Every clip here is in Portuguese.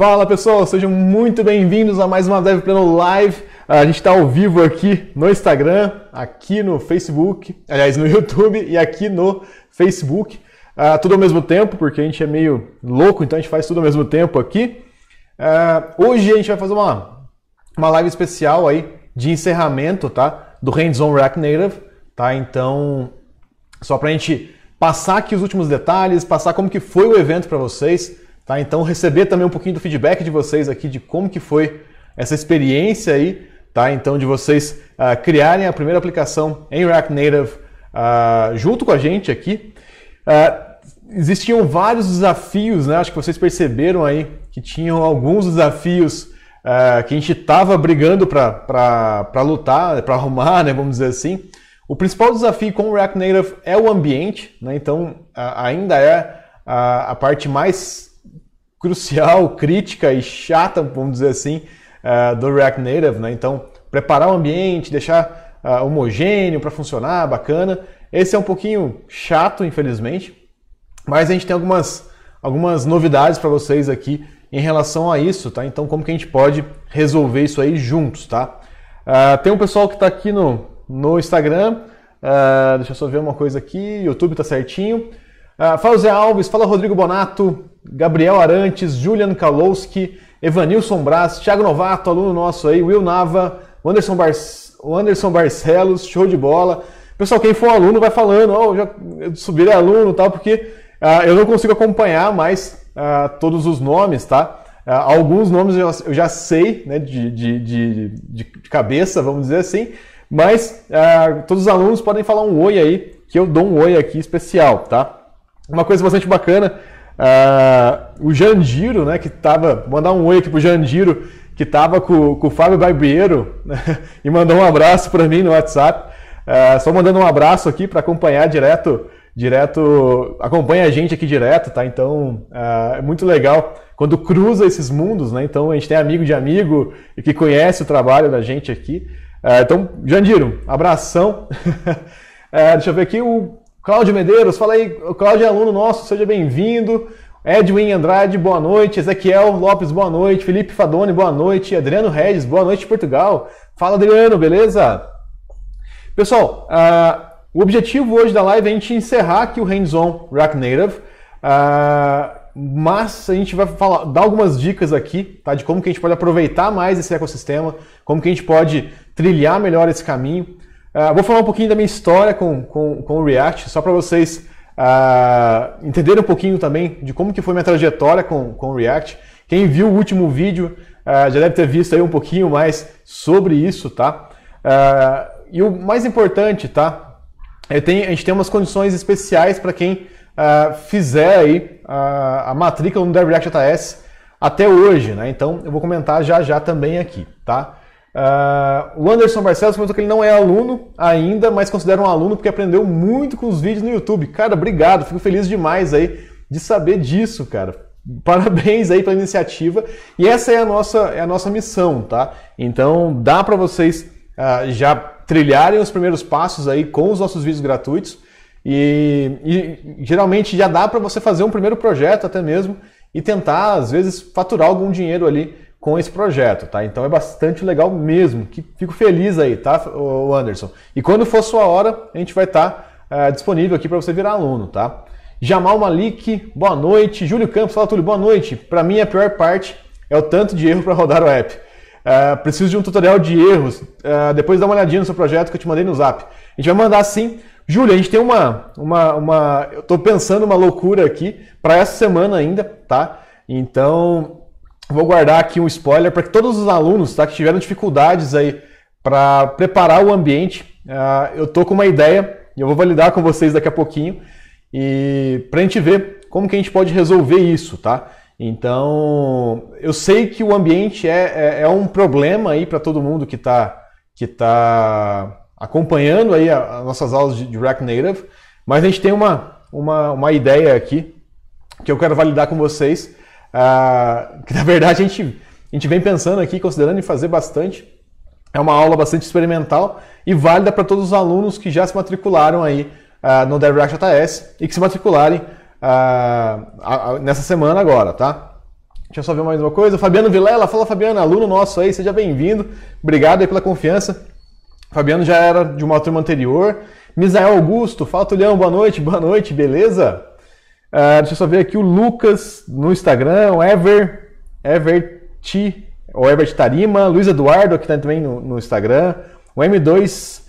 Fala pessoal, sejam muito bem-vindos a mais uma Dev Live. A gente está ao vivo aqui no Instagram, aqui no Facebook, aliás, no YouTube e aqui no Facebook. Uh, tudo ao mesmo tempo, porque a gente é meio louco, então a gente faz tudo ao mesmo tempo aqui. Uh, hoje a gente vai fazer uma, uma live especial aí de encerramento, tá? Do Hands-on React Native, tá? Então, só para a gente passar aqui os últimos detalhes, passar como que foi o evento para vocês, Tá? Então receber também um pouquinho do feedback de vocês aqui de como que foi essa experiência aí, tá? Então de vocês uh, criarem a primeira aplicação em React Native uh, junto com a gente aqui. Uh, existiam vários desafios, né? Acho que vocês perceberam aí que tinham alguns desafios que a gente estava brigando para lutar, para arrumar, né? Vamos dizer assim. O principal desafio com o React Native é o ambiente, né? Então ainda é a, a parte mais crucial, crítica e chata, vamos dizer assim, uh, do React Native, né? Então, preparar o ambiente, deixar uh, homogêneo para funcionar, bacana. Esse é um pouquinho chato, infelizmente, mas a gente tem algumas, algumas novidades para vocês aqui em relação a isso, tá? Então, como que a gente pode resolver isso aí juntos, tá? Uh, tem um pessoal que está aqui no, no Instagram, deixa eu só ver uma coisa aqui, YouTube tá certinho. Uh, fala Zé Alves, fala Rodrigo Bonato, Gabriel Arantes, Julian Kalowski, Evanilson Braz, Thiago Novato, aluno nosso aí, Will Nava, Anderson, Bar... Anderson Barcelos, show de bola. Pessoal, quem for aluno vai falando, ó, oh, já subir aluno tal, porque uh, eu não consigo acompanhar mais uh, todos os nomes, tá? Uh, alguns nomes eu já, eu já sei, né, de, de, de, de, cabeça, vamos dizer assim, mas todos os alunos podem falar um oi aí, que eu dou um oi aqui especial, tá? Uma coisa bastante bacana Uh, o Jandiro, né, que tava. Mandar um oi aqui pro Jandiro, que tava com, com o Fábio Barbeiro né, e mandou um abraço para mim no WhatsApp. Uh, só mandando um abraço aqui para acompanhar direto, direto, acompanha a gente aqui direto, tá? Então uh, é muito legal quando cruza esses mundos, né? Então a gente tem amigo de amigo e que conhece o trabalho da gente aqui. Uh, então, Jandiro, abração. deixa eu ver aqui o Cláudio Medeiros, fala aí, Claudio, Cláudio é aluno nosso, seja bem-vindo. Edwin Andrade, boa noite. Ezequiel Lopes, boa noite. Felipe Fadoni, boa noite. Adriano Regis, boa noite, Portugal. Fala, Adriano, beleza? Pessoal, uh, o objetivo hoje da live é a gente encerrar aqui o hands-on React Native, uh, mas a gente vai falar, dar algumas dicas aqui tá, de como que a gente pode aproveitar mais esse ecossistema, como que a gente pode trilhar melhor esse caminho. Uh, vou falar um pouquinho da minha história com, com, com o React, só para vocês uh, entenderem um pouquinho também de como que foi minha trajetória com, com o React. Quem viu o último vídeo uh, já deve ter visto aí um pouquinho mais sobre isso, tá? e o mais importante, tá? É, Tenho, a gente tem umas condições especiais para quem fizer aí a matrícula no Dev JS até hoje, né? Então eu vou comentar já já também aqui, tá? Uh, o Anderson Barcelos comentou que ele não é aluno ainda, mas considera um aluno porque aprendeu muito com os vídeos no YouTube. Cara, obrigado, fico feliz demais aí de saber disso, cara. Parabéns aí pela iniciativa. E essa é a nossa, é a nossa missão, tá? Então dá para vocês uh, já trilharem os primeiros passos aí com os nossos vídeos gratuitos. E, e geralmente já dá para você fazer um primeiro projeto até mesmo e tentar, às vezes, faturar algum dinheiro ali com esse projeto, tá? Então é bastante legal mesmo. Que fico feliz aí, tá, o Anderson. E quando for sua hora, a gente vai estar tá, é, disponível aqui para você virar aluno, tá? Jamal Malik, boa noite. Júlio Campos, fala tudo, boa noite. Para mim a pior parte é o tanto de erro para rodar o app. Uh, preciso de um tutorial de erros. Uh, depois dá uma olhadinha no seu projeto que eu te mandei no zap. A gente vai mandar sim. Júlio, a gente tem uma, uma, uma. Eu pensando uma loucura aqui para essa semana ainda, tá? Então, Vou guardar aqui um spoiler para que todos os alunos tá, que tiveram dificuldades aí para preparar o ambiente, uh, eu tô com uma ideia e eu vou validar com vocês daqui a pouquinho e para a gente ver como que a gente pode resolver isso, tá? Então, eu sei que o ambiente é, é, é um problema aí para todo mundo que está que tá acompanhando aí as nossas aulas de, de React Native, mas a gente tem uma, uma, uma ideia aqui que eu quero validar com vocês ah, que na verdade a gente, a gente vem pensando aqui, considerando em fazer bastante. É uma aula bastante experimental e válida para todos os alunos que já se matricularam aí ah, no DevRack JS e que se matricularem ah, a nessa semana agora, tá? Deixa eu só ver mais uma coisa. Fabiano Vilela, fala Fabiano, aluno nosso aí, seja bem-vindo. Obrigado aí pela confiança. Fabiano já era de uma turma anterior. Misael Augusto, fala Tulião, boa noite, boa noite, beleza? Uh, deixa eu só ver aqui o Lucas no Instagram, o Ever, T, o Ever Tarima, Luiz Eduardo, aqui também no, no, Instagram, o M2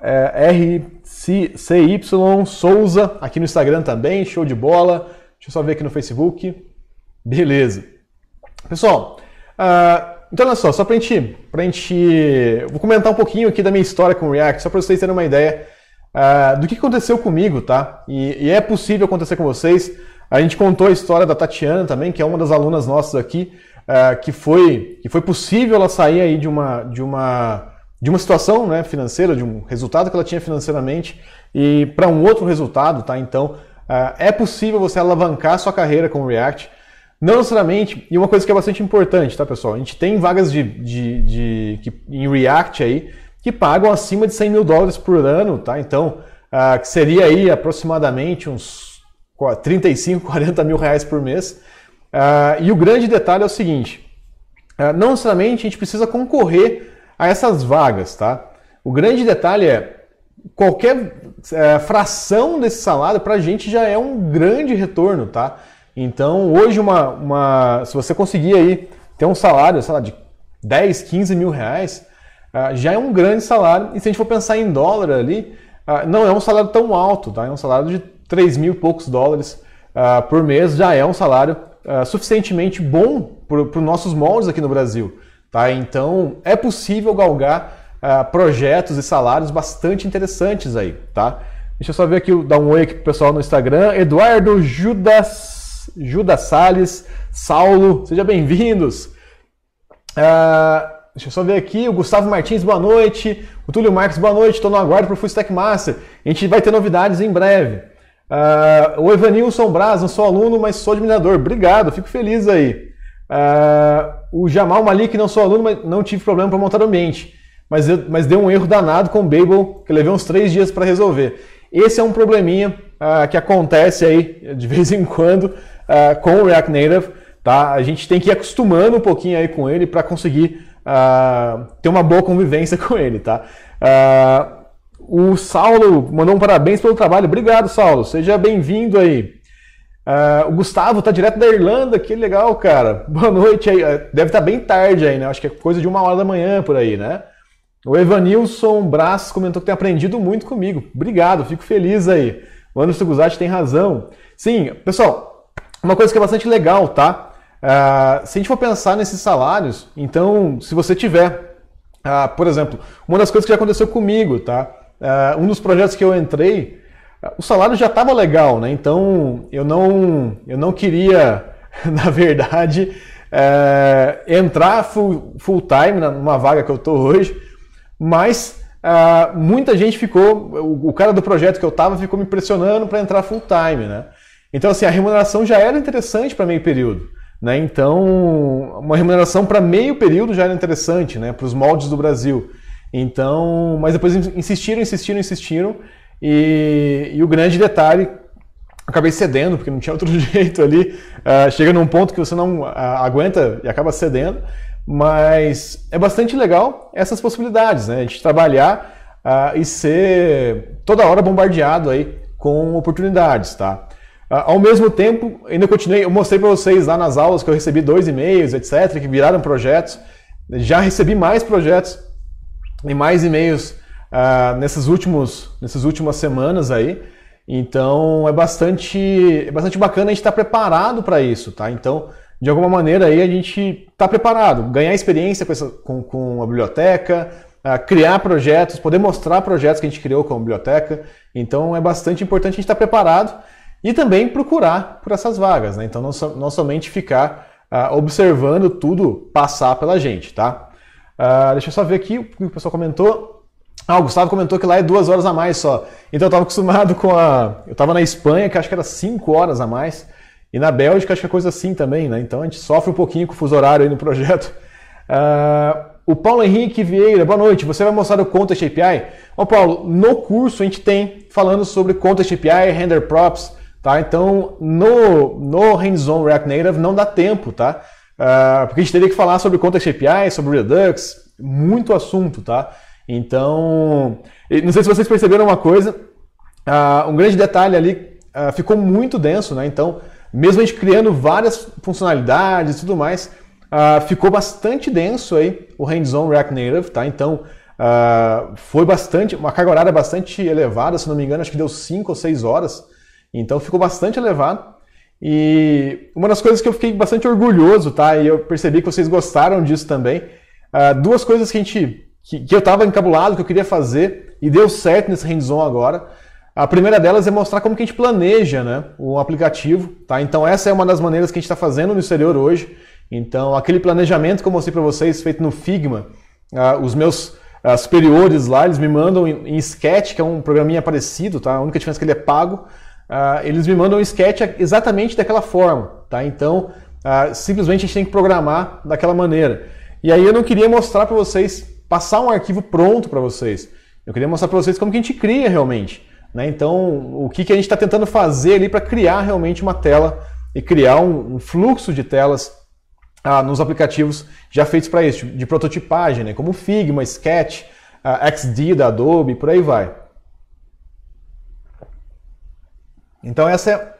é, RCY Souza, aqui no Instagram também, show de bola. Deixa eu só ver aqui no Facebook. Beleza. Pessoal, uh, então olha só, só pra gente, pra gente. Vou comentar um pouquinho aqui da minha história com o React, só para vocês terem uma ideia uh, do que aconteceu comigo, tá? E, e, é possível acontecer com vocês. A gente contou a história da Tatiana também, que é uma das alunas nossas aqui, uh, que foi que foi possível ela sair aí de uma de uma de uma situação né, financeira, de um resultado que ela tinha financeiramente e para um outro resultado, tá? Então uh, é possível você alavancar sua carreira com o React. Não necessariamente, e uma coisa que é bastante importante, tá, pessoal? A gente tem vagas de, de, de, de em React aí que pagam acima de 100 mil dólares por ano, tá? Então, ah, que seria aí aproximadamente uns 35, 40 mil reais por mês. Ah, e o grande detalhe é o seguinte, ah, não necessariamente a gente precisa concorrer a essas vagas, tá? O grande detalhe é, qualquer eh, fração desse salário para a gente já é um grande retorno, tá? Então, hoje, uma, uma, se você conseguir aí ter um salário, sei lá, de 10, 15 mil reais, ah, já é um grande salário, e se a gente for pensar em dólar ali, uh, não é um salário tão alto, tá? é um salário de 3 mil e poucos dólares uh, por mês, já é um salário suficientemente bom para os nossos moldes aqui no Brasil. Tá? Então é possível galgar projetos e salários bastante interessantes aí. Tá? Deixa eu só ver aqui, dar um oi aqui pro pessoal no Instagram. Eduardo Judas, Judas Salles, Saulo, sejam bem-vindos. Deixa eu só ver aqui. O Gustavo Martins, boa noite. O Túlio Marques, boa noite. Estou no aguardo para o Full Master. A gente vai ter novidades em breve. Uh, o Evanilson Braz, não sou aluno, mas sou admirador. Obrigado, fico feliz aí. Uh, o Jamal Malik, não sou aluno, mas não tive problema para montar o ambiente. Mas, eu, mas deu um erro danado com o Babel, que levei uns três dias para resolver. Esse é um probleminha uh, que acontece aí de vez em quando uh, com o React Native. Tá? A gente tem que ir acostumando um pouquinho aí com ele para conseguir uh, ter uma boa convivência com ele, tá? Uh, o Saulo mandou um parabéns pelo trabalho. Obrigado, Saulo. Seja bem-vindo aí. Uh, o Gustavo tá direto da Irlanda, que legal, cara. Boa noite aí. Deve estar tá bem tarde aí, né? Acho que é coisa de uma hora da manhã por aí, né? O Evanilson Brás comentou que tem aprendido muito comigo. Obrigado, fico feliz aí. O Anderson Guzati tem razão. Sim, pessoal, uma coisa que é bastante legal, tá? Uh, se a gente for pensar nesses salários, então, se você tiver, uh, por exemplo, uma das coisas que já aconteceu comigo, tá? Uh, um dos projetos que eu entrei, o salário já estava legal, né? Então, eu não, eu não queria, na verdade, entrar full, full time numa vaga que eu estou hoje, mas Uh, muita gente ficou, o, o, cara do projeto que eu estava ficou me pressionando para entrar full time, né? Então assim, a remuneração já era interessante para meio período. Né? Então, uma remuneração para meio período já era interessante, né? para os moldes do Brasil. Então, mas depois insistiram, insistiram, insistiram. E, e o grande detalhe, acabei cedendo, porque não tinha outro jeito ali. Uh, chega num ponto que você não uh, aguenta e acaba cedendo. Mas é bastante legal essas possibilidades, né? A gente trabalhar uh, e ser toda hora bombardeado aí com oportunidades, tá? Ah, ao mesmo tempo, ainda continuei, eu mostrei para vocês lá nas aulas que eu recebi dois e-mails, etc, que viraram projetos. Já recebi mais projetos e mais e-mails uh, últimos, nessas últimas semanas aí. Então é bastante, é bastante bacana a gente estar tá preparado para isso, tá? Então, de alguma maneira aí a gente está preparado, ganhar experiência com, essa, com, com a biblioteca, uh, criar projetos, poder mostrar projetos que a gente criou com a biblioteca. Então é bastante importante a gente estar tá preparado. E também procurar por essas vagas, né? Então não, so, não somente ficar uh, observando tudo passar pela gente, tá? Uh, deixa eu só ver aqui o que o pessoal comentou. Ah, o Gustavo comentou que lá é duas horas a mais só. Então eu estava acostumado com a. Eu estava na Espanha, que acho que era cinco horas a mais. E na Bélgica, acho que é coisa assim também, né? Então a gente sofre um pouquinho com o fuso horário aí no projeto. Uh, o Paulo Henrique Vieira, boa noite. Você vai mostrar o Conta API? Ô Paulo, no curso a gente tem falando sobre Context API, Render Props, Tá? Então, no, no hands-on React Native não dá tempo, tá? Uh, porque a gente teria que falar sobre Context API, sobre Redux, muito assunto, tá? Então, não sei se vocês perceberam uma coisa, uh, um grande detalhe ali, uh, ficou muito denso, né? Então, mesmo a gente criando várias funcionalidades e tudo mais, ficou bastante denso aí o hands-on React Native, tá? Então, foi bastante, uma carga horária bastante elevada, se não me engano, acho que deu 5 ou 6 horas, então ficou bastante elevado. E uma das coisas que eu fiquei bastante orgulhoso, tá? E eu percebi que vocês gostaram disso também. Uh, duas coisas que a gente. Que, que eu estava encabulado, que eu queria fazer, e deu certo nesse hands-on agora. A primeira delas é mostrar como que a gente planeja né, o aplicativo. Tá? Então essa é uma das maneiras que a gente está fazendo no exterior hoje. Então aquele planejamento que eu mostrei para vocês, feito no Figma, uh, os meus uh, superiores lá, eles me mandam em, em Sketch, que é um programinha parecido, tá? a única diferença é que ele é pago ah, eles me mandam um sketch exatamente daquela forma, tá? Então, ah, simplesmente a gente tem que programar daquela maneira. E aí eu não queria mostrar para vocês, passar um arquivo pronto para vocês. Eu queria mostrar para vocês como que a gente cria realmente. Né? Então, o que, que a gente está tentando fazer ali para criar realmente uma tela e criar um, um fluxo de telas ah, nos aplicativos já feitos para isso, de prototipagem, né? como Figma, Sketch, ah, XD da Adobe, por aí vai. Então essa é,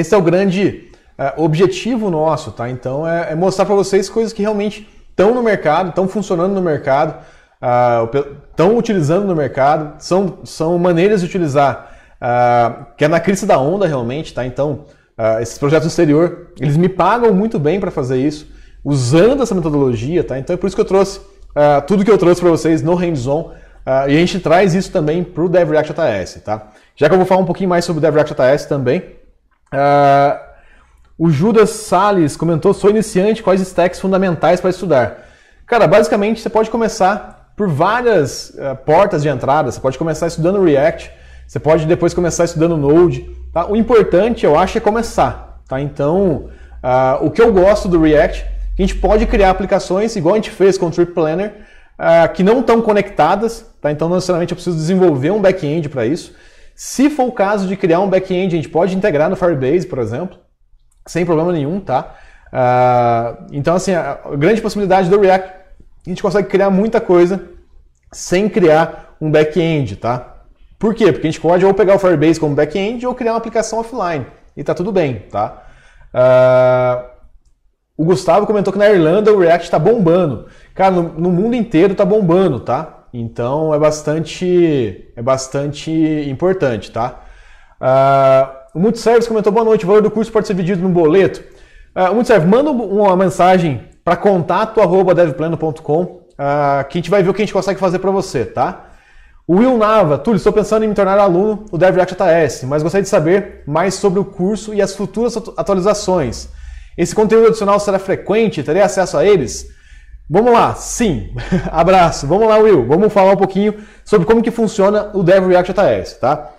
esse é o grande é, objetivo nosso, tá? Então é, é mostrar para vocês coisas que realmente estão no mercado, estão funcionando no mercado, ah, estão uh, utilizando no mercado, são, são maneiras de utilizar, uh, que é na crista da onda realmente, tá? Então, uh, esses projetos exterior, eles me pagam muito bem para fazer isso, usando essa metodologia, tá? Então é por isso que eu trouxe tudo que eu trouxe para vocês no hands-on, e a gente traz isso também para o DevReact.js, tá? Já que eu vou falar um pouquinho mais sobre o DevRel.js também. Uh, o Judas Sales comentou: sou iniciante, quais stacks fundamentais para estudar? Cara, basicamente você pode começar por várias uh, portas de entrada. Você pode começar estudando React, você pode depois começar estudando Node. Tá? O importante, eu acho, é começar. Tá? Então, uh, o que eu gosto do React, a gente pode criar aplicações, igual a gente fez com o Trip Planner, uh, que não estão conectadas. Tá? Então, não necessariamente eu preciso desenvolver um back-end para isso. Se for o caso de criar um back-end, a gente pode integrar no Firebase, por exemplo, sem problema nenhum, tá? Uh, então, assim, a grande possibilidade do React, a gente consegue criar muita coisa sem criar um back-end, tá? Por quê? Porque a gente pode ou pegar o Firebase como back-end ou criar uma aplicação offline. E tá tudo bem, tá? Uh, o Gustavo comentou que na Irlanda o React está bombando. Cara, no, no mundo inteiro está bombando, tá? Então é bastante, é bastante importante, tá? Uh, o Multiservice comentou, boa noite, o valor do curso pode ser dividido no boleto. Uh, Multiservice, manda uma mensagem para contato@devpleno.com uh, ah, que a gente vai ver o que a gente consegue fazer para você, tá? O Will Nava, Túlio, estou pensando em me tornar aluno do DevReact AS, tá mas gostaria de saber mais sobre o curso e as futuras atualizações. Esse conteúdo adicional será frequente? Terei acesso a eles? Vamos lá, sim. Abraço. Vamos lá, Will. Vamos falar um pouquinho sobre como que funciona o Dev React tá?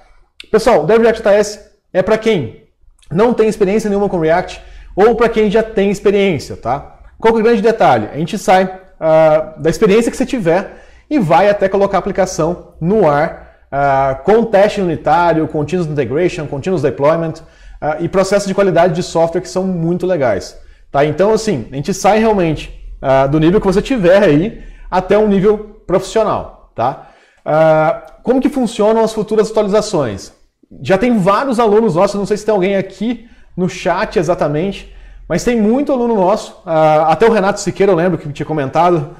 Pessoal, o Dev React é para quem não tem experiência nenhuma com React ou para quem já tem experiência, tá? Qual é o grande detalhe? A gente sai uh, da experiência que você tiver e vai até colocar a aplicação no ar uh, com teste unitário, continuous integration, continuous deployment uh, e processos de qualidade de software que são muito legais, tá? Então, assim, a gente sai realmente uh, do nível que você tiver aí até um nível profissional, tá? Uh, como que funcionam as futuras atualizações? Já tem vários alunos nossos, não sei se tem alguém aqui no chat exatamente, mas tem muito aluno nosso, uh, até o Renato Siqueira, eu lembro que tinha comentado,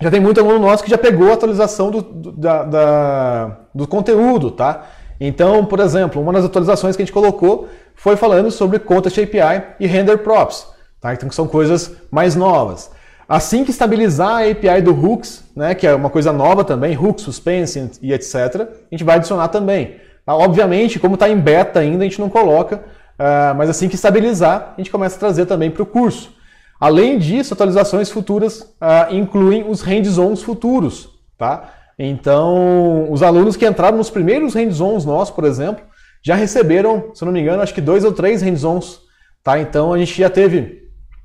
já tem muito aluno nosso que já pegou a atualização do, do, da, da, do conteúdo, tá? Então, por exemplo, uma das atualizações que a gente colocou foi falando sobre Context API e Render Props. Tá? Então são coisas mais novas. Assim que estabilizar a API do hooks, né, que é uma coisa nova também, hooks, suspense e etc., a gente vai adicionar também. Tá? Obviamente, como está em beta ainda, a gente não coloca, uh, mas assim que estabilizar, a gente começa a trazer também para o curso. Além disso, atualizações futuras uh, incluem os hands-ons futuros. Tá? Então, os alunos que entraram nos primeiros hands-ons nossos, por exemplo, já receberam, se não me engano, acho que dois ou três hands-ons. Tá? Então, a gente já teve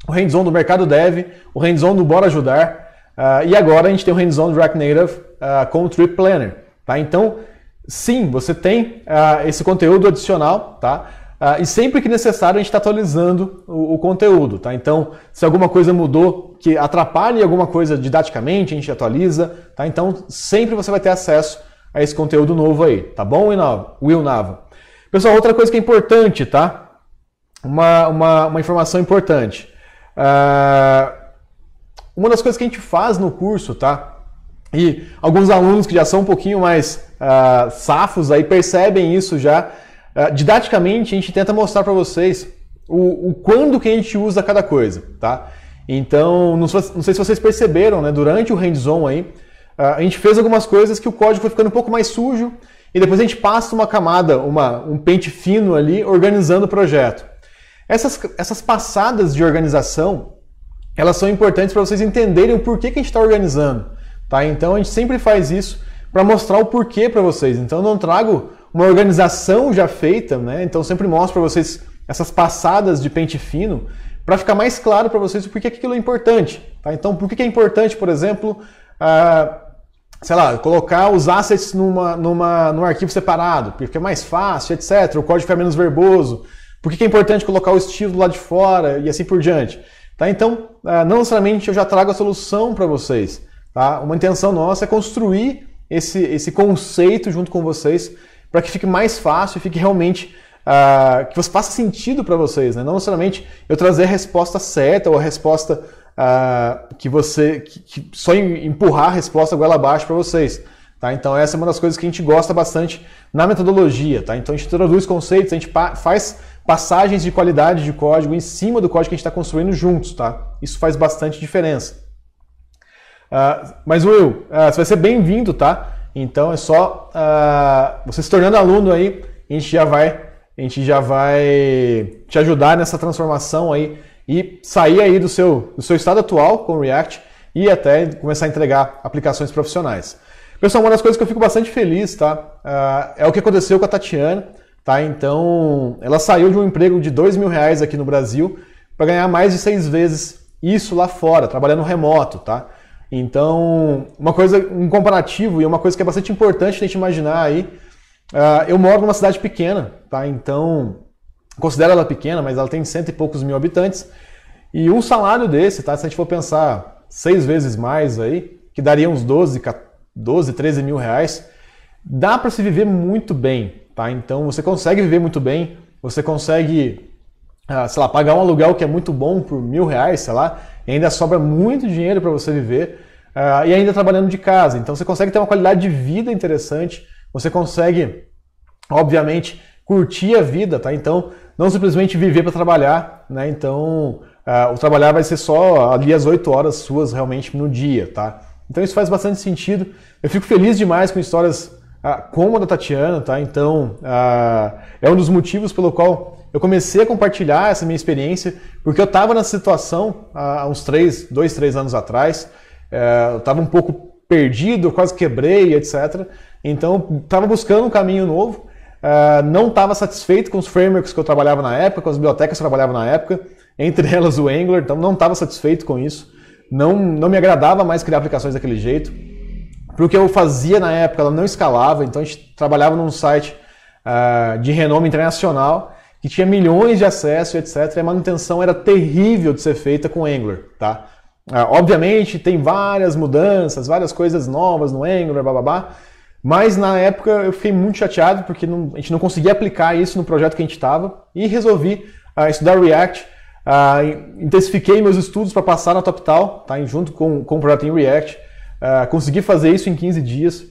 o hands-on do Mercado Dev, o hands-on do Bora Ajudar, uh, e agora a gente tem o hands-on do React Native uh, com o Trip Planner. Tá? Então, sim, você tem uh, esse conteúdo adicional, tá? Uh, e sempre que necessário a gente está atualizando o, o, conteúdo, tá? Então, se alguma coisa mudou que atrapalhe alguma coisa didaticamente, a gente atualiza, tá? Então, sempre você vai ter acesso a esse conteúdo novo aí, tá bom, Will Nava? Pessoal, outra coisa que é importante, tá? Uma, uma, uma informação importante. Uh, uma das coisas que a gente faz no curso, tá? E alguns alunos que já são um pouquinho mais uh, safos aí percebem isso já. Uh, didaticamente, a gente tenta mostrar para vocês o, o, quando que a gente usa cada coisa, tá? Então, não, sei se vocês perceberam, né? Durante o hands-on aí, a gente fez algumas coisas que o código foi ficando um pouco mais sujo e depois a gente passa uma camada, uma, um pente fino ali, organizando o projeto. Essas, essas passadas de organização, elas são importantes para vocês entenderem o porquê que a gente está organizando, tá? Então a gente sempre faz isso para mostrar o porquê para vocês. Então eu não trago uma organização já feita, né? Então sempre mostro para vocês essas passadas de pente fino para ficar mais claro para vocês o porquê que aquilo é importante. Tá? Então, por que é importante, por exemplo, uh, sei lá, colocar os assets numa, numa, num arquivo separado, porque é mais fácil, etc. O código fica menos verboso. Por que é importante colocar o estilo lá de fora e assim por diante? Tá? Então, é, não necessariamente eu já trago a solução para vocês. Tá? Uma intenção nossa é construir esse, esse conceito junto com vocês para que fique mais fácil e fique realmente uh, que faça sentido para vocês, né? Não necessariamente eu trazer a resposta certa ou a resposta uh, que você que, que só empurrar a resposta goela abaixo para vocês. Tá? Então essa é uma das coisas que a gente gosta bastante na metodologia. Tá? Então a gente traduz conceitos, a gente faz passagens de qualidade de código em cima do código que a gente está construindo juntos, tá? Isso faz bastante diferença. Uh, mas Will, uh, você vai ser bem-vindo, tá? Então é só uh, você se tornando aluno aí, a gente já vai, a gente já vai te ajudar nessa transformação aí e sair aí do seu, do seu estado atual com o React e até começar a entregar aplicações profissionais. Pessoal, uma das coisas que eu fico bastante feliz, tá? é o que aconteceu com a Tatiana. Tá? Então, ela saiu de um emprego de dois mil reais aqui no Brasil para ganhar mais de seis vezes isso lá fora, trabalhando remoto, tá? Então, uma coisa, um comparativo e é uma coisa que é bastante importante a gente imaginar aí. Uh, eu moro numa cidade pequena, tá? Então, considero ela pequena, mas ela tem cento e poucos mil habitantes. E um salário desse, tá? Se a gente for pensar seis vezes mais aí, que daria uns 12, 12 13 mil reais, dá para se viver muito bem, Tá? Então você consegue viver muito bem, você consegue, ah, sei lá, pagar um aluguel que é muito bom por mil reais, sei lá, e ainda sobra muito dinheiro para você viver ah, e ainda trabalhando de casa. Então você consegue ter uma qualidade de vida interessante, você consegue, obviamente, curtir a vida, tá? Então não simplesmente viver para trabalhar, né? Então ah, o trabalhar vai ser só ali as 8 horas suas realmente no dia, tá? Então isso faz bastante sentido. Eu fico feliz demais com histórias ah, como a da Tatiana, tá? Então, ah, é um dos motivos pelo qual eu comecei a compartilhar essa minha experiência, porque eu estava nessa situação ah, há uns três, dois, três anos atrás, eh, eu estava um pouco perdido, quase quebrei, etc. Então, estava buscando um caminho novo, não estava satisfeito com os frameworks que eu trabalhava na época, com as bibliotecas que eu trabalhava na época, entre elas o Angular, então não estava satisfeito com isso, não, não me agradava mais criar aplicações daquele jeito porque o que eu fazia na época, ela não escalava, então a gente trabalhava num site uh, de renome internacional que tinha milhões de acessos, etc. E a manutenção era terrível de ser feita com Angular, tá? Ah, obviamente tem várias mudanças, várias coisas novas no Angular, blá blá blá. Mas na época eu fiquei muito chateado porque não, a gente não conseguia aplicar isso no projeto que a gente estava e resolvi uh, estudar React. Uh, intensifiquei meus estudos para passar na TopTal, tá? junto com, com o projeto em React. Uh, conseguir fazer isso em 15 dias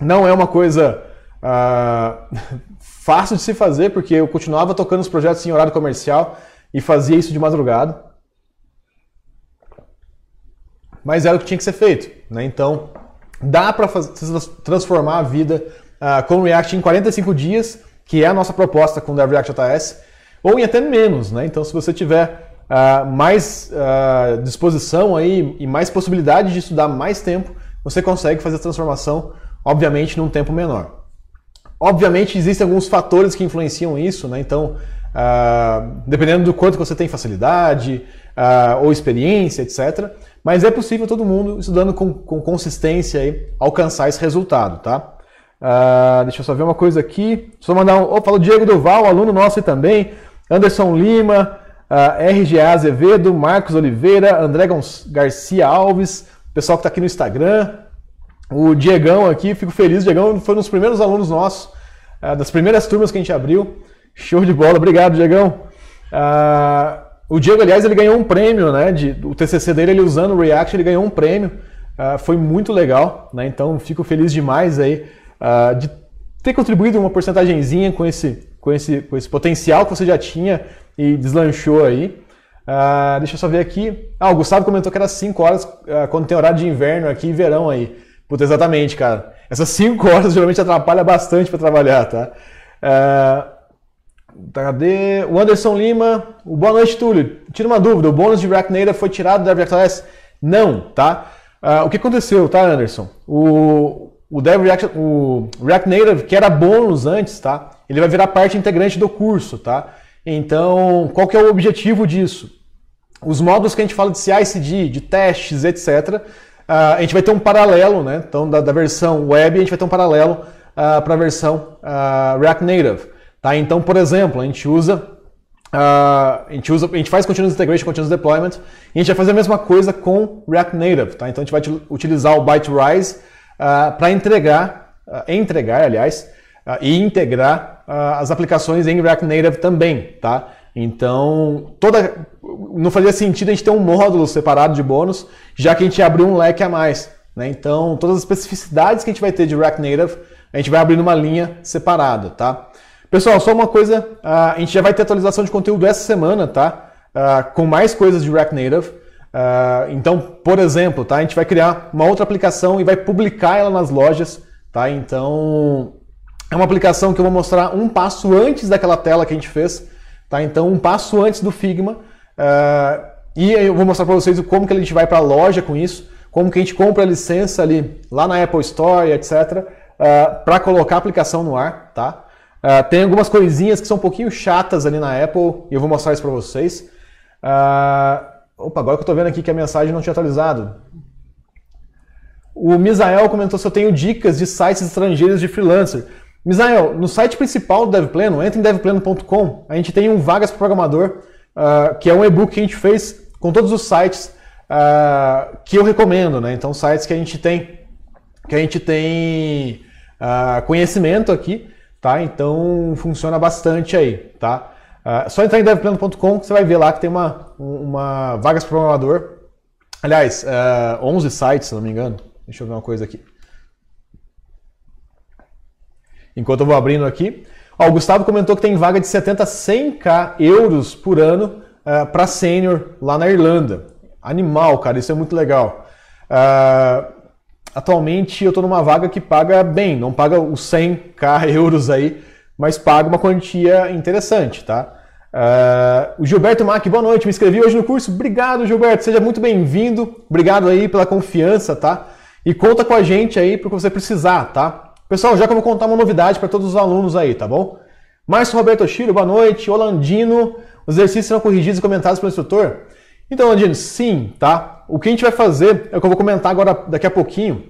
não é uma coisa uh, fácil de se fazer, porque eu continuava tocando os projetos em horário comercial e fazia isso de madrugada. Mas era o que tinha que ser feito. Né? Então, dá para transformar a vida uh, com React em 45 dias, que é a nossa proposta com o Dev React JS, ou em até menos. Né? Então, se você tiver uh, mais uh, disposição aí e mais possibilidade de estudar mais tempo, você consegue fazer a transformação, obviamente, num tempo menor. Obviamente, existem alguns fatores que influenciam isso, né? Então, uh, dependendo do quanto você tem facilidade ou experiência, etc. Mas é possível todo mundo, estudando com, com consistência, aí, alcançar esse resultado, tá? Uh, deixa eu só ver uma coisa aqui. Só mandar um. Opa, o Diego Duval, aluno nosso aí também. Anderson Lima, uh, RGA Azevedo, Marcos Oliveira, André Garcia Alves, pessoal que está aqui no Instagram, o Diegão aqui, fico feliz, Diegão foi um dos primeiros alunos nossos, uh, das primeiras turmas que a gente abriu. Show de bola, obrigado, Diegão. Uh, o Diego, aliás, ele ganhou um prêmio, né? De, o TCC dele, ele usando o React, ele ganhou um prêmio. Uh, foi muito legal, né? Então, fico feliz demais aí uh, de ter contribuído uma porcentagemzinha com esse, com, esse, com esse potencial que você já tinha e deslanchou aí. Uh, deixa eu só ver aqui. Ah, o Gustavo comentou que era 5 horas uh, quando tem horário de inverno aqui e verão aí. Puta, exatamente, cara. Essas 5 horas geralmente atrapalha bastante para trabalhar, tá? Uh, cadê? O Anderson Lima. O boa noite, Túlio. Tira uma dúvida. O bônus de React Native foi tirado da React OS? Não, tá? Uh, o que aconteceu, tá, Anderson? O, o, Dev React, o React Native, que era bônus antes, tá? Ele vai virar parte integrante do curso, tá? Então, qual que é o objetivo disso? Os módulos que a gente fala de CI/CD, de testes, etc., ah, a gente vai ter um paralelo, né? Então, da, da versão web, a gente vai ter um paralelo uh, ah, para a versão uh, React Native. Tá? Então, por exemplo, a gente usa Uh, a gente usa, a gente faz continuous integration, continuous deployment, e a gente vai fazer a mesma coisa com React Native, tá? Então a gente vai utilizar o ByteRise uh, para entregar, uh, entregar, aliás, ah, e integrar ah, as aplicações em React Native também, tá? Então, toda não fazia sentido a gente ter um módulo separado de bônus, já que a gente abriu um leque a mais. Né? Então, todas as especificidades que a gente vai ter de React Native, a gente vai abrir numa linha separada, tá? Pessoal, só uma coisa, ah, a gente já vai ter atualização de conteúdo essa semana, tá? Com mais coisas de React Native. Então, por exemplo, tá? a gente vai criar uma outra aplicação e vai publicar ela nas lojas, tá? Então, é uma aplicação que eu vou mostrar um passo antes daquela tela que a gente fez, tá? Então, um passo antes do Figma. Uh, e eu vou mostrar para vocês como que a gente vai para a loja com isso, como que a gente compra a licença ali lá na Apple Store, etc., uh, eh, para colocar a aplicação no ar, tá? Uh, tem algumas coisinhas que são um pouquinho chatas ali na Apple e eu vou mostrar isso para vocês. opa, agora que eu estou vendo aqui que a mensagem não tinha atualizado. O Misael comentou se eu tenho dicas de sites estrangeiros de freelancer. Misael, no site principal do DevPleno, entra em devpleno.com. a gente tem um Vagas para Programador, uh, que é um e-book que a gente fez com todos os sites uh, que eu recomendo, né? Então, sites que a gente tem, que a gente tem uh, conhecimento aqui, tá? Então, funciona bastante aí, tá? só entrar em devpleno.com, que você vai ver lá que tem uma, uma Vagas para Programador, aliás, 11 sites, se não me engano. Deixa eu ver uma coisa aqui enquanto eu vou abrindo aqui. Ó, o Gustavo comentou que tem vaga de 70 100k euros por ano uh, eh, para sênior lá na Irlanda. Animal, cara, isso é muito legal. Uh, atualmente eu estou numa vaga que paga bem, não paga os 100k euros aí, mas paga uma quantia interessante, tá? Uh, o Gilberto Mac, boa noite, me inscrevi hoje no curso. Obrigado, Gilberto, seja muito bem-vindo. Obrigado aí pela confiança, tá? E conta com a gente aí para o que você precisar, tá? Pessoal, já que eu vou contar uma novidade para todos os alunos aí, tá bom? Márcio Roberto Chiro, boa noite. Olandino, os exercícios serão corrigidos e comentados pelo instrutor? Então, Olandino, sim, tá? O que a gente vai fazer é o que eu vou comentar agora daqui a pouquinho.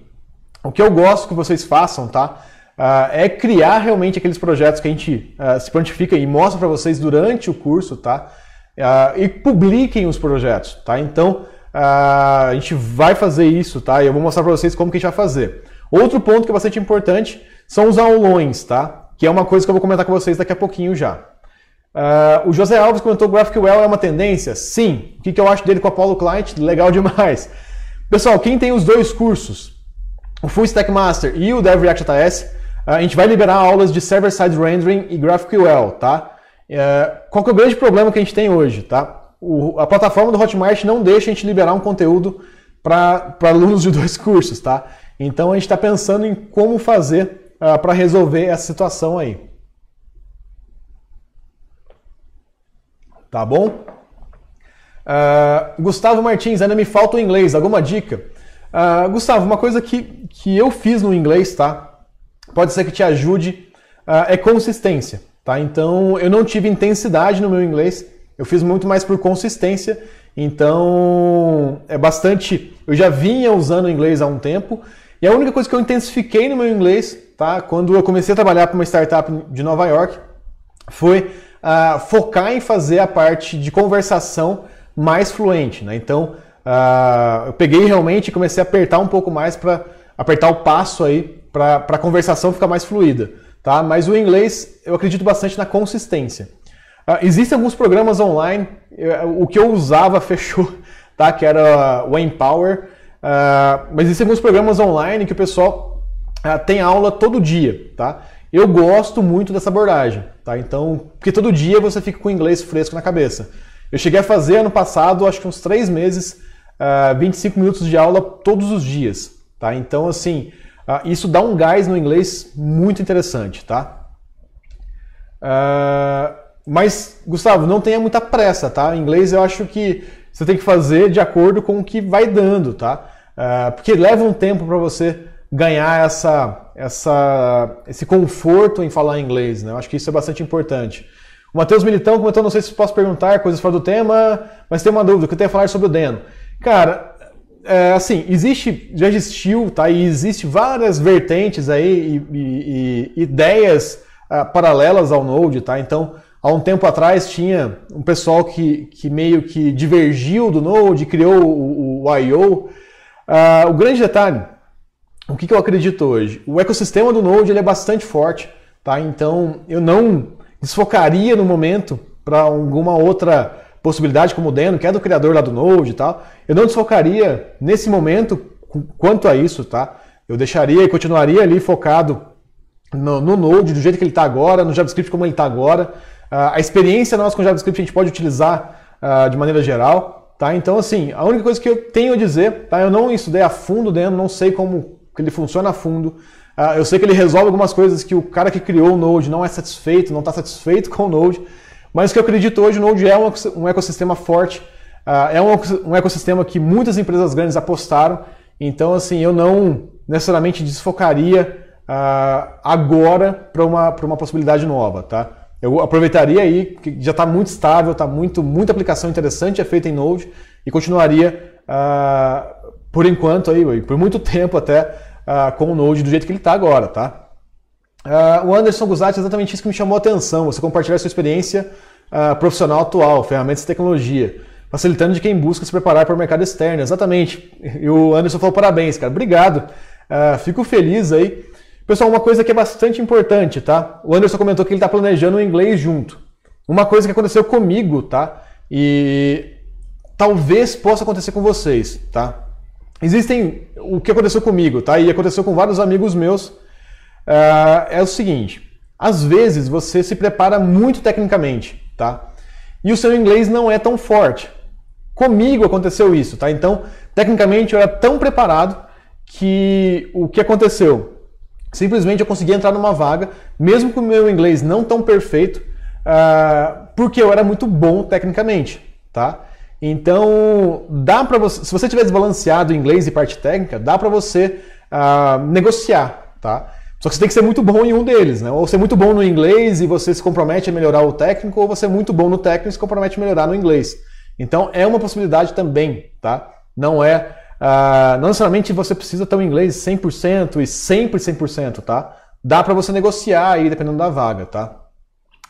O que eu gosto que vocês façam, tá? Uh, é criar realmente aqueles projetos que a gente uh, se prontifica e mostra para vocês durante o curso, tá? Uh, e publiquem os projetos, tá? Então, a gente vai fazer isso, tá? E eu vou mostrar para vocês como que a gente vai fazer. Outro ponto que é bastante importante são os aulões, tá? Que é uma coisa que eu vou comentar com vocês daqui a pouquinho já. Uh, o José Alves comentou GraphQL é uma tendência? Sim. O que, que eu acho dele com a Paulo Client? Legal demais. Pessoal, quem tem os dois cursos, o Full Stack Master e o Dev React ah, a gente vai liberar aulas de Server-Side Rendering e GraphQL, tá? Uh, qual que é o grande problema que a gente tem hoje, tá? O, a plataforma do Hotmart não deixa a gente liberar um conteúdo para alunos de dois cursos, tá? Então a gente está pensando em como fazer uh, ah, para resolver essa situação aí. Tá bom? Uh, Gustavo Martins, ainda me falta o inglês, alguma dica? Uh, Gustavo, uma coisa que, que eu fiz no inglês, tá? Pode ser que te ajude, é consistência, tá? Então eu não tive intensidade no meu inglês, eu fiz muito mais por consistência então, é bastante. Eu já vinha usando inglês há um tempo e a única coisa que eu intensifiquei no meu inglês, tá? Quando eu comecei a trabalhar para uma startup de Nova York, foi uh, focar em fazer a parte de conversação mais fluente, né? Então, uh, eu peguei realmente e comecei a apertar um pouco mais para apertar o passo aí para a conversação ficar mais fluida, tá? Mas o inglês, eu acredito bastante na consistência. Uh, existem alguns programas online, eu, eh, o que eu usava fechou, tá? Que era o Empower, Uh, mas existem alguns programas online que o pessoal uh, tem aula todo dia, tá? Eu gosto muito dessa abordagem, tá? Então, porque todo dia você fica com o inglês fresco na cabeça. Eu cheguei a fazer ano passado, acho que uns três meses, uh, ah, 25 minutos de aula todos os dias, tá? Então, assim, uh, isso dá um gás no inglês muito interessante, tá? mas, Gustavo, não tenha muita pressa, tá? inglês eu acho que você tem que fazer de acordo com o que vai dando, tá? Uh, porque leva um tempo para você ganhar essa, essa, esse conforto em falar inglês, né? Eu acho que isso é bastante importante. O Matheus Militão comentou, não sei se posso perguntar coisas fora do tema, mas tem uma dúvida que eu tenho a falar é sobre o Deno. Cara, é, assim, existe, já existiu, tá? E existe várias vertentes aí e, e, e ideias uh, paralelas ao Node, tá? Então, há um tempo atrás tinha um pessoal que, que meio que divergiu do Node, criou o, o I.O. Uh, ah, o grande detalhe, o que, que, eu acredito hoje? O ecossistema do Node ele é bastante forte, tá? então eu não desfocaria no momento para alguma outra possibilidade como o Deno, que é do criador lá do Node e tal, eu não desfocaria nesse momento quanto a isso, tá? Eu deixaria e continuaria ali focado no, no Node, do jeito que ele está agora, no JavaScript como ele está agora, ah, a experiência nossa com JavaScript a gente pode utilizar uh, de maneira geral, tá? Então, assim, a única coisa que eu tenho a dizer, tá? Eu não estudei a fundo dentro, né? não sei como que ele funciona a fundo. Uh, eu sei que ele resolve algumas coisas que o cara que criou o Node não é satisfeito, não está satisfeito com o Node, mas o que eu acredito hoje, o Node é um ecossistema forte, uh, é um ecossistema que muitas empresas grandes apostaram, então, assim, eu não necessariamente desfocaria agora para uma, uma possibilidade nova, tá? Eu aproveitaria aí, que já está muito estável, está muito, muita aplicação interessante é feita em Node e continuaria, uh, por enquanto, aí, por muito tempo até, uh, com o Node do jeito que ele está agora, tá? Uh, o Anderson Guzatti é exatamente isso que me chamou a atenção, você compartilhar sua experiência profissional atual, ferramentas e tecnologia, facilitando de quem busca se preparar para o mercado externo, exatamente. E o Anderson falou parabéns, cara, obrigado. fico feliz aí Pessoal, uma coisa que é bastante importante, tá? O Anderson comentou que ele está planejando o inglês junto. Uma coisa que aconteceu comigo, tá? E talvez possa acontecer com vocês, tá? Existem o que aconteceu comigo, tá? E aconteceu com vários amigos meus. Ah, é o seguinte: às vezes você se prepara muito tecnicamente, tá? E o seu inglês não é tão forte. Comigo aconteceu isso, tá? Então, tecnicamente eu era tão preparado que o que aconteceu? Simplesmente eu consegui entrar numa vaga, mesmo com o meu inglês não tão perfeito, uh, porque eu era muito bom tecnicamente, tá? Então, dá para você, se você tiver desbalanceado inglês e parte técnica, dá para você uh, negociar, tá? Só que você tem que ser muito bom em um deles, né? Ou ser muito bom no inglês e você se compromete a melhorar o técnico, ou você é muito bom no técnico e se compromete a melhorar no inglês. Então, é uma possibilidade também, tá? Não é ah, não necessariamente você precisa ter um inglês 100% e sempre 100%, tá? Dá para você negociar aí, dependendo da vaga, tá?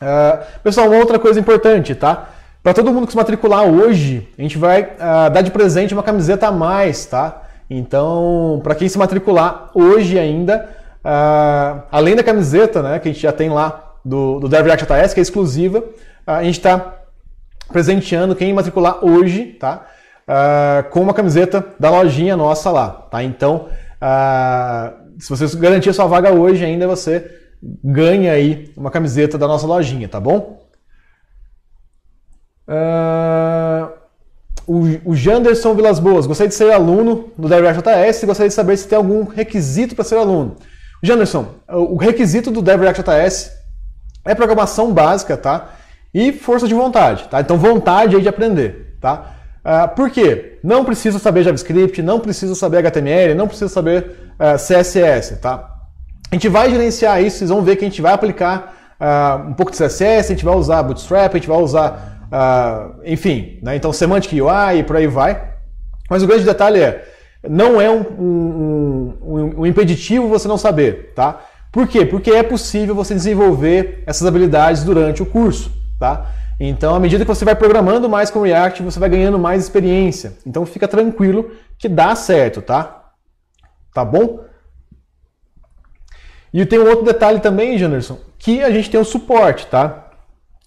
Ah, pessoal, uma outra coisa importante, tá? Para todo mundo que se matricular hoje, a gente vai ah, dar de presente uma camiseta a mais, tá? Então, para quem se matricular hoje ainda, além da camiseta, né, que a gente já tem lá do, do Dev JS, que é exclusiva, a gente está presenteando quem matricular hoje, tá? uh, com uma camiseta da lojinha nossa lá, tá? Então, uh, se você garantir a sua vaga hoje ainda, você ganha aí uma camiseta da nossa lojinha, tá bom? Uh, o, o Janderson Vilas Boas, gostaria de ser aluno do DevReact.js e gostaria de saber se tem algum requisito para ser aluno. Janderson, o requisito do DevReact.js é programação básica, tá? E força de vontade, tá? Então vontade aí de aprender, tá? Uh, por quê? Não precisa saber JavaScript, não precisa saber HTML, não precisa saber uh, ah, CSS, tá? A gente vai gerenciar isso, vocês vão ver que a gente vai aplicar uh, um pouco de CSS, a gente vai usar Bootstrap, a gente vai usar, uh, enfim, né? então Semantic UI e por aí vai. Mas o grande detalhe é, não é um, um, um impeditivo você não saber, tá? Por quê? Porque é possível você desenvolver essas habilidades durante o curso, tá? Então, à medida que você vai programando mais com React, você vai ganhando mais experiência. Então, fica tranquilo que dá certo, tá? Tá bom? E tem um outro detalhe também, Janderson, que a gente tem o suporte, tá?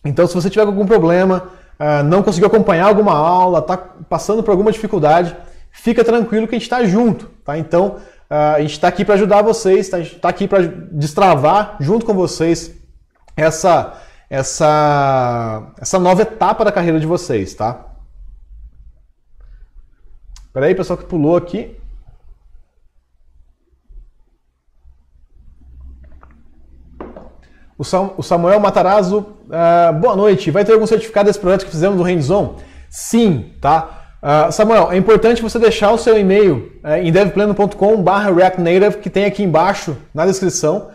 Então, se você tiver algum problema, ah, não conseguiu acompanhar alguma aula, está passando por alguma dificuldade, fica tranquilo que a gente está junto, tá? Então, ah, a gente está aqui para ajudar vocês, tá? a gente está aqui para destravar junto com vocês essa essa, essa nova etapa da carreira de vocês, tá? aí pessoal que pulou aqui. O Samuel Matarazzo, uh, boa noite. Vai ter algum certificado desse projeto que fizemos do hands Sim, tá? Uh, Samuel, é importante você deixar o seu e-mail uh, em devplano.com/reactnative que tem aqui embaixo na descrição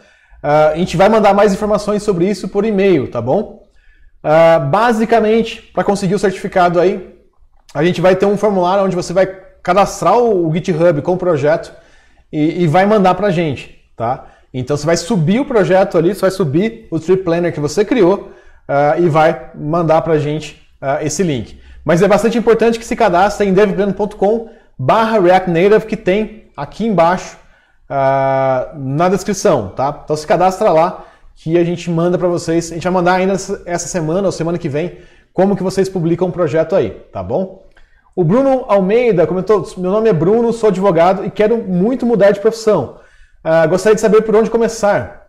Uh, a gente vai mandar mais informações sobre isso por e-mail, tá bom? Uh, basicamente, para conseguir o certificado aí, a gente vai ter um formulário onde você vai cadastrar o GitHub com o projeto e, e vai mandar para a gente, tá? Então você vai subir o projeto ali, você vai subir o Trip Planner que você criou uh, e vai mandar para a gente esse link. Mas é bastante importante que se cadastre em devplannercom barra React Native que tem aqui embaixo uh, na descrição, tá? Então se cadastra lá que a gente manda para vocês. A gente vai mandar ainda essa semana ou semana que vem como que vocês publicam o um projeto aí, tá bom? O Bruno Almeida comentou: meu nome é Bruno, sou advogado e quero muito mudar de profissão. Uh, gostaria de saber por onde começar.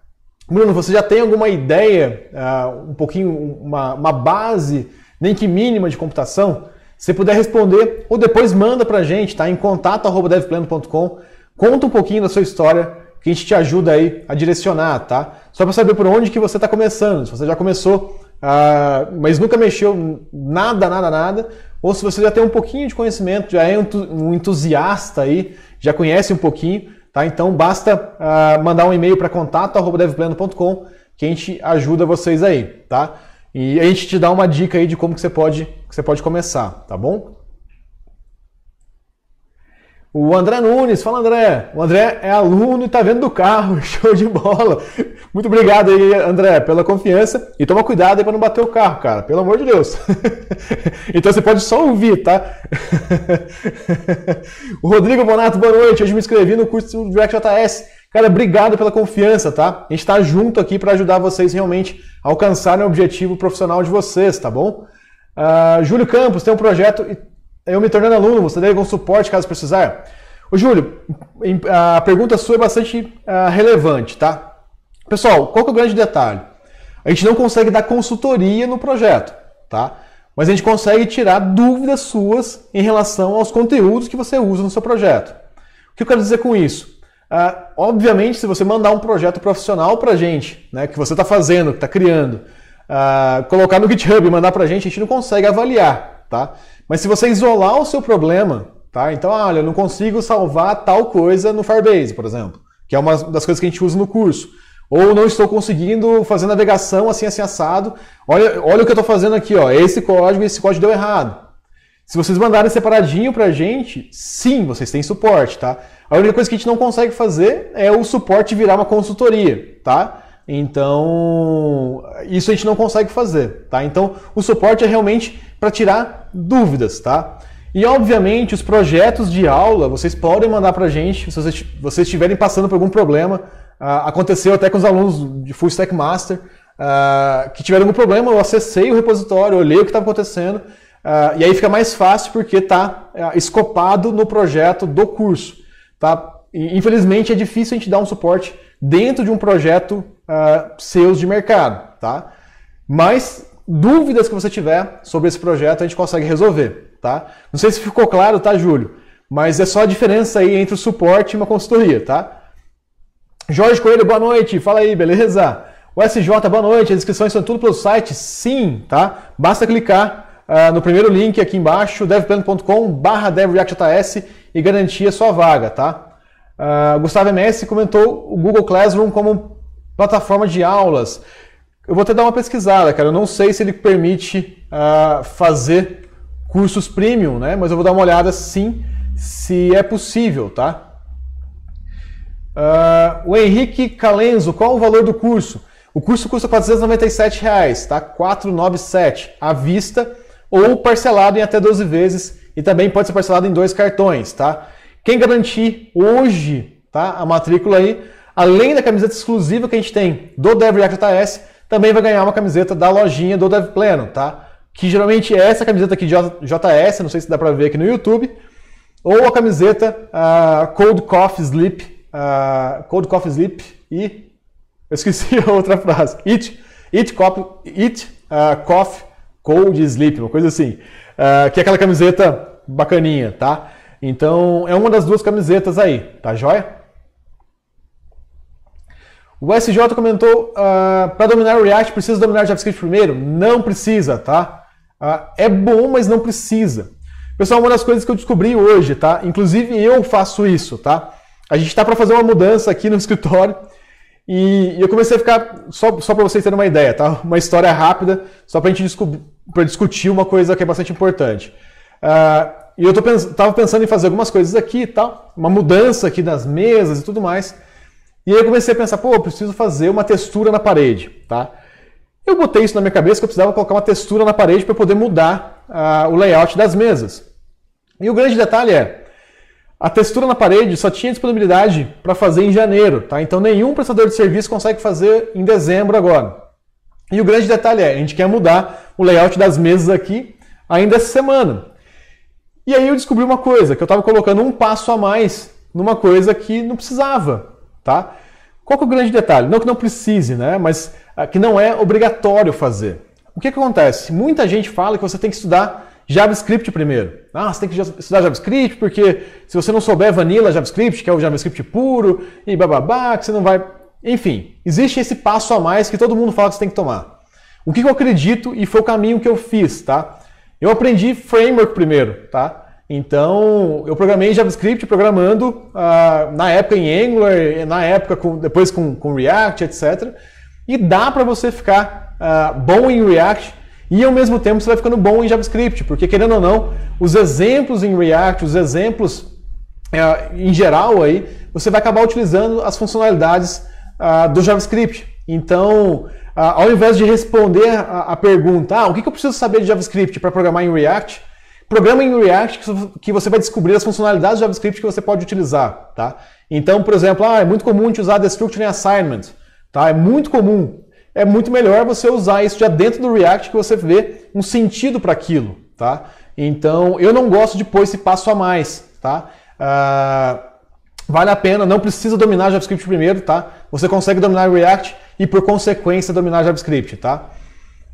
Bruno, você já tem alguma ideia, uh, um pouquinho, uma, uma base, nem que mínima de computação? Se puder responder, ou depois manda para a gente, tá? Em contato@devplano.com. Conta um pouquinho da sua história que a gente te ajuda aí a direcionar, tá? Só para saber por onde que você está começando, se você já começou, ah, mas nunca mexeu nada, nada, nada, ou se você já tem um pouquinho de conhecimento, já é um entusiasta aí, já conhece um pouquinho, tá? Então basta ah, mandar um e-mail para contato@devplano.com que a gente ajuda vocês aí, tá? E a gente te dá uma dica aí de como que você pode, que você pode começar, tá bom? O André Nunes, fala André. O André é aluno e tá vendo do carro, show de bola. Muito obrigado aí, André, pela confiança. E toma cuidado aí pra não bater o carro, cara, pelo amor de Deus. então você pode só ouvir, tá? o Rodrigo Bonato, boa noite. Hoje me inscrevi no curso do DirectJS. Cara, obrigado pela confiança, tá? A gente tá junto aqui para ajudar vocês realmente a alcançarem o objetivo profissional de vocês, tá bom? Uh, Júlio Campos tem um projeto eu me tornando aluno, você deve algum suporte caso precisar? Ô Júlio, a pergunta sua é bastante uh, relevante, tá? Pessoal, qual que é o grande detalhe? A gente não consegue dar consultoria no projeto, tá? Mas a gente consegue tirar dúvidas suas em relação aos conteúdos que você usa no seu projeto. O que eu quero dizer com isso? Uh, obviamente, se você mandar um projeto profissional para gente, né, que você está fazendo, que está criando, uh, colocar no GitHub e mandar para gente, a gente não consegue avaliar, tá? Mas se você isolar o seu problema, tá? Então, ah, olha, eu não consigo salvar tal coisa no Firebase, por exemplo, que é uma das coisas que a gente usa no curso. Ou não estou conseguindo fazer navegação assim, assim, assado. Olha, olha o que eu estou fazendo aqui, ó. Esse código, esse código deu errado. Se vocês mandarem separadinho pra gente, sim, vocês têm suporte, tá? A única coisa que a gente não consegue fazer é o suporte virar uma consultoria, tá? Então, isso a gente não consegue fazer, tá? Então, o suporte é realmente para tirar dúvidas, tá? E obviamente, os projetos de aula, vocês podem mandar para a gente, se vocês, vocês estiverem passando por algum problema. Ah, aconteceu até com os alunos de Full Stack Master, ah, que tiveram algum problema, eu acessei o repositório, olhei o que estava acontecendo, ah, e aí fica mais fácil porque está é, escopado no projeto do curso, tá? E, infelizmente, é difícil a gente dar um suporte dentro de um projeto uh, seus de mercado, tá? Mas dúvidas que você tiver sobre esse projeto a gente consegue resolver, tá? Não sei se ficou claro, tá, Júlio? Mas é só a diferença aí entre o suporte e uma consultoria, tá? Jorge Coelho, boa noite. Fala aí, beleza? O SJ, boa noite. As inscrições são tudo pelo site? Sim, tá? Basta clicar uh, no primeiro link aqui embaixo, devplano.com barra e garantir a sua vaga, tá? Uh, Gustavo MS comentou o Google Classroom como plataforma de aulas. Eu vou até dar uma pesquisada, cara. Eu não sei se ele permite uh, fazer cursos premium, né? Mas eu vou dar uma olhada sim, se é possível, tá? Uh, o Henrique Calenzo, qual o valor do curso? O curso custa R$ reais, tá? 497 à vista ou parcelado em até 12 vezes e também pode ser parcelado em dois cartões, tá? Quem garantir hoje tá, a matrícula aí, além da camiseta exclusiva que a gente tem do DevReactJS, também vai ganhar uma camiseta da lojinha do DevPleno, tá? Que geralmente é essa camiseta aqui de JS, não sei se dá para ver aqui no YouTube, ou a camiseta uh, Cold Coffee Sleep, uh, Cold Coffee Sleep e... Eu esqueci a outra frase. It, it, coffee, it uh, coffee, cold sleep, uma coisa assim. Uh, que é aquela camiseta bacaninha, tá? Então é uma das duas camisetas aí, tá joia? O SJ comentou: uh, ah, para dominar o React precisa dominar o JavaScript primeiro? Não precisa, tá? Uh, é bom, mas não precisa. Pessoal, uma das coisas que eu descobri hoje, tá? Inclusive eu faço isso, tá? A gente está para fazer uma mudança aqui no escritório e eu comecei a ficar, só, só para vocês terem uma ideia, tá? Uma história rápida, só para a gente discu discutir uma coisa que é bastante importante. Uh, e eu estava pens pensando em fazer algumas coisas aqui e tal, uma mudança aqui das mesas e tudo mais. E aí eu comecei a pensar, pô, eu preciso fazer uma textura na parede, tá? Eu botei isso na minha cabeça que eu precisava colocar uma textura na parede para poder mudar uh, o layout das mesas. E o grande detalhe é, a textura na parede só tinha disponibilidade para fazer em janeiro, tá? Então nenhum prestador de serviço consegue fazer em dezembro agora. E o grande detalhe é, a gente quer mudar o layout das mesas aqui ainda essa semana. E aí eu descobri uma coisa, que eu estava colocando um passo a mais numa coisa que não precisava, tá? Qual é o grande detalhe? Não que não precise, né? Mas ah, que não é obrigatório fazer. O que, que acontece? Muita gente fala que você tem que estudar JavaScript primeiro. Ah, você tem que estudar JavaScript porque se você não souber vanilla JavaScript, que é o JavaScript puro, e bababá, que você não vai. Enfim, existe esse passo a mais que todo mundo fala que você tem que tomar. O que, que eu acredito e foi o caminho que eu fiz, tá? Eu aprendi framework primeiro, tá? Então, eu programei JavaScript programando ah, na época em Angular, na época com, depois com, com, React, etc. E dá para você ficar ah, bom em React e ao mesmo tempo você vai ficando bom em JavaScript, porque querendo ou não, os exemplos em React, os exemplos ah, em geral aí, você vai acabar utilizando as funcionalidades do JavaScript. Então, ah, ao invés de responder a, a pergunta, ah, o que, que eu preciso saber de JavaScript para programar em React? Programa em React que você vai descobrir as funcionalidades de JavaScript que você pode utilizar, tá? Então, por exemplo, ah, é muito comum te usar Destructuring Assignment, tá? É muito comum. É muito melhor você usar isso já dentro do React que você vê um sentido para aquilo, tá? Então, eu não gosto de pôr esse passo a mais, tá? Ah, vale a pena, não precisa dominar JavaScript primeiro, tá? Você consegue dominar React e, por consequência, dominar JavaScript, tá?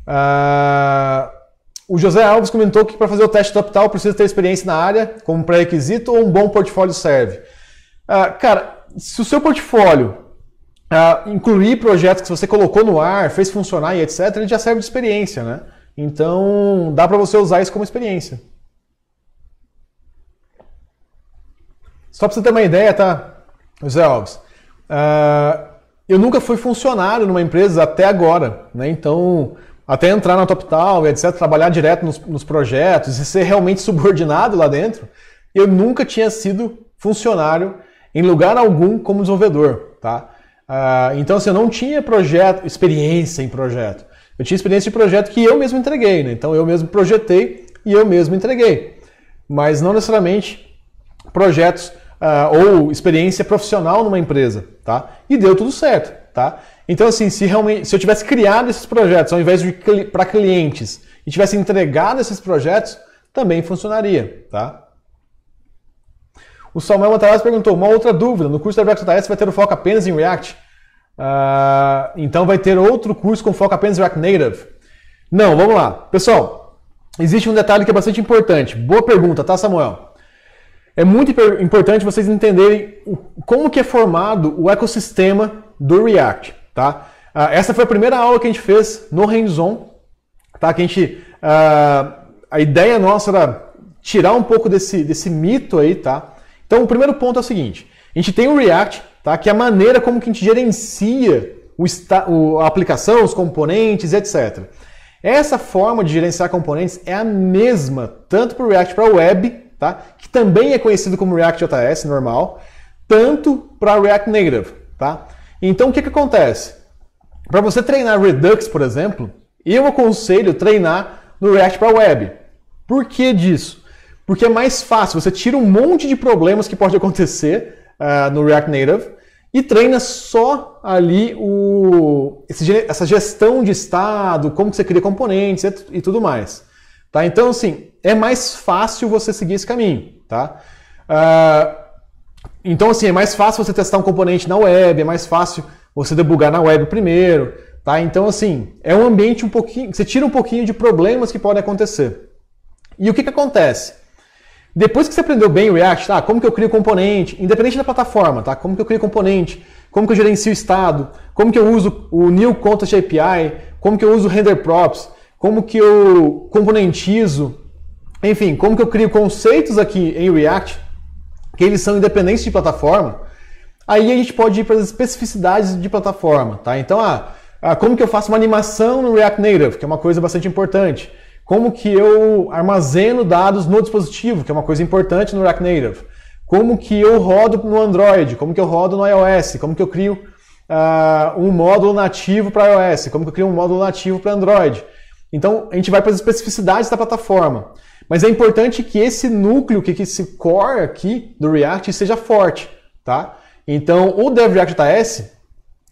Uh... O José Alves comentou que para fazer o teste total precisa ter experiência na área, como pré-requisito, ou um bom portfólio serve. Uh, cara, se o seu portfólio uh, incluir projetos que você colocou no ar, fez funcionar e etc., ele já serve de experiência, né? Então, dá para você usar isso como experiência. Só para você ter uma ideia, tá, José Alves? Uh, eu nunca fui funcionário numa empresa até agora, né? Então, até entrar na e etc, trabalhar direto nos, nos, projetos e ser realmente subordinado lá dentro, eu nunca tinha sido funcionário em lugar algum como desenvolvedor, tá? Uh, então, assim, eu não tinha projeto, experiência em projeto. Eu tinha experiência de projeto que eu mesmo entreguei, né? Então, eu mesmo projetei e eu mesmo entreguei. Mas não necessariamente projetos uh, ou experiência profissional numa empresa, tá? E deu tudo certo, tá? Então, assim, se realmente, se eu tivesse criado esses projetos ao invés de para clientes e tivesse entregado esses projetos, também funcionaria, tá? O Samuel Matarazzo perguntou, uma outra dúvida, no curso da React vai ter o foco apenas em React? Uh, então vai ter outro curso com foco apenas em React Native? Não, vamos lá. Pessoal, existe um detalhe que é bastante importante. Boa pergunta, tá, Samuel? é muito importante vocês entenderem como que é formado o ecossistema do React, tá? Ah, essa foi a primeira aula que a gente fez no hands-on, tá? Que a gente, ah, a ideia nossa era tirar um pouco desse, desse mito aí, tá? Então, o primeiro ponto é o seguinte, a gente tem o React, tá? Que é a maneira como que a gente gerencia o a aplicação, os componentes, etc. Essa forma de gerenciar componentes é a mesma tanto para o React para a web tá? que também é conhecido como React.js normal, tanto para React Native. Tá? Então, o que, que acontece? Para você treinar Redux, por exemplo, eu aconselho treinar no React para Web. Por que disso? Porque é mais fácil, você tira um monte de problemas que pode acontecer uh, no React Native e treina só ali o, esse, essa gestão de estado, como que você cria componentes e tudo mais. Tá? Então, assim, é mais fácil você seguir esse caminho, tá? Uh, então, assim, é mais fácil você testar um componente na web, é mais fácil você debugar na web primeiro, tá? Então, assim, é um ambiente um pouquinho... Você tira um pouquinho de problemas que podem acontecer. E o que, que acontece? Depois que você aprendeu bem o React, tá? Como que eu crio componente, independente da plataforma, tá? Como que eu crio componente, como que eu gerencio o estado, como que eu uso o New Context API, como que eu uso render props, como que eu componentizo, enfim, como que eu crio conceitos aqui em React, que eles são independentes de plataforma, aí a gente pode ir para as especificidades de plataforma, tá? Então, ah, ah, como que eu faço uma animação no React Native, que é uma coisa bastante importante. Como que eu armazeno dados no dispositivo, que é uma coisa importante no React Native. Como que eu rodo no Android, como que eu rodo no iOS, como que eu crio ah, um módulo nativo para iOS, como que eu crio um módulo nativo para Android. Então a gente vai para as especificidades da plataforma. Mas é importante que esse núcleo, que esse core aqui do React seja forte, tá? Então o Dev React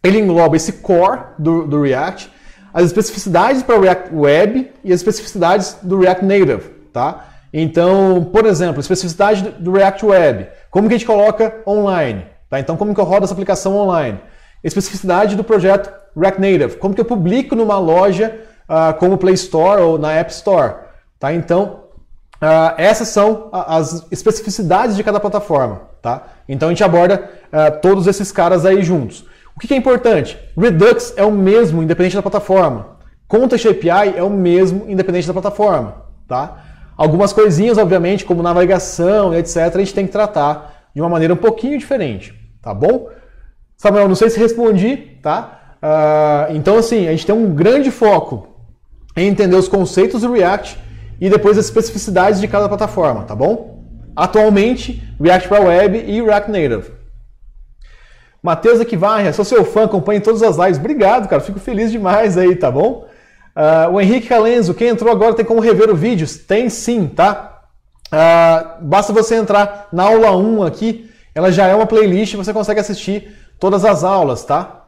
ele engloba esse core do, do React, as especificidades para o React Web e as especificidades do React Native, tá? Então, por exemplo, especificidade do React Web, como que a gente coloca online, tá? Então, como que eu rodo essa aplicação online? Especificidade do projeto React Native, como que eu publico numa loja uh, como Play Store ou na App Store. Tá? Então, uh, essas são as especificidades de cada plataforma. Tá? Então, a gente aborda uh, todos esses caras aí juntos. O que, que é importante? Redux é o mesmo, independente da plataforma. Context API é o mesmo, independente da plataforma. Tá? Algumas coisinhas, obviamente, como navegação, etc., a gente tem que tratar de uma maneira um pouquinho diferente, tá bom? Samuel, não sei se respondi, tá? Uh, então, assim, a gente tem um grande foco entender os conceitos do React e depois as especificidades de cada plataforma, tá bom? Atualmente, React para Web e React Native. Matheus Equivarria, sou seu fã, acompanhe todas as lives. Obrigado, cara, fico feliz demais aí, tá bom? Uh, o Henrique Calenzo, quem entrou agora tem como rever o vídeo? Tem sim, tá? Uh, basta você entrar na aula 1 aqui, ela já é uma playlist, você consegue assistir todas as aulas, tá?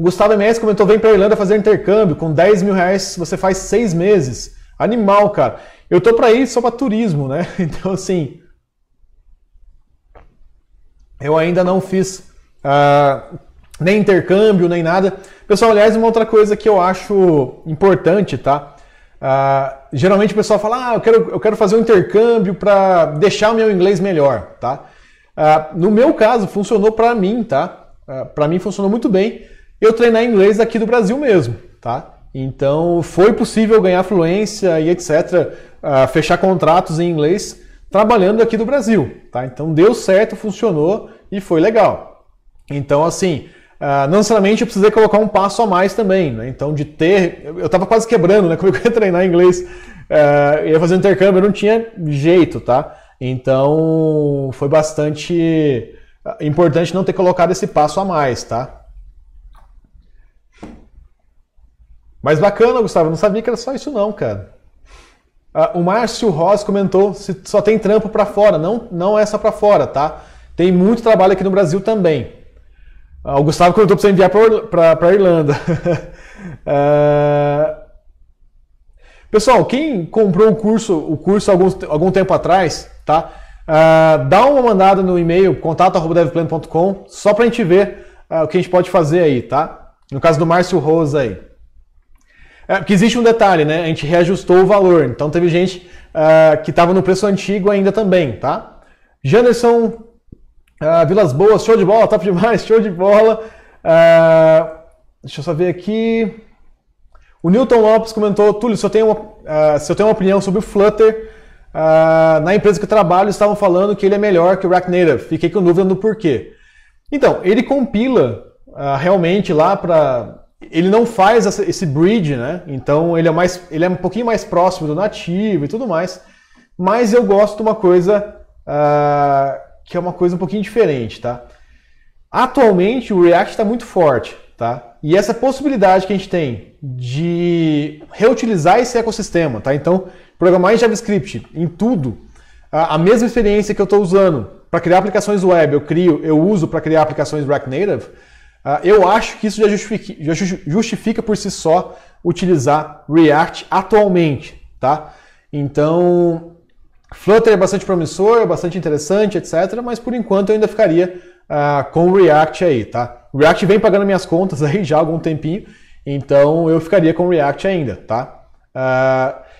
O Gustavo MS comentou: vem pra Irlanda fazer intercâmbio. Com 10 mil reais você faz seis meses. Animal, cara. Eu tô pra ir só pra turismo, né? Então, assim. Eu ainda não fiz uh, nem intercâmbio, nem nada. Pessoal, aliás, uma outra coisa que eu acho importante, tá? Uh, geralmente o pessoal fala, ah, eu quero, eu quero fazer um intercâmbio para deixar o meu inglês melhor, tá? Uh, no meu caso, funcionou para mim, tá? Uh, para mim funcionou muito bem eu treinar inglês aqui do Brasil mesmo, tá? Então foi possível ganhar fluência e etc, uh, ah, fechar contratos em inglês trabalhando aqui do Brasil, tá? Então deu certo, funcionou e foi legal. Então assim, uh, não necessariamente eu precisei colocar um passo a mais também, né? Então de ter, eu estava quase quebrando, né? Como eu ia treinar inglês, uh, ia fazer intercâmbio, não tinha jeito, tá? Então foi bastante importante não ter colocado esse passo a mais, tá? Mas bacana, Gustavo, não sabia que era só isso não, cara. Ah, o Márcio Ross comentou, se só tem trampo para fora, não, não é só para fora, tá? Tem muito trabalho aqui no Brasil também. Ah, o Gustavo comentou para você enviar para Irlanda. Ah, pessoal, quem comprou o curso, o curso algum, algum tempo atrás, tá? Ah, dá uma mandada no e-mail contato@devplan.com só para a gente ver ah, o que a gente pode fazer aí, tá? No caso do Márcio Rosa aí. É, porque existe um detalhe, né? A gente reajustou o valor. Então teve gente uh, que estava no preço antigo ainda também, tá? Janderson, uh, Vilas Boas, show de bola, top demais, show de bola. Uh, deixa eu só ver aqui. O Newton Lopes comentou, Túlio, se eu tenho uma, uh, se eu tenho uma opinião sobre o Flutter, uh, na empresa que eu trabalho estavam falando que ele é melhor que o React Native. Fiquei com dúvida no porquê. Então, ele compila uh, realmente lá para ele não faz essa, esse bridge, né? Então ele é mais, ele é um pouquinho mais próximo do nativo e tudo mais. Mas eu gosto de uma coisa uh, que é uma coisa um pouquinho diferente, tá? Atualmente o React está muito forte, tá? E essa possibilidade que a gente tem de reutilizar esse ecossistema, tá? Então programar em JavaScript em tudo, a, a mesma experiência que eu estou usando para criar aplicações web, eu crio, eu uso para criar aplicações React Native ah, eu acho que isso já justifica, já justifica por si só utilizar React atualmente, tá? Então, Flutter é bastante promissor, é bastante interessante, etc. Mas por enquanto eu ainda ficaria uh, com o React aí, tá? O React vem pagando minhas contas aí já há algum tempinho, então eu ficaria com o React ainda, tá? Uh,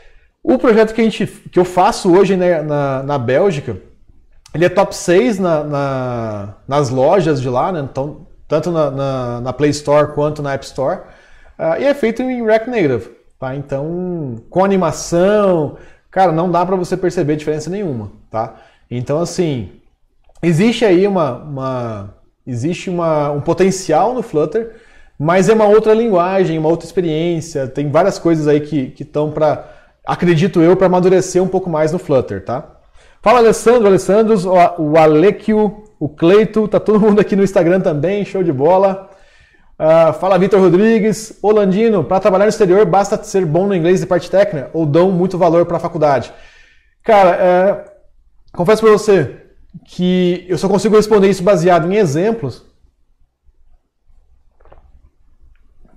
o projeto que, a gente, que eu faço hoje né, na, na Bélgica, ele é top 6 na, na, nas lojas de lá, né? Então tanto na, na, na Play Store quanto na App Store. Uh, e é feito em React Native, tá? Então, com animação, cara, não dá para você perceber diferença nenhuma, tá? Então, assim, existe aí uma, uma existe uma, um potencial no Flutter, mas é uma outra linguagem, uma outra experiência, tem várias coisas aí que estão para, acredito eu, para amadurecer um pouco mais no Flutter, tá? Fala, Alessandro, Alessandro, o Alequio o Cleito, tá todo mundo aqui no Instagram também, show de bola. Uh, fala Vitor Rodrigues, Olandino. para trabalhar no exterior basta ser bom no inglês de parte técnica ou dão muito valor para a faculdade? Cara, é, confesso para você que eu só consigo responder isso baseado em exemplos.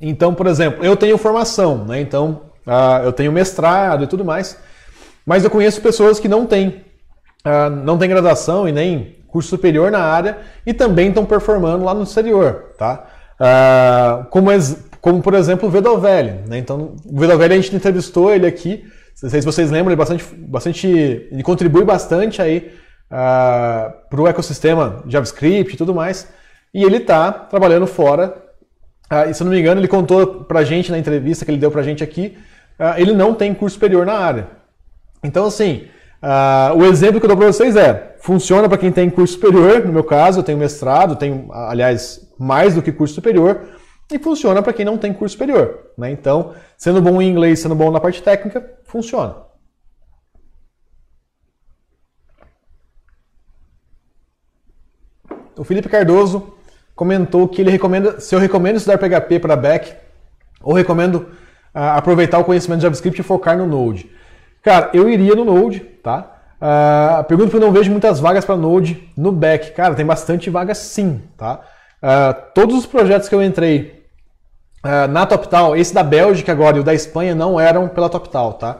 Então, por exemplo, eu tenho formação, né? Então, uh, eu tenho mestrado e tudo mais, mas eu conheço pessoas que não têm, uh, não têm graduação e nem curso superior na área e também estão performando lá no exterior, tá? Uh, como, como, por exemplo o Vedovelli, né? Então, o Vedovelli a gente entrevistou ele aqui, não sei se vocês lembram, ele, é bastante, bastante, ele contribui bastante aí uh, ah, para o ecossistema JavaScript e tudo mais, e ele está trabalhando fora, uh, e se não me engano ele contou para a gente na entrevista que ele deu para a gente aqui, ele não tem curso superior na área. Então, assim, Uh, o exemplo que eu dou para vocês é: funciona para quem tem curso superior, no meu caso, eu tenho mestrado, tenho, aliás, mais do que curso superior, e funciona para quem não tem curso superior. Né? Então, sendo bom em inglês, sendo bom na parte técnica, funciona. O Felipe Cardoso comentou que ele recomenda, se eu recomendo estudar PHP para back, ou recomendo uh, aproveitar o conhecimento de JavaScript e focar no Node. Cara, eu iria no Node, tá? Uh, pergunta porque eu não vejo muitas vagas para Node no back. Cara, tem bastante vaga sim, tá? Uh, todos os projetos que eu entrei uh, na TopTal, esse da Bélgica agora e o da Espanha não eram pela TopTal, tá?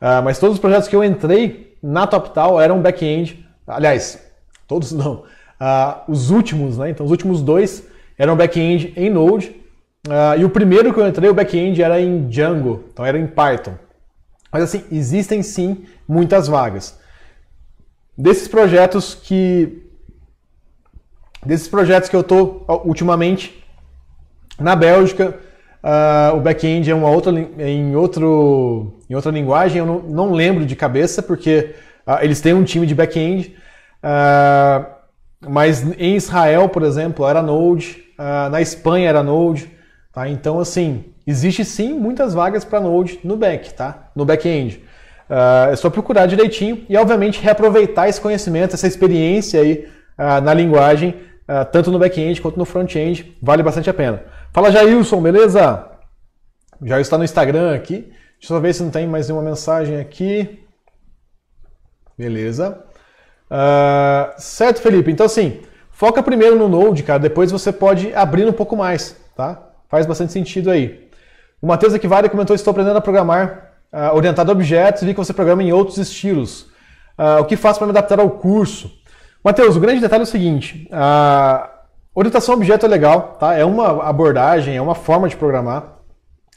Uh, mas todos os projetos que eu entrei na TopTal eram back-end. Aliás, todos não. Uh, os últimos, né? Então, os últimos dois eram back-end em Node. Uh, e o primeiro que eu entrei, o back-end era em Django, então era em Python. Mas assim, existem sim muitas vagas. Desses projetos que desses projetos que eu estou ultimamente na Bélgica, uh, o back-end é uma outra em outro em outra linguagem, eu não, não lembro de cabeça porque uh, eles têm um time de back-end. Uh, mas em Israel, por exemplo, era Node, na Espanha era Node, tá? Então assim, Existe sim muitas vagas para Node no back, tá? No back-end. Uh, é só procurar direitinho e, obviamente, reaproveitar esse conhecimento, essa experiência aí uh, na linguagem, uh, tanto no back-end quanto no front-end, vale bastante a pena. Fala Jailson, beleza? Jailson está no Instagram aqui. Deixa eu ver se não tem mais nenhuma mensagem aqui. Beleza. certo, Felipe. Então, assim, foca primeiro no Node, cara. Depois você pode abrir um pouco mais, tá? Faz bastante sentido aí. O Matheus Equivale comentou: Estou aprendendo a programar uh, orientado a objetos e vi que você programa em outros estilos. Uh, o que faço para me adaptar ao curso? Matheus, o grande detalhe é o seguinte: uh, orientação a objeto é legal, tá? é uma abordagem, é uma forma de programar.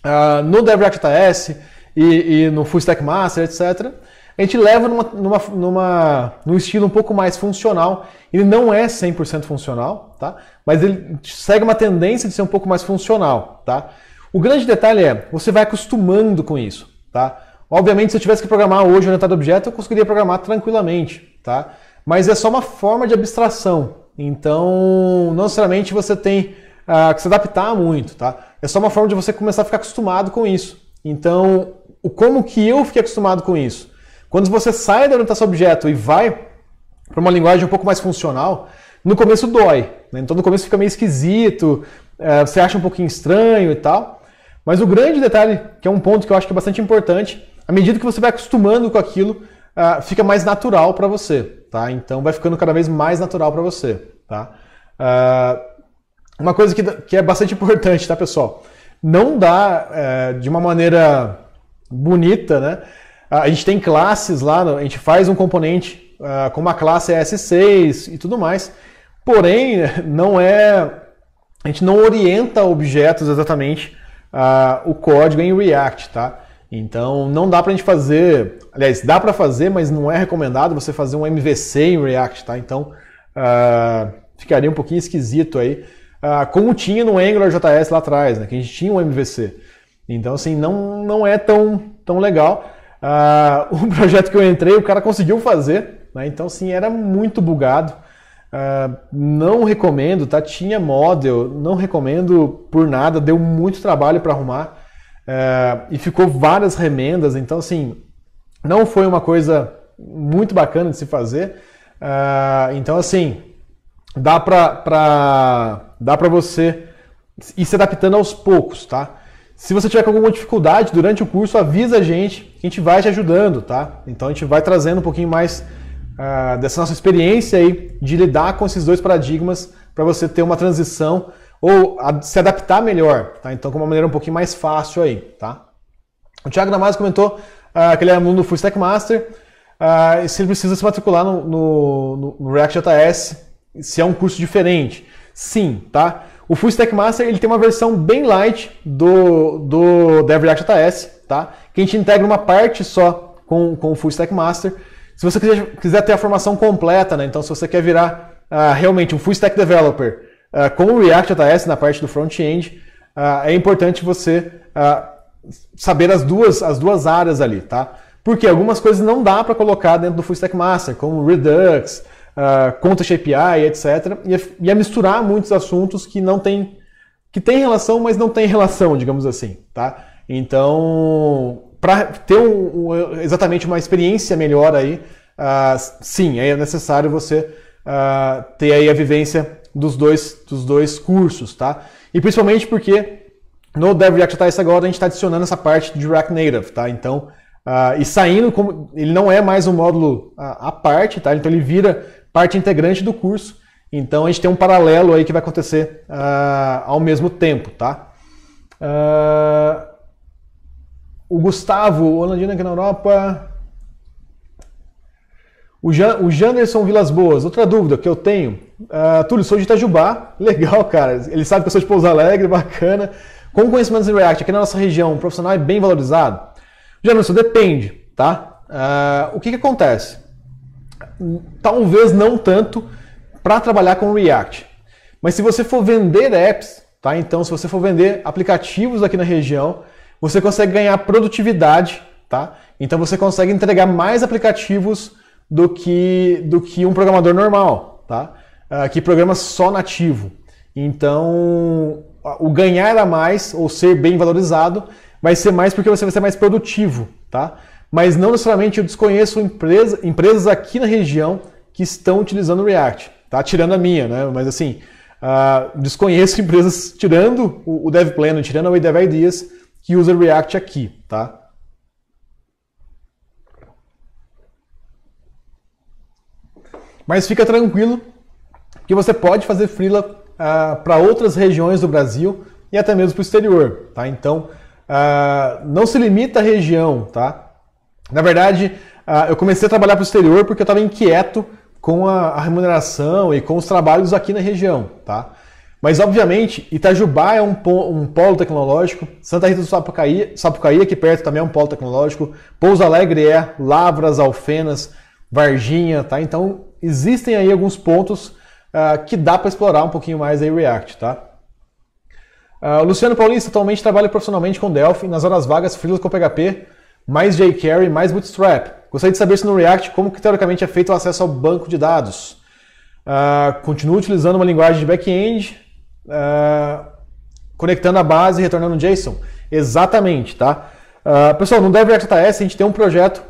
Uh, no DevReactJS e, e no Full Stack Master, etc., a gente leva numa, numa, numa, num estilo um pouco mais funcional. Ele não é 100% funcional, tá? mas ele segue uma tendência de ser um pouco mais funcional. Tá? O grande detalhe é, você vai acostumando com isso, tá? Obviamente, se eu tivesse que programar hoje orientado a objeto, eu conseguiria programar tranquilamente, tá? Mas é só uma forma de abstração. Então, não necessariamente você tem ah, que se adaptar muito, tá? É só uma forma de você começar a ficar acostumado com isso. Então, o como que eu fiquei acostumado com isso? Quando você sai da orientação a objeto e vai para uma linguagem um pouco mais funcional, no começo dói, né? Então, no começo fica meio esquisito, eh, você acha um pouquinho estranho e tal. Mas o grande detalhe, que é um ponto que eu acho que é bastante importante, à medida que você vai acostumando com aquilo, uh, fica mais natural para você, tá? Então vai ficando cada vez mais natural para você, tá? Uh, uma coisa que, que é bastante importante, tá, pessoal? Não dá eh, de uma maneira bonita, né? Ah, a gente tem classes lá, a gente faz um componente com uma classe é S6 e tudo mais, porém, não é. A gente não orienta objetos exatamente uh, o código é em React, tá? Então não dá para a gente fazer, aliás, dá para fazer, mas não é recomendado você fazer um MVC em React, tá? Então uh, ficaria um pouquinho esquisito aí, uh, como tinha no AngularJS lá atrás, né? Que a gente tinha um MVC. Então assim não não é tão tão legal. Uh, ah, um projeto que eu entrei, o cara conseguiu fazer, né? Então sim, era muito bugado. Uh, não recomendo, tá? Tinha model, não recomendo por nada, deu muito trabalho para arrumar uh, e ficou várias remendas, então assim, não foi uma coisa muito bacana de se fazer. Uh, então assim, dá pra, pra, dá pra você ir se adaptando aos poucos, tá? Se você tiver alguma dificuldade durante o curso, avisa a gente, a gente vai te ajudando, tá? Então a gente vai trazendo um pouquinho mais ah, dessa nossa experiência aí de lidar com esses dois paradigmas para você ter uma transição ou a, se adaptar melhor, tá? Então, com uma maneira um pouquinho mais fácil aí, tá? O Thiago Damasio comentou ah, que ele é aluno do Full Stack Master ah, e se ele precisa se matricular no, no, no React JS, se é um curso diferente. Sim, tá? O Full Stack Master ele tem uma versão bem light do, do Dev React JS, tá? Que a gente integra uma parte só com, com o Full Stack Master se você quiser, quiser ter a formação completa, né? Então, se você quer virar uh, realmente um full stack developer uh, com o React JS na parte do front-end, uh, é importante você saber as duas, as duas áreas ali, tá? Porque algumas coisas não dá para colocar dentro do Full Stack Master, como Redux, uh, Context API, etc. É e é misturar muitos assuntos que não tem, que tem relação, mas não tem relação, digamos assim, tá? Então, para ter um, um, exatamente uma experiência melhor aí, uh, sim, é necessário você uh, ter aí a vivência dos dois, dos dois cursos, tá? E principalmente porque no Dev React agora a gente está adicionando essa parte de React Native, tá? Então, uh, e saindo, como ele não é mais um módulo à parte, tá? Então ele vira parte integrante do curso. Então a gente tem um paralelo aí que vai acontecer ao mesmo tempo, tá? Uh, o Gustavo, o aqui na Europa. O, Jan, o Janderson Vilas Boas, outra dúvida que eu tenho. Uh, Túlio, sou de Itajubá. Legal, cara. Ele sabe que eu sou de Pouso Alegre, bacana. Com conhecimentos em React, aqui na nossa região, o profissional é bem valorizado? Janderson, depende, tá? Uh, o que, que acontece? Talvez não tanto para trabalhar com React. Mas se você for vender apps, tá? Então, se você for vender aplicativos aqui na região, você consegue ganhar produtividade, tá? Então você consegue entregar mais aplicativos do que, do que um programador normal, tá? Uh, que programa só nativo. Então, o ganhar a mais, ou ser bem valorizado, vai ser mais porque você vai ser mais produtivo, tá? Mas não necessariamente eu desconheço empresa, empresas aqui na região que estão utilizando React, tá? Tirando a minha, né? Mas assim, uh, desconheço empresas tirando o, o DevPlan, tirando a Way Dev Ideas, que usa React aqui, tá? Mas fica tranquilo que você pode fazer freela uh, ah, para outras regiões do Brasil e até mesmo para o exterior, tá? Então, uh, não se limita à região, tá? Na verdade, uh, eu comecei a trabalhar para o exterior porque eu estava inquieto com a, a remuneração e com os trabalhos aqui na região, tá? Mas, obviamente, Itajubá é um, um polo tecnológico, Santa Rita do Sapucaí, Sapucaí, aqui perto, também é um polo tecnológico, Pouso Alegre é, Lavras, Alfenas, Varginha, tá? Então, existem aí alguns pontos uh, que dá para explorar um pouquinho mais aí React, tá? Uh, Luciano Paulista atualmente trabalha profissionalmente com Delphi, nas horas vagas, freelas com PHP, mais jQuery, mais Bootstrap. Gostaria de saber se no React, como que teoricamente é feito o acesso ao banco de dados. Uh, ah, continua utilizando uma linguagem de back-end, Uh, conectando a base e retornando JSON. Exatamente, tá? Uh, pessoal, no DevRectJS a gente tem um projeto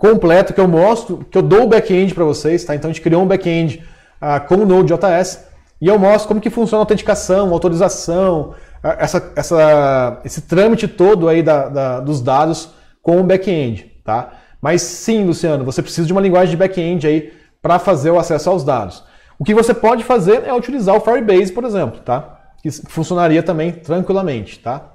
completo que eu mostro, que eu dou o back-end para vocês, tá? Então a gente criou um back-end uh, com o Node.js e eu mostro como que funciona a autenticação, autorização, essa, essa, esse trâmite todo aí da, da, dos dados com o back-end, tá? Mas sim, Luciano, você precisa de uma linguagem de back-end aí para fazer o acesso aos dados. O que você pode fazer é utilizar o Firebase, por exemplo, tá? Que funcionaria também tranquilamente, tá?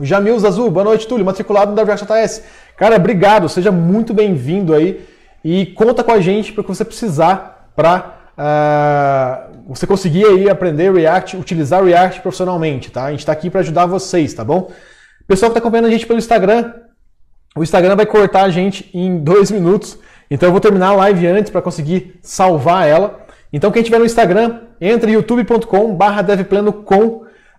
Jamil Azul, boa noite, Túlio, matriculado no WJS. Cara, obrigado, seja muito bem-vindo aí e conta com a gente para o que você precisar para uh, ah, você conseguir aí aprender React, utilizar React profissionalmente, tá? A gente está aqui para ajudar vocês, tá bom? Pessoal que está acompanhando a gente pelo Instagram, o Instagram vai cortar a gente em dois minutos, então eu vou terminar a live antes para conseguir salvar ela. Então quem tiver no Instagram, entre youtube.com barra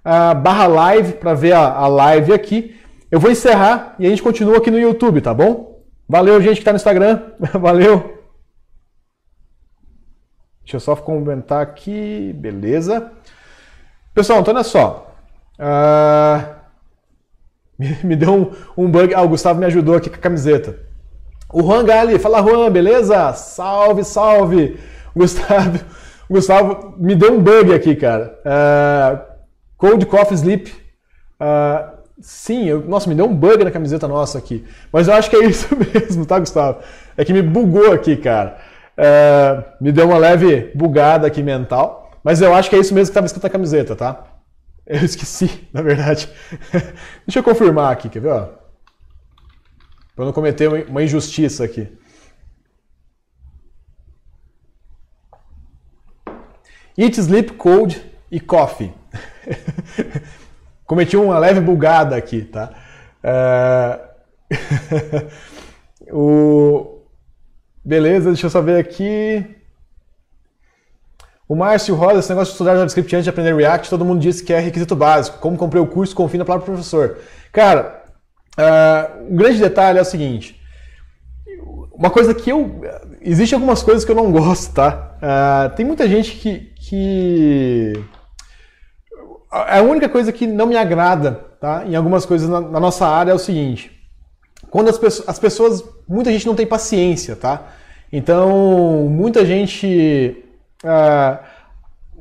ah, barra live para ver a, live aqui. Eu vou encerrar e a gente continua aqui no YouTube, tá bom? Valeu, gente que está no Instagram. Valeu. Deixa eu só comentar aqui. Beleza. Pessoal, então olha só. Uh... Me, deu um, um, bug. Ah, o Gustavo me ajudou aqui com a camiseta. O Juan Gali. Fala, Juan. Beleza? Salve, salve. Gustavo, Gustavo me deu um bug aqui, cara. Uh, cold Coffee Sleep. Uh, sim, eu, nossa, me deu um bug na camiseta nossa aqui. Mas eu acho que é isso mesmo, tá, Gustavo? É que me bugou aqui, cara. Uh, me deu uma leve bugada aqui mental. Mas eu acho que é isso mesmo que estava escrito na camiseta, tá? Eu esqueci, na verdade. Deixa eu confirmar aqui, quer ver? Para não cometer uma injustiça aqui. Eat, Sleep, Cold e Coffee. Cometi uma leve bugada aqui, tá? É, o... Beleza, deixa eu só ver aqui. O Márcio Rosa, esse negócio de estudar JavaScript antes de aprender React, todo mundo disse que é requisito básico. Como comprei o curso, confio na palavra do professor. Cara, uh, um grande detalhe é o seguinte. Uma coisa que eu... Existem algumas coisas que eu não gosto, tá? Uh, tem muita gente que, que a única coisa que não me agrada, tá? Em algumas coisas na, na nossa área é o seguinte: quando as, as pessoas, muita gente não tem paciência, tá? Então muita gente uh,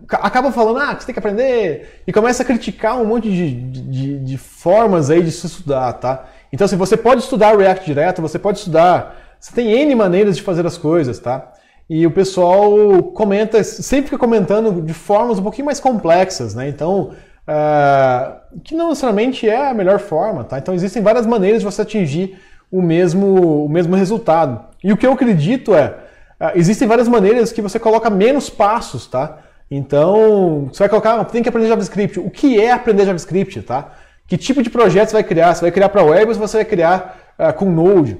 acaba falando, ah, você tem que aprender e começa a criticar um monte de, de, de formas aí de se estudar, tá? Então se assim, você pode estudar React direto, você pode estudar, você tem n maneiras de fazer as coisas, tá? E o pessoal comenta, sempre fica comentando de formas um pouquinho mais complexas, né? Então, uh, que não necessariamente é a melhor forma, tá? Então existem várias maneiras de você atingir o mesmo, o mesmo resultado. E o que eu acredito é, uh, existem várias maneiras que você coloca menos passos, tá? Então, você vai colocar, ah, tem que aprender JavaScript. O que é aprender JavaScript, tá? Que tipo de projeto você vai criar? Você vai criar para web ou você vai criar uh, com Node?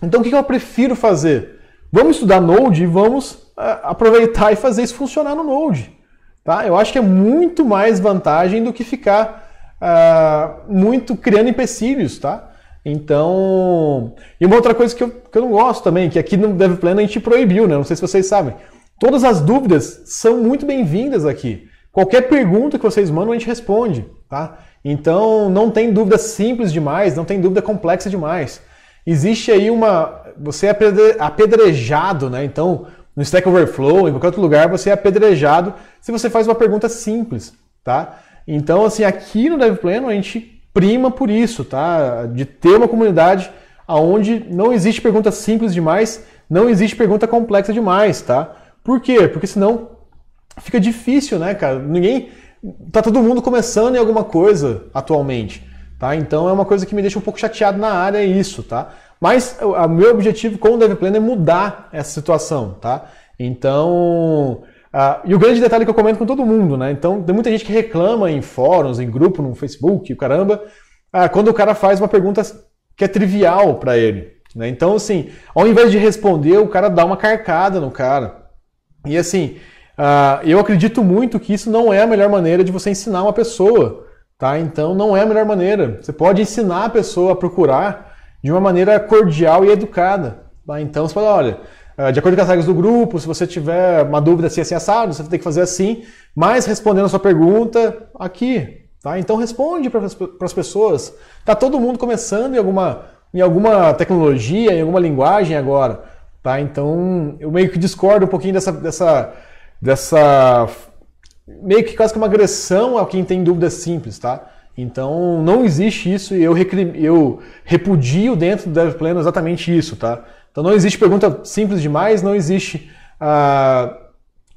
Então, o que eu prefiro fazer? Vamos estudar Node e vamos é, aproveitar e fazer isso funcionar no Node. Tá? Eu acho que é muito mais vantagem do que ficar uh, muito criando empecilhos, tá? Então, e uma outra coisa que eu, que eu não gosto também, que aqui no DevPlan a gente proibiu, né? Não sei se vocês sabem. Todas as dúvidas são muito bem-vindas aqui. Qualquer pergunta que vocês mandam, a gente responde, tá? Então, não tem dúvida simples demais, não tem dúvida complexa demais existe aí uma. Você é apedrejado, né? Então, no Stack Overflow, em qualquer outro lugar, você é apedrejado se você faz uma pergunta simples, tá? Então, assim, aqui no DevPlano a gente prima por isso, tá? De ter uma comunidade aonde não existe pergunta simples demais, não existe pergunta complexa demais, tá? Por quê? Porque senão fica difícil, né, cara? Ninguém. Tá todo mundo começando em alguma coisa atualmente. Tá? Então é uma coisa que me deixa um pouco chateado na área é isso, tá? Mas o meu objetivo com o Dev é mudar essa situação, tá? Então, uh, e o grande detalhe que eu comento com todo mundo, né? Então, tem muita gente que reclama em fóruns, em grupo, no Facebook, o caramba, uh, quando o cara faz uma pergunta que é trivial para ele, né? Então, assim, ao invés de responder, o cara dá uma carcada no cara. E assim, uh, eu acredito muito que isso não é a melhor maneira de você ensinar uma pessoa, Tá? Então não é a melhor maneira. Você pode ensinar a pessoa a procurar de uma maneira cordial e educada. Tá? Então você fala, olha, eh, de acordo com as regras do grupo, se você tiver uma dúvida assim, assim, assado, você tem que fazer assim, mas respondendo a sua pergunta aqui. Tá? Então responde para as pessoas. Está todo mundo começando em alguma, em alguma tecnologia, em alguma linguagem agora. Tá? Então eu meio que discordo um pouquinho dessa, dessa, dessa meio que quase que uma agressão a quem tem dúvidas simples, tá? Então não existe isso e eu, eu repudio dentro do Dev Plano exatamente isso, tá? Então não existe pergunta simples demais, não existe ah,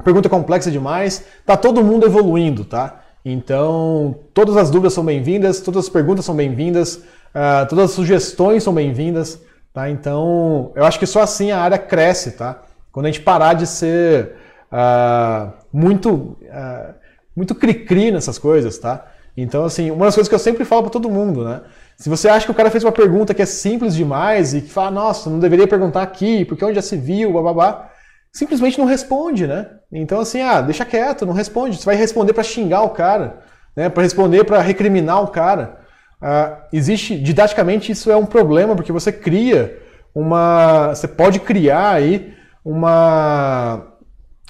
pergunta complexa demais, tá todo mundo evoluindo, tá? Então todas as dúvidas são bem-vindas, todas as perguntas são bem-vindas, ah, todas as sugestões são bem-vindas, tá? Então eu acho que só assim a área cresce, tá? Quando a gente parar de ser ah, muito, uh, muito cri-cri nessas coisas, tá? Então, assim, uma das coisas que eu sempre falo para todo mundo, né? Se você acha que o cara fez uma pergunta que é simples demais e que fala, nossa, não deveria perguntar aqui, porque onde já se viu, babá simplesmente não responde, né? Então, assim, ah, deixa quieto, não responde. Você vai responder para xingar o cara, né? Para responder para recriminar o cara. Uh, existe, didaticamente, isso é um problema, porque você cria uma. Você pode criar aí uma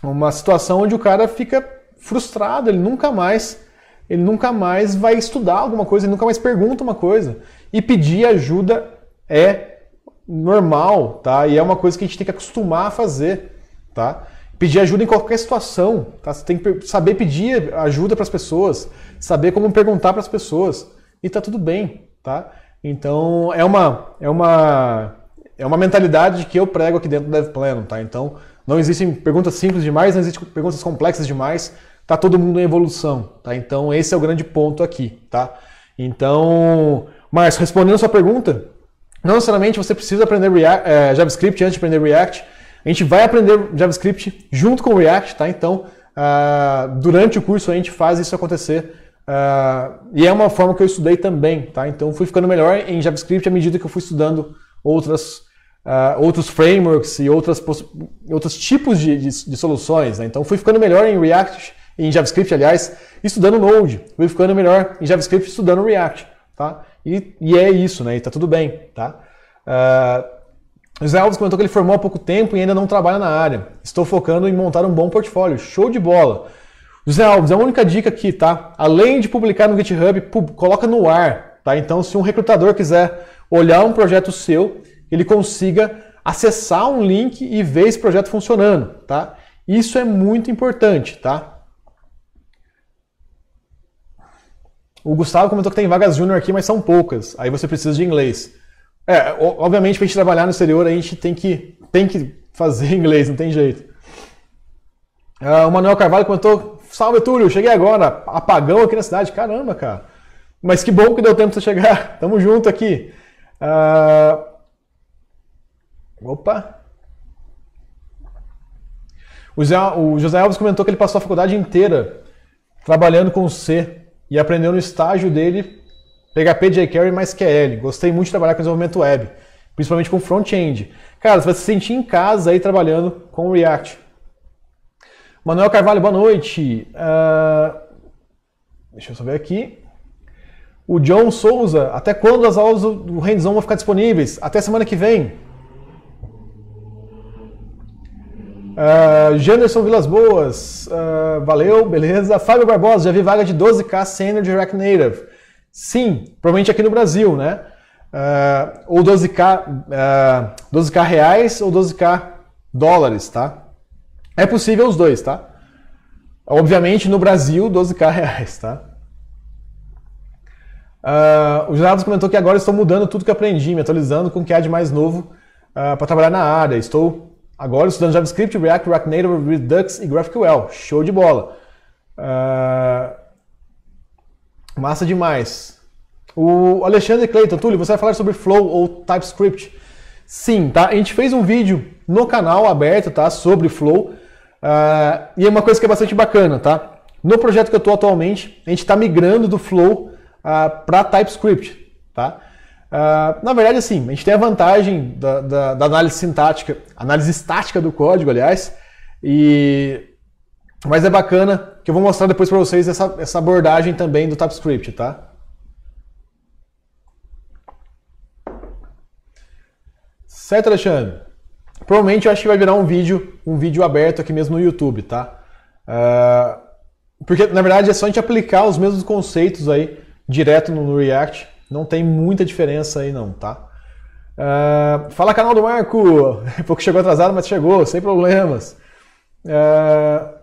uma situação onde o cara fica frustrado, ele nunca mais ele nunca mais vai estudar alguma coisa, ele nunca mais pergunta uma coisa. E pedir ajuda é normal, tá? E é uma coisa que a gente tem que acostumar a fazer, tá? Pedir ajuda em qualquer situação, tá? Você tem que saber pedir ajuda para as pessoas, saber como perguntar para as pessoas e tá tudo bem, tá? Então, é uma é uma é uma mentalidade que eu prego aqui dentro do pleno tá? Então, não existem perguntas simples demais, não existem perguntas complexas demais. Tá todo mundo em evolução, tá? Então esse é o grande ponto aqui, tá? Então, Márcio, respondendo a sua pergunta, não necessariamente você precisa aprender React, é, JavaScript antes de aprender React. A gente vai aprender JavaScript junto com React, tá? Então, uh, durante o curso a gente faz isso acontecer. Uh, e é uma forma que eu estudei também, tá? Então, fui ficando melhor em JavaScript à medida que eu fui estudando outras uh, outros frameworks e outras outros tipos de, de, de soluções. Né? Então fui ficando melhor em React, em JavaScript, aliás, estudando Node. Fui ficando melhor em JavaScript estudando React. Tá? E, e é isso, né? E tá tudo bem. Tá? Uh, ah, José Alves comentou que ele formou há pouco tempo e ainda não trabalha na área. Estou focando em montar um bom portfólio. Show de bola! José Alves, a única dica aqui, tá? Além de publicar no GitHub, pub, coloca no ar, tá? Então, se um recrutador quiser olhar um projeto seu ele consiga acessar um link e ver esse projeto funcionando, tá? Isso é muito importante, tá? O Gustavo comentou que tem vagas júnior aqui, mas são poucas. Aí você precisa de inglês. É, obviamente, para a gente trabalhar no exterior, a gente tem que, tem que fazer inglês, não tem jeito. Uh, o Manuel Carvalho comentou: Salve, Túlio, cheguei agora, apagão aqui na cidade. Caramba, cara. Mas que bom que deu tempo de chegar. Tamo junto aqui. Uh, Opa! O José, Alves comentou que ele passou a faculdade inteira trabalhando com C e aprendeu no estágio dele PHP, jQuery mais QL. Gostei muito de trabalhar com desenvolvimento web, principalmente com front-end. Cara, você vai se sentir em casa aí trabalhando com React. Manuel Carvalho, boa noite. Uh, deixa eu só ver aqui. O John Souza, até quando as aulas do Hands-On vão ficar disponíveis? Até semana que vem. Uh, Janderson Vilas Boas, uh, valeu, beleza. Fábio Barbosa, já vi vaga de 12K sênior de React Native. Sim, provavelmente aqui no Brasil, né? Uh, ou 12K, uh, 12K reais ou 12K dólares, tá? É possível os dois, tá? Obviamente no Brasil, 12K reais, tá? Uh, o Jonathan comentou que agora estou mudando tudo que aprendi, me atualizando com o que há de mais novo uh, para trabalhar na área. Estou Agora estudando JavaScript, React, React Native, Redux e GraphQL. Show de bola. Uh, massa demais. O Alexandre Clayton, Túlio, você vai falar sobre Flow ou TypeScript? Sim, tá? A gente fez um vídeo no canal aberto, tá? Sobre Flow. Uh, e é uma coisa que é bastante bacana, tá? No projeto que eu estou atualmente, a gente está migrando do Flow uh, ah, para TypeScript, tá? Ah, na verdade, assim, a gente tem a vantagem da, da, da, análise sintática, análise estática do código, aliás, e mas é bacana que eu vou mostrar depois para vocês essa, essa abordagem também do TypeScript, tá? Certo, Alexandre? Provavelmente eu acho que vai virar um vídeo, um vídeo aberto aqui mesmo no YouTube, tá? Uh, porque na verdade é só a gente aplicar os mesmos conceitos aí direto no, no React não tem muita diferença aí não, tá? Uh, fala canal do Marco! pouco chegou atrasado, mas chegou, sem problemas. Uh,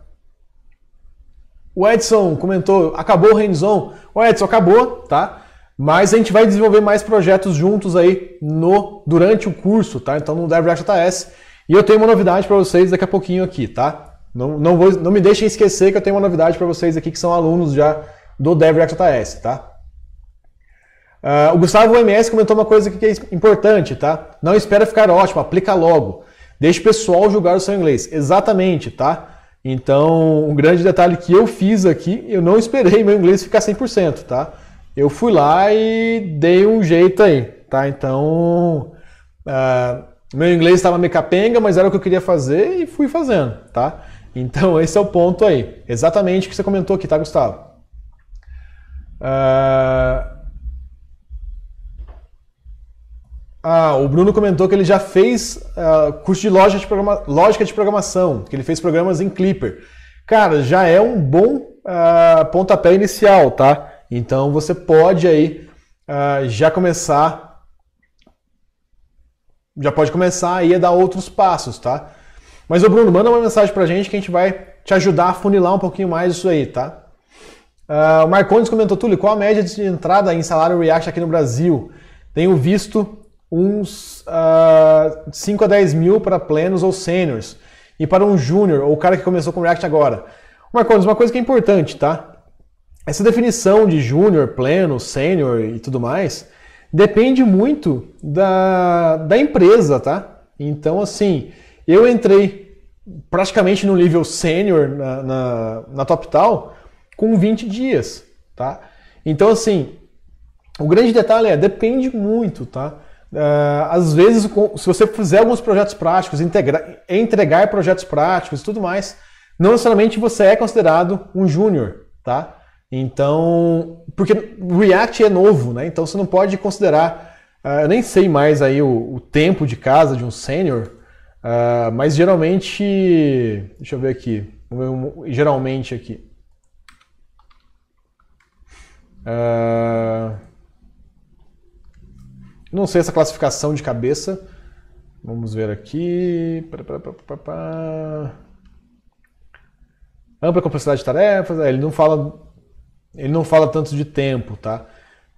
o Edson comentou, acabou o hands O Edson, acabou, tá? Mas a gente vai desenvolver mais projetos juntos aí no durante o curso, tá? Então no DevReact E eu tenho uma novidade para vocês daqui a pouquinho aqui, tá? Não, não, vou, não me deixem esquecer que eu tenho uma novidade para vocês aqui que são alunos já do DevReact tá? Uh, o Gustavo MS comentou uma coisa que é importante, tá? Não espera ficar ótimo, aplica logo. Deixa o pessoal julgar o seu inglês. Exatamente, tá? Então, um grande detalhe que eu fiz aqui, eu não esperei meu inglês ficar 100%, tá? Eu fui lá e dei um jeito aí, tá? Então, uh, meu inglês estava me capenga, mas era o que eu queria fazer e fui fazendo, tá? Então, esse é o ponto aí. Exatamente o que você comentou aqui, tá, Gustavo? Uh... Ah, o Bruno comentou que ele já fez uh, curso de lógica de, programa... lógica de programação, que ele fez programas em Clipper. Cara, já é um bom uh, pontapé inicial, tá? Então você pode aí uh, já começar. Já pode começar aí a dar outros passos, tá? Mas, ô Bruno, manda uma mensagem pra gente que a gente vai te ajudar a funilar um pouquinho mais isso aí, tá? Uh, o Marcondes comentou, Túlio, qual a média de entrada em salário React aqui no Brasil? Tenho visto uns uh, ah, 5 a 10 mil para plenos ou seniors E para um júnior, ou o cara que começou com React agora. Marcones, uma coisa que é importante, tá? Essa definição de júnior, pleno, sênior e tudo mais depende muito da, da empresa, tá? Então, assim, eu entrei praticamente no nível sênior na, na, na TopTal com 20 dias, tá? Então, assim, o grande detalhe é, depende muito, tá? Uh, às vezes, se você fizer alguns projetos práticos, integra, entregar projetos práticos e tudo mais, não necessariamente você é considerado um júnior, tá? Então, porque React é novo, né? Então você não pode considerar, uh, eu nem sei mais aí o, o tempo de casa de um sênior, uh, mas geralmente, deixa eu ver aqui, geralmente aqui. Uh, não sei essa classificação de cabeça. Vamos ver aqui. Ampla complexidade de tarefas. É, ele não fala, ele não fala tanto de tempo, tá?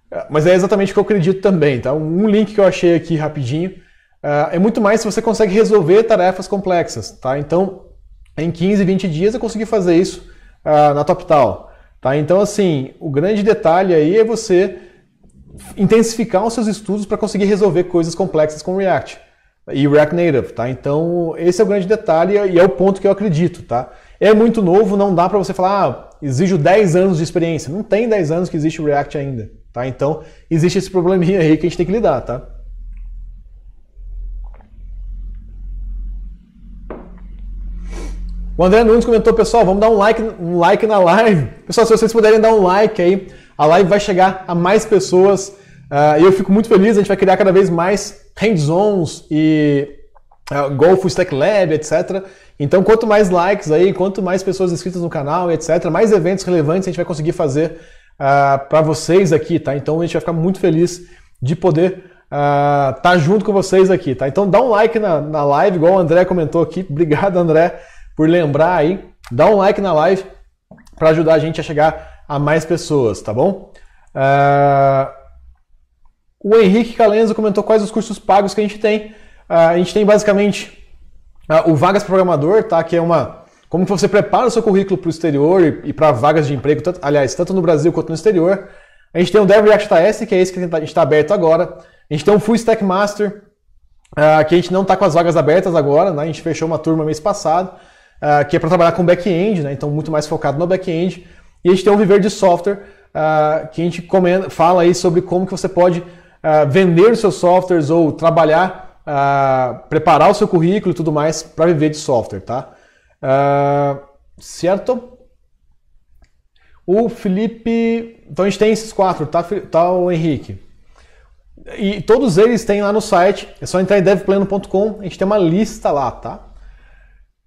É, mas é exatamente o que eu acredito também, tá? Um link que eu achei aqui rapidinho é, é muito mais se você consegue resolver tarefas complexas, tá? Então, em 15, 20 dias eu consegui fazer isso na TopTal, tá? Então, assim, o grande detalhe aí é você intensificar os seus estudos para conseguir resolver coisas complexas com React e React Native, tá? Então, esse é o grande detalhe e é, é o ponto que eu acredito, tá? É muito novo, não dá para você falar, ah, exijo 10 anos de experiência. Não tem 10 anos que existe o React ainda, tá? Então, existe esse probleminha aí que a gente tem que lidar, tá? O André Nunes comentou, pessoal, vamos dar um like, um like na live. Pessoal, se vocês puderem dar um like aí, a live vai chegar a mais pessoas uh, e eu fico muito feliz. A gente vai criar cada vez mais hands-ons e uh, Stack Lab, etc. Então, quanto mais likes aí, quanto mais pessoas inscritas no canal, etc., mais eventos relevantes a gente vai conseguir fazer uh, ah, para vocês aqui, tá? Então, a gente vai ficar muito feliz de poder estar uh, tá junto com vocês aqui, tá? Então, dá um like na, na live, igual o André comentou aqui. Obrigado, André, por lembrar aí. Dá um like na live para ajudar a gente a chegar a mais pessoas, tá bom? Uh... O Henrique Calenzo comentou quais os cursos pagos que a gente tem. Uh, a gente tem basicamente uh, o Vagas Programador, tá? Que é uma. Como você prepara o seu currículo para o exterior e, e para vagas de emprego, tanto, aliás, tanto no Brasil quanto no exterior. A gente tem o Dev React S, que é esse que a gente está tá aberto agora. A gente tem o Full Stack Master, uh, que a gente não está com as vagas abertas agora, né? A gente fechou uma turma mês passado, que é para trabalhar com back-end, né? Então, muito mais focado no back-end. E a gente tem um viver de software uh, que a gente comenta, fala aí sobre como que você pode uh, vender os seus softwares ou trabalhar, uh, preparar o seu currículo e tudo mais para viver de software, tá? certo? O Felipe. Então a gente tem esses quatro, tá, tá o Henrique? E todos eles têm lá no site, é só entrar em devpleno.com, a gente tem uma lista lá, tá?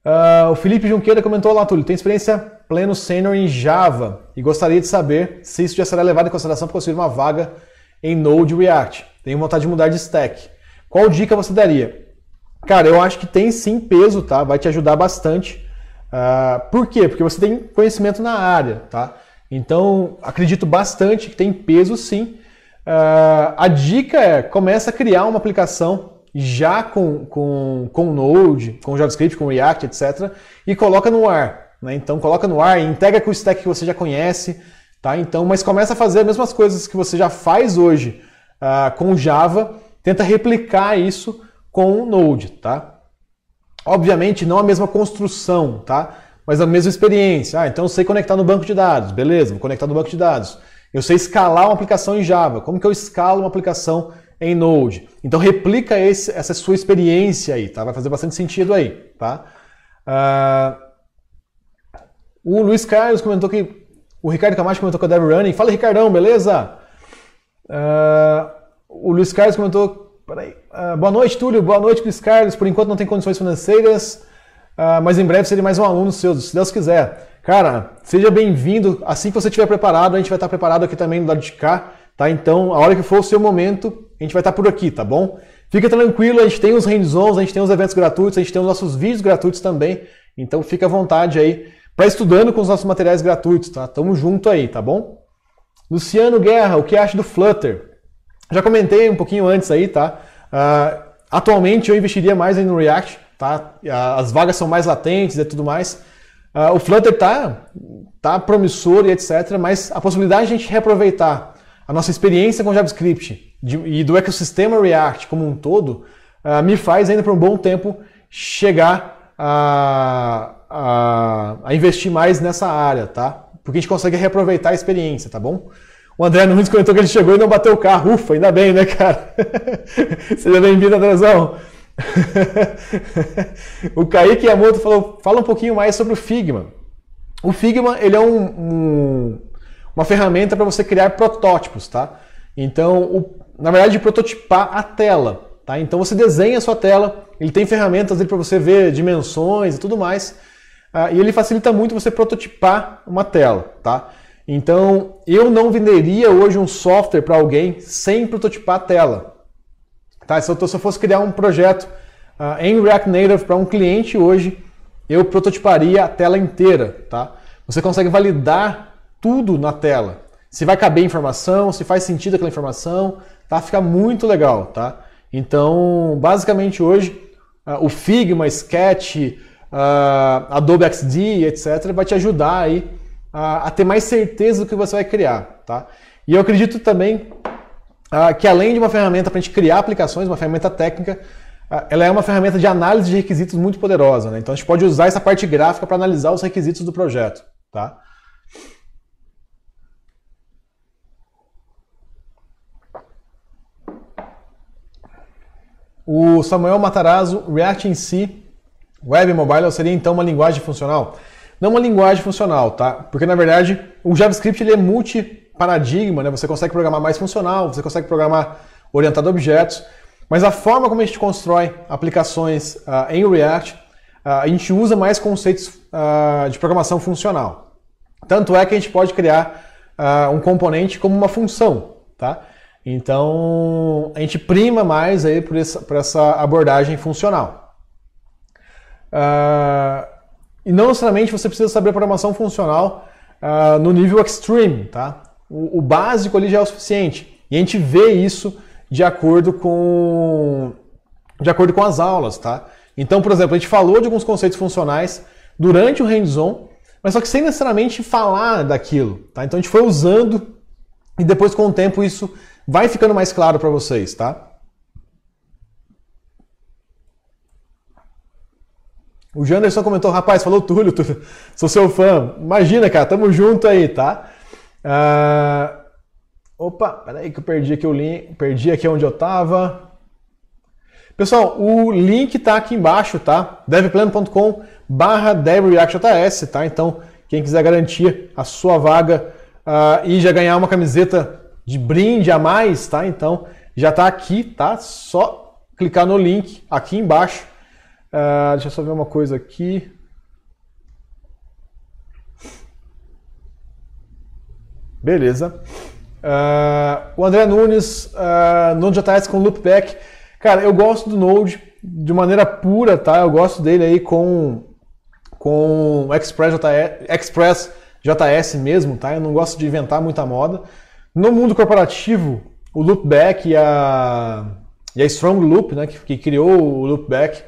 Uh, o Felipe Junqueira comentou lá, Túlio, tem experiência pleno sênior em Java e gostaria de saber se isso já será levado em consideração para conseguir uma vaga em Node React. Tenho vontade de mudar de stack. Qual dica você daria? Cara, eu acho que tem sim peso, tá? Vai te ajudar bastante. Uh, por quê? Porque você tem conhecimento na área, tá? Então, acredito bastante que tem peso sim. Uh, a dica é, começa a criar uma aplicação já com, com, com Node, com JavaScript, com React, etc. E coloca no ar. Né? Então coloca no ar, integra com o stack que você já conhece, tá? Então, mas começa a fazer as mesmas coisas que você já faz hoje uh, com Java, tenta replicar isso com Node, tá? Obviamente não a mesma construção, tá? Mas a mesma experiência. Ah, então eu sei conectar no banco de dados, beleza? Vou conectar no banco de dados. Eu sei escalar uma aplicação em Java. Como que eu escalo uma aplicação em Node? Então replica esse, essa sua experiência aí, tá? Vai fazer bastante sentido aí, tá? Uh... O Luiz Carlos comentou que. O Ricardo Camacho comentou que o Dev running. Fala, Ricardão, beleza? Uh, o Luiz Carlos comentou. Peraí. Uh, boa noite, Túlio. Boa noite, Luiz Carlos. Por enquanto não tem condições financeiras, uh, mas em breve serei mais um aluno seu, se Deus quiser. Cara, seja bem-vindo. Assim que você estiver preparado, a gente vai estar preparado aqui também do lado de cá, tá? Então, a hora que for o seu momento, a gente vai estar por aqui, tá bom? Fica tranquilo, a gente tem os hands a gente tem os eventos gratuitos, a gente tem os nossos vídeos gratuitos também. Então, fica à vontade aí para estudando com os nossos materiais gratuitos, tá? Tamo junto aí, tá bom? Luciano Guerra, o que acha do Flutter? Já comentei um pouquinho antes aí, tá? Uh, atualmente eu investiria mais no React, tá? Ah, as vagas são mais latentes e tudo mais. Uh, o Flutter tá, tá promissor e etc, mas a possibilidade de a gente reaproveitar a nossa experiência com JavaScript de, e do ecossistema React como um todo uh, me faz ainda por um bom tempo chegar a a, a, investir mais nessa área, tá? Porque a gente consegue reaproveitar a experiência, tá bom? O André Nunes comentou que ele chegou e não bateu o carro. Ufa, ainda bem, né, cara? Seja bem-vindo, Andrezão. o Kaique Yamoto falou, fala um pouquinho mais sobre o Figma. O Figma, ele é um, um, uma ferramenta para você criar protótipos, tá? Então, o, na verdade, prototipar a tela, tá? Então você desenha a sua tela, ele tem ferramentas para você ver dimensões e tudo mais. Ah, e ele facilita muito você prototipar uma tela, tá? Então, eu não venderia hoje um software para alguém sem prototipar a tela. Tá? Se, eu, se eu fosse criar um projeto ah, em React Native para um cliente hoje, eu prototiparia a tela inteira, tá? Você consegue validar tudo na tela. Se vai caber informação, se faz sentido aquela informação, tá? Fica muito legal, tá? Então, basicamente hoje, ah, o Figma, Sketch, uh, Adobe XD, etc., vai te ajudar aí a, a, ter mais certeza do que você vai criar, tá? E eu acredito também uh, que além de uma ferramenta para a gente criar aplicações, uma ferramenta técnica, uh, ela é uma ferramenta de análise de requisitos muito poderosa, né? Então a gente pode usar essa parte gráfica para analisar os requisitos do projeto, tá? O Samuel Matarazzo, React em si, Web Mobile seria então uma linguagem funcional? Não uma linguagem funcional, tá? Porque na verdade o JavaScript ele é multiparadigma, né? Você consegue programar mais funcional, você consegue programar orientado a objetos, mas a forma como a gente constrói aplicações uh, em React, uh, a gente usa mais conceitos uh, de programação funcional. Tanto é que a gente pode criar um componente como uma função, tá? Então a gente prima mais aí por essa, por essa abordagem funcional. Uh, e não necessariamente você precisa saber programação funcional uh, no nível extreme, tá? O, o, básico ali já é o suficiente. E a gente vê isso de acordo com de acordo com as aulas, tá? Então, por exemplo, a gente falou de alguns conceitos funcionais durante o hands-on, mas só que sem necessariamente falar daquilo, tá? Então a gente foi usando e depois com o tempo isso vai ficando mais claro para vocês, tá? O Janderson comentou, rapaz, falou Túlio, Túlio, sou seu fã. Imagina, cara, tamo junto aí, tá? Uh... Opa, peraí que eu perdi aqui o link, perdi aqui onde eu tava. Pessoal, o link tá aqui embaixo, tá? devplano.com barra devreactjs, tá? Então, quem quiser garantir a sua vaga uh, e já ganhar uma camiseta de brinde a mais, tá? Então, já tá aqui, tá? Só clicar no link aqui embaixo Uh, deixa eu só ver uma coisa aqui. Beleza. Uh, o André Nunes, uh, ah, Node.js com loopback. Cara, eu gosto do Node de maneira pura, tá? Eu gosto dele aí com com Express.js Express JS mesmo, tá? Eu não gosto de inventar muita moda. No mundo corporativo, o loopback e a, e a Strong Loop, né, que, que criou o loopback,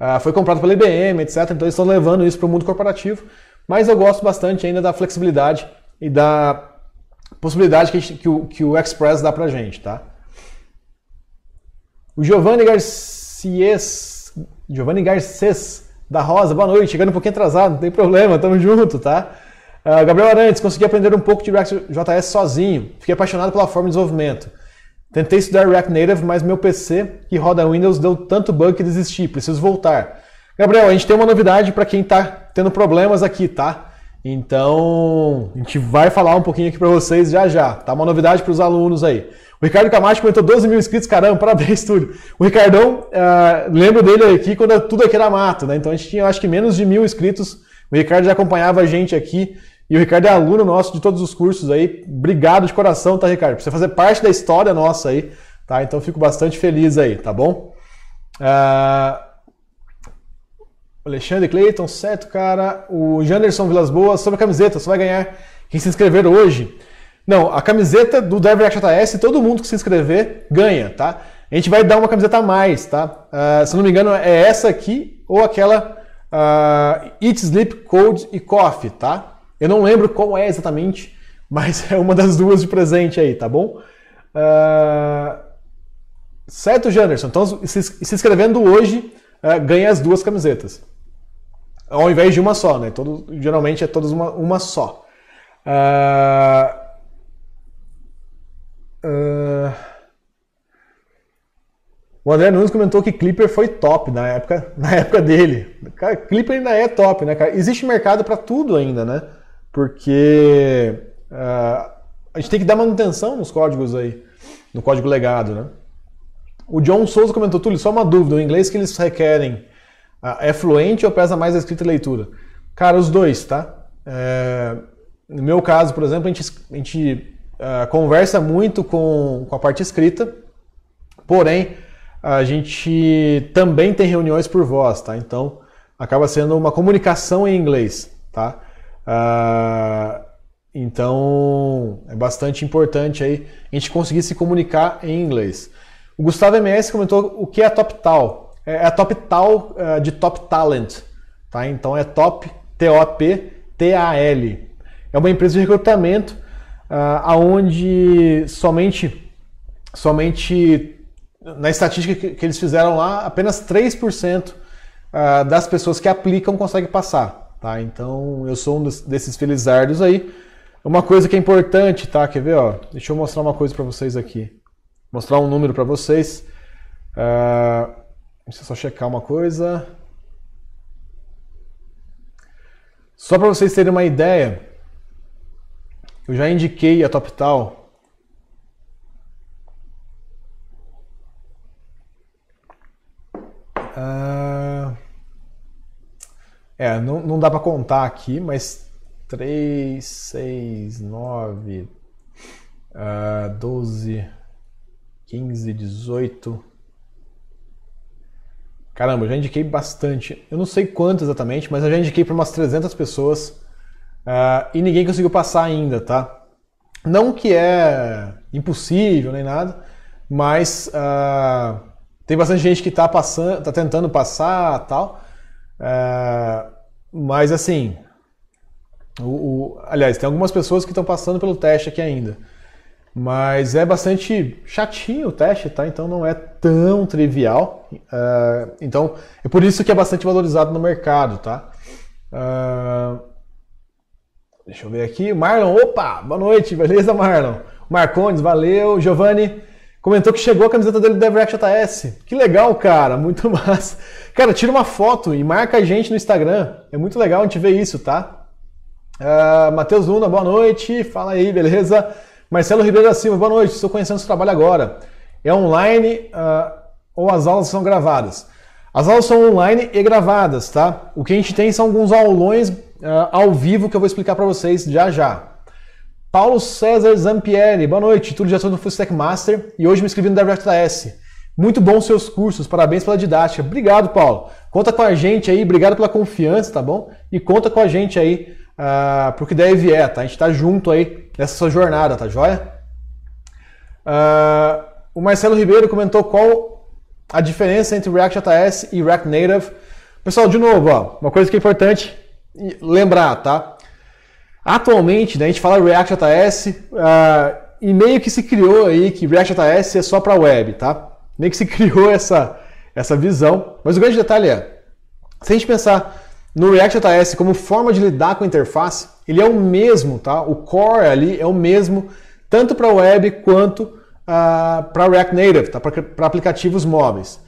ah, foi comprado pela IBM, etc. Então eles estão levando isso para o mundo corporativo. Mas eu gosto bastante ainda da flexibilidade e da possibilidade que, gente, que, o, que o Express dá para a gente, tá? O Giovanni Garcies, Giovanni Garcês da Rosa, boa noite, chegando um pouquinho atrasado, não tem problema, tamo junto, tá? Uh, Gabriel Arantes, consegui aprender um pouco de React sozinho, fiquei apaixonado pela forma de desenvolvimento. Tentei estudar React Native, mas meu PC que roda Windows deu tanto bug que desisti, preciso voltar. Gabriel, a gente tem uma novidade para quem está tendo problemas aqui, tá? Então, a gente vai falar um pouquinho aqui para vocês já já, tá? Uma novidade para os alunos aí. O Ricardo Camacho comentou 12 mil inscritos, caramba, parabéns, Túlio. O Ricardão, uh, lembro dele aqui quando tudo aqui era mato, né? Então a gente tinha acho que menos de mil inscritos. O Ricardo já acompanhava a gente aqui e o Ricardo é aluno nosso de todos os cursos aí. Obrigado de coração, tá, Ricardo? Por você fazer parte da história nossa aí, tá? Então fico bastante feliz aí, tá bom? Uh... Alexandre Clayton, certo, cara. O Janderson Vilas Boas, sobre a camiseta, você vai ganhar quem se inscrever hoje. Não, a camiseta do Driver todo mundo que se inscrever ganha, tá? A gente vai dar uma camiseta a mais, tá? Uh, se não me engano, é essa aqui ou aquela uh, Eat, Sleep, Cold e Coffee, tá? Eu não lembro qual é exatamente, mas é uma das duas de presente aí, tá bom? Uh... Certo, Janderson. Então, se inscrevendo hoje, uh, ah, ganha as duas camisetas. Ao invés de uma só, né? Todo, geralmente é todas uma, uma só. Uh... Uh... O André Nunes comentou que Clipper foi top na época, na época dele. Cara, Clipper ainda é top, né, cara? Existe mercado para tudo ainda, né? porque uh, a gente tem que dar manutenção nos códigos aí, no código legado, né? O John Souza comentou, Túlio, só uma dúvida, o inglês que eles requerem uh, é fluente ou pesa mais a escrita e leitura? Cara, os dois, tá? É, no meu caso, por exemplo, a gente, a gente uh, conversa muito com, com a parte escrita, porém, a gente também tem reuniões por voz, tá? Então, acaba sendo uma comunicação em inglês, tá? Ah, então é bastante importante aí a gente conseguir se comunicar em inglês. O Gustavo MS comentou o que é a Top Tal. É a é Top Tal é, de Top Talent, tá? Então é Top T-O-P T-A-L. É uma empresa de recrutamento uh, aonde somente somente na estatística que, que eles fizeram lá, apenas 3% uh, ah, das pessoas que aplicam conseguem passar tá? Então eu sou um desses felizardos aí. Uma coisa que é importante, tá? Quer ver, ó? Deixa eu mostrar uma coisa para vocês aqui. Mostrar um número para vocês. Uh, deixa eu só checar uma coisa. Só para vocês terem uma ideia, eu já indiquei a TopTal É, não, não dá para contar aqui, mas 3, 6, 9, uh, 12, 15, 18. Caramba, eu já indiquei bastante. Eu não sei quanto exatamente, mas eu já indiquei para umas 300 pessoas uh, e ninguém conseguiu passar ainda, tá? Não que é impossível nem nada, mas uh, tem bastante gente que está passando, tá tentando passar tal. É, mas assim, o, o, aliás, tem algumas pessoas que estão passando pelo teste aqui ainda. Mas é bastante chatinho o teste, tá? Então não é tão trivial. Uh, então é por isso que é bastante valorizado no mercado, tá? Uh, deixa eu ver aqui. Marlon, opa, boa noite, beleza, Marlon? Marcondes, valeu. Giovanni comentou que chegou a camiseta dele do Devrex JS. Que legal, cara, muito massa. Cara, tira uma foto e marca a gente no Instagram. É muito legal a gente ver isso, tá? Uh, Matheus Luna, boa noite. Fala aí, beleza? Marcelo Ribeiro da Silva, boa noite. Estou conhecendo seu trabalho agora. É online uh, ou as aulas são gravadas? As aulas são online e gravadas, tá? O que a gente tem são alguns aulões uh, ao vivo que eu vou explicar para vocês já já. Paulo César Zampieri, boa noite. Tudo já estou no Full Stack Master e hoje me inscrevi no DevRest muito bom seus cursos, parabéns pela didática. Obrigado, Paulo. Conta com a gente aí, obrigado pela confiança, tá bom? E conta com a gente aí uh, pro que der e vier, tá? A gente tá junto aí nessa sua jornada, tá joia? Uh, o Marcelo Ribeiro comentou qual a diferença entre React JS e React Native. Pessoal, de novo, ó, uma coisa que é importante lembrar, tá? Atualmente, né, a gente fala React JS uh, ah, e meio que se criou aí que React JS é só para web, tá? meio que se criou essa, essa visão. Mas o grande detalhe é, se a gente pensar no React JS como forma de lidar com a interface, ele é o mesmo, tá? O core ali é o mesmo, tanto para web quanto uh, ah, para React Native, tá? para aplicativos móveis.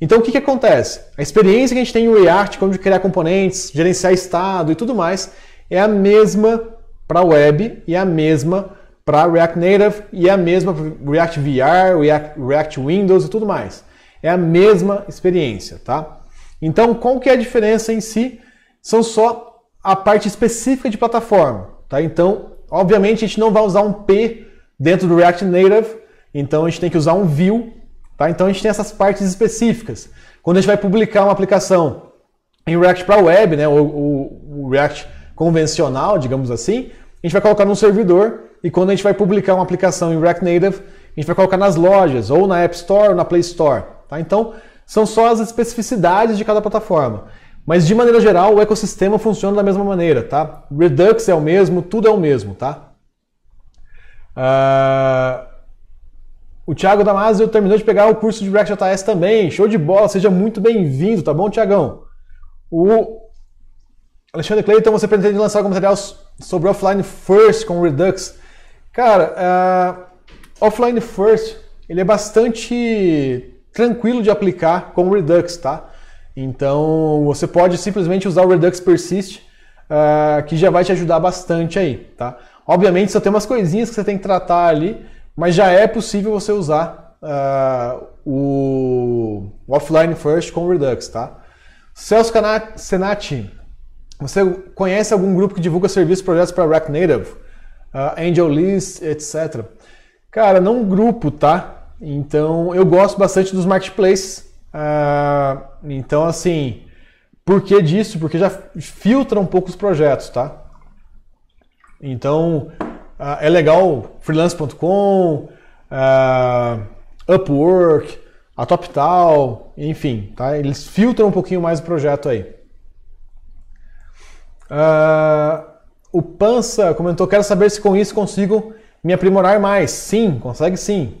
Então o que, que acontece? A experiência que a gente tem em React, como de criar componentes, gerenciar estado e tudo mais, é a mesma para web e é a mesma para React Native e é a mesma para React VR, React, React Windows e tudo mais. É a mesma experiência, tá? Então, qual que é a diferença em si? São só a parte específica de plataforma, tá? Então, obviamente a gente não vai usar um P dentro do React Native, então a gente tem que usar um view, tá? Então a gente tem essas partes específicas. Quando a gente vai publicar uma aplicação em React para web, né, o React convencional, digamos assim, a gente vai colocar num servidor e quando a gente vai publicar uma aplicação em React Native, a gente vai colocar nas lojas, ou na App Store, ou na Play Store. Tá? Então, são só as especificidades de cada plataforma. Mas de maneira geral, o ecossistema funciona da mesma maneira, tá? Redux é o mesmo, tudo é o mesmo, tá? Uh... O Thiago Damasio terminou de pegar o curso de React.js também. Show de bola, seja muito bem-vindo, tá bom, Thiagão? O Alexandre Clayton, você pretende lançar algum material sobre offline first com Redux? Cara, uh, Offline First, ele é bastante tranquilo de aplicar com o Redux, tá? Então, você pode simplesmente usar o Redux Persist, uh, que já vai te ajudar bastante aí, tá? Obviamente, só tem umas coisinhas que você tem que tratar ali, mas já é possível você usar uh, o Offline First com o Redux, tá? Celso Senati, você conhece algum grupo que divulga serviços e projetos para React Native? uh, Angel List, etc. Cara, não grupo, tá? Então eu gosto bastante dos marketplaces. Uh, então, assim, por que disso? Porque já filtra um pouco os projetos, tá? Então uh, é legal freelance.com, uh, Upwork, a TopTal, enfim, tá? Eles filtram um pouquinho mais o projeto aí. Uh, o Pança comentou: quero saber se com isso consigo me aprimorar mais. Sim, consegue sim.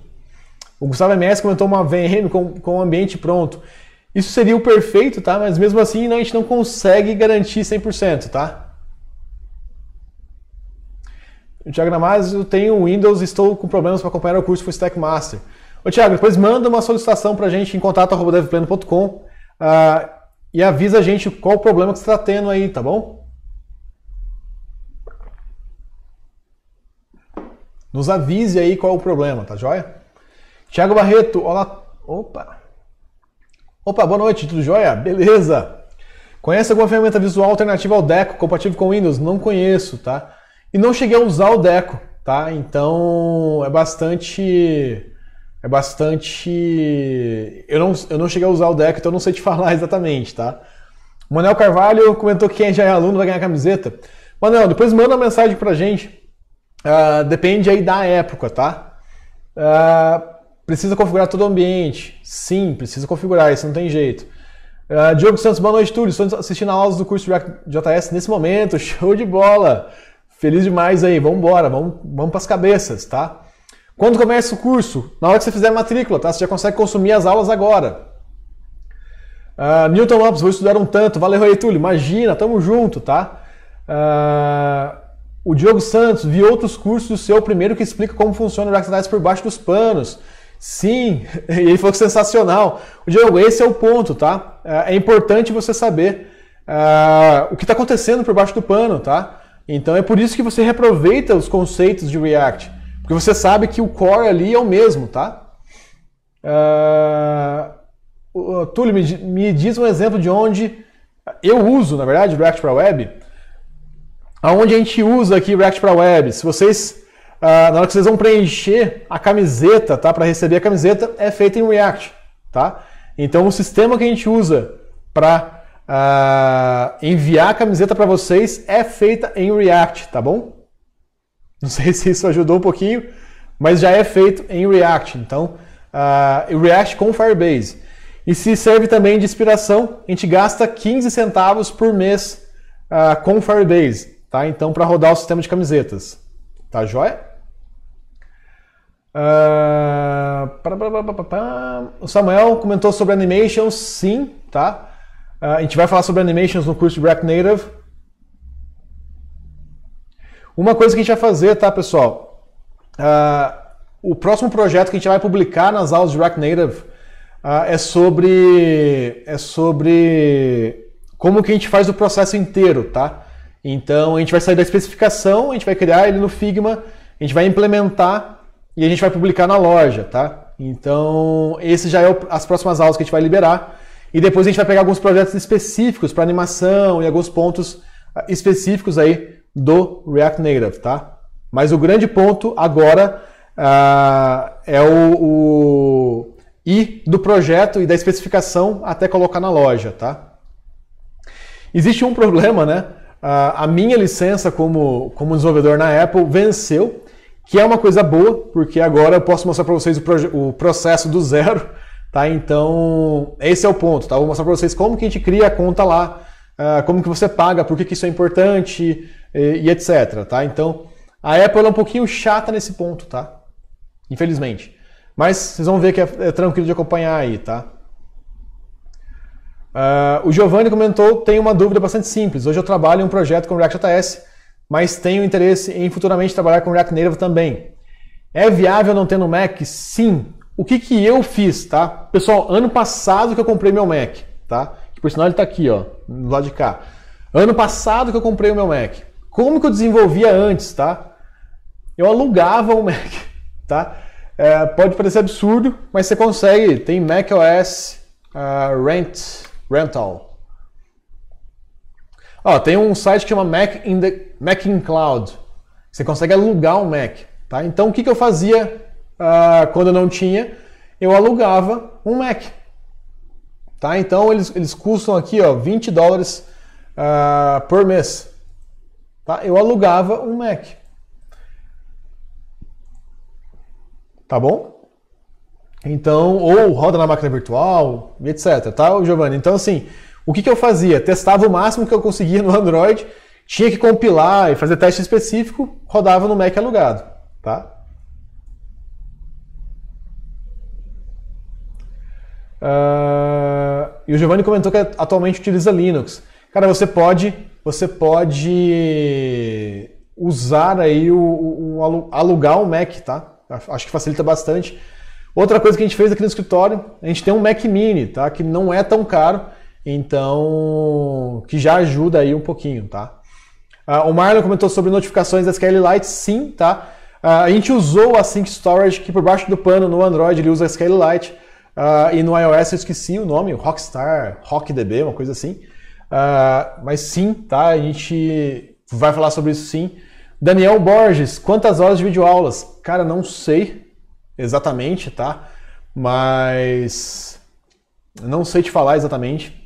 O Gustavo MS comentou uma VM com, com o ambiente pronto. Isso seria o perfeito, tá? Mas mesmo assim a gente não consegue garantir 100%, tá? Tiago Namazio, tenho o Windows estou com problemas para acompanhar o curso Full Stack Master. Ô Tiago, depois manda uma solicitação para a gente em contato@devpleno.com uh, ah, e avisa a gente qual o problema que você está tendo aí, tá bom? Nos avise aí qual é o problema, tá joia? Tiago Barreto, olá. Opa! Opa, boa noite, tudo jóia? Beleza! Conhece alguma ferramenta visual alternativa ao Deco, compatível com Windows? Não conheço, tá? E não cheguei a usar o Deco, tá? Então é bastante. É bastante. Eu não, eu não cheguei a usar o Deco, então não sei te falar exatamente, tá? Manuel Carvalho comentou que quem já é aluno vai ganhar camiseta. Manuel, depois manda uma mensagem pra gente ah, depende aí da época, tá? Uh, precisa configurar todo o ambiente. Sim, precisa configurar, isso não tem jeito. Uh, Diogo Santos, boa noite, Túlio. Estou assistindo a aula do curso JS nesse momento. Show de bola! Feliz demais aí. Vamos embora, vamos, vamos para as cabeças, tá? Quando começa o curso? Na hora que você fizer a matrícula, tá? Você já consegue consumir as aulas agora. Uh, Newton Lopes, vou estudar um tanto. Valeu aí, Túlio. Imagina, tamo junto, tá? Uh, o Diogo Santos, vi outros cursos do seu primeiro que explica como funciona o Dark Analysis por baixo dos panos. Sim, ele falou que sensacional. O Diogo, esse é o ponto, tá? É, é importante você saber uh, o que está acontecendo por baixo do pano, tá? Então é por isso que você reaproveita os conceitos de React, porque você sabe que o core ali é o mesmo, tá? Uh, Túlio, me, me diz um exemplo de onde eu uso, na verdade, React para Web aonde a gente usa aqui React para Web. Se vocês, ah, na hora que vocês vão preencher a camiseta, tá? Para receber a camiseta, é feita em React, tá? Então o sistema que a gente usa para uh, ah, enviar a camiseta para vocês é feita em React, tá bom? Não sei se isso ajudou um pouquinho, mas já é feito em React. Então, uh, React com Firebase. E se serve também de inspiração, a gente gasta 15 centavos por mês uh, com Firebase tá? Então, para rodar o sistema de camisetas. Tá joia? Uh... Ah, o Samuel comentou sobre animations, sim, tá? Uh, a gente vai falar sobre animations no curso de React Native. Uma coisa que a gente vai fazer, tá, pessoal? Uh, o próximo projeto que a gente vai publicar nas aulas de React Native uh, é sobre é sobre como que a gente faz o processo inteiro, tá? Então a gente vai sair da especificação, a gente vai criar ele no Figma, a gente vai implementar e a gente vai publicar na loja, tá? Então esse já é o, as próximas aulas que a gente vai liberar e depois a gente vai pegar alguns projetos específicos para animação e alguns pontos ah, específicos aí do React Native, tá? Mas o grande ponto agora uh, é o, o ir do projeto e da especificação até colocar na loja, tá? Existe um problema, né? a minha licença como, como desenvolvedor na Apple venceu, que é uma coisa boa, porque agora eu posso mostrar para vocês o, o, processo do zero, tá? Então, esse é o ponto, tá? vou mostrar para vocês como que a gente cria a conta lá, ah, como que você paga, por que, que isso é importante e, e etc, tá? Então, a Apple é um pouquinho chata nesse ponto, tá? Infelizmente. Mas vocês vão ver que é, é tranquilo de acompanhar aí, tá? Uh, o Giovanni comentou, tem uma dúvida bastante simples. Hoje eu trabalho em um projeto com React JS, mas tenho interesse em futuramente trabalhar com React Native também. É viável não ter um Mac? Sim. O que, que eu fiz, tá? Pessoal, ano passado que eu comprei meu Mac, tá? Que por sinal ele está aqui, ó, do lado de cá. Ano passado que eu comprei o meu Mac. Como que eu desenvolvia antes, tá? Eu alugava o Mac, tá? É, pode parecer absurdo, mas você consegue. Tem macOS uh, ah, Rent, Rental. Ó, tem um site que chama Mac in, the, Mac in Cloud. Você consegue alugar um Mac. Tá? Então, o que, que eu fazia uh, quando eu não tinha? Eu alugava um Mac. Tá? Então, eles, eles custam aqui ó, 20 dólares uh, por mês. Tá? Eu alugava um Mac. Tá bom? Então, ou roda na máquina virtual, etc. Tá, Giovanni? Então, assim, o que, que eu fazia? Testava o máximo que eu conseguia no Android, tinha que compilar e fazer teste específico, rodava no Mac alugado, tá? Uh, e o Giovanni comentou que atualmente utiliza Linux. Cara, você pode, você pode usar aí o, o, o alugar um Mac, tá? Acho que facilita bastante. Outra coisa que a gente fez aqui no escritório, a gente tem um Mac Mini, tá? Que não é tão caro, então que já ajuda aí um pouquinho, tá? Ah, o Marlon comentou sobre notificações da SQLite, sim, tá? Ah, a gente usou a Sync Storage que por baixo do pano no Android ele usa a SQLite ah, e no iOS eu esqueci o nome, Rockstar, RockDB, uma coisa assim. mas sim, tá? A gente vai falar sobre isso sim. Daniel Borges, quantas horas de videoaulas? Cara, não sei exatamente, tá? Mas não sei te falar exatamente.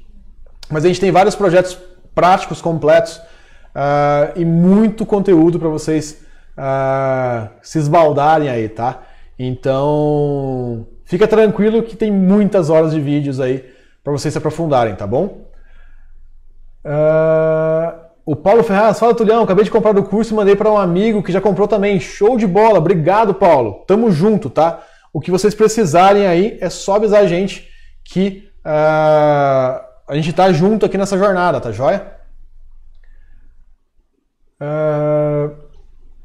Mas a gente tem vários projetos práticos completos uh, e muito conteúdo para vocês uh, se esbaldarem aí, tá? Então fica tranquilo que tem muitas horas de vídeos aí para vocês se aprofundarem, tá bom? Uh... O Paulo Ferraz, fala Tulião, acabei de comprar o curso e mandei para um amigo que já comprou também. Show de bola, obrigado Paulo. Tamo junto, tá? O que vocês precisarem aí é só avisar a gente que uh, a gente tá junto aqui nessa jornada, tá joia? Uh,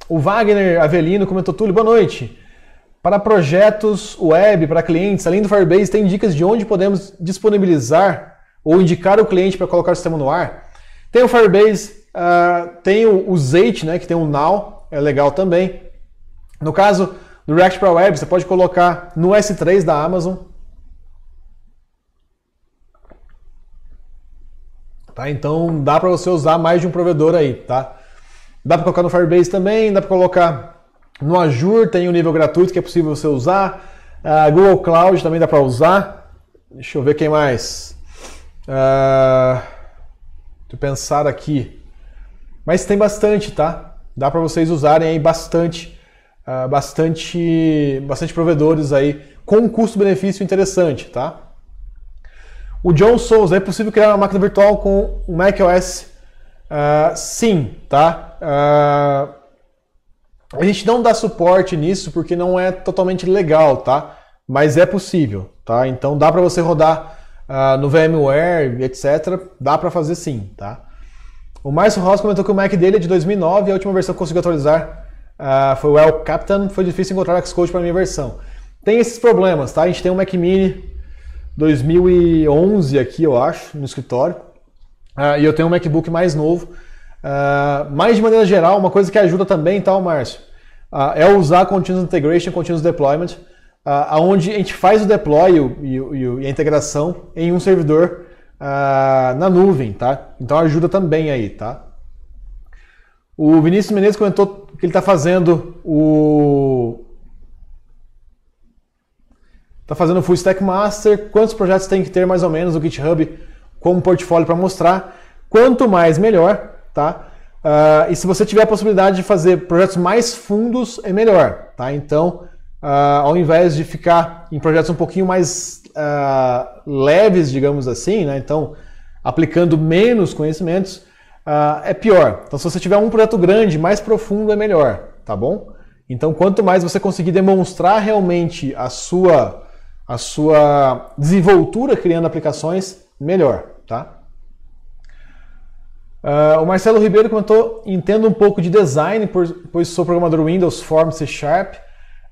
o Wagner Avelino comentou, Tulio, boa noite. Para projetos web, para clientes, além do Firebase, tem dicas de onde podemos disponibilizar ou indicar o cliente para colocar o sistema no ar? Tem o Firebase, uh, tem o, z Zate, né, que tem o Now, é legal também. No caso do React para Web, você pode colocar no S3 da Amazon. Tá? Então dá para você usar mais de um provedor aí, tá? Dá para colocar no Firebase também, dá para colocar no Azure, tem um nível gratuito que é possível você usar. Uh, Google Cloud também dá para usar. Deixa eu ver quem mais. Uh pensar aqui. Mas tem bastante, tá? Dá para vocês usarem aí bastante, uh, bastante, bastante provedores aí com um custo-benefício interessante, tá? O John Souza, é possível criar uma máquina virtual com o macOS? Uh, sim, tá? Uh, a gente não dá suporte nisso porque não é totalmente legal, tá? Mas é possível, tá? Então dá para você rodar uh, no VMware, etc. Dá para fazer sim, tá? O Márcio Ross comentou que o Mac dele é de 2009 e a última versão que conseguiu atualizar uh, foi o El Captain. Foi difícil encontrar Xcode para minha versão. Tem esses problemas, tá? A gente tem um Mac Mini 2011 aqui, eu acho, no escritório. Uh, e eu tenho um MacBook mais novo. Uh, mas de maneira geral, uma coisa que ajuda também, tá, Márcio? Uh, é usar Continuous Integration, Continuous Deployment ah, aonde a gente faz o deploy e, a integração em um servidor ah, na nuvem, tá? Então ajuda também aí, tá? O Vinícius Menezes comentou que ele está fazendo o está fazendo Full Stack Master, quantos projetos tem que ter mais ou menos o GitHub como portfólio para mostrar. Quanto mais, melhor, tá? Uh, e se você tiver a possibilidade de fazer projetos mais fundos, é melhor, tá? Então, uh, ao invés de ficar em projetos um pouquinho mais uh, leves, digamos assim, né? então aplicando menos conhecimentos, uh, é pior. Então, se você tiver um projeto grande, mais profundo, é melhor, tá bom? Então, quanto mais você conseguir demonstrar realmente a sua, a sua desenvoltura criando aplicações, melhor, tá? Uh, o Marcelo Ribeiro comentou: entendo um pouco de design, pois sou programador Windows, Form, C Sharp.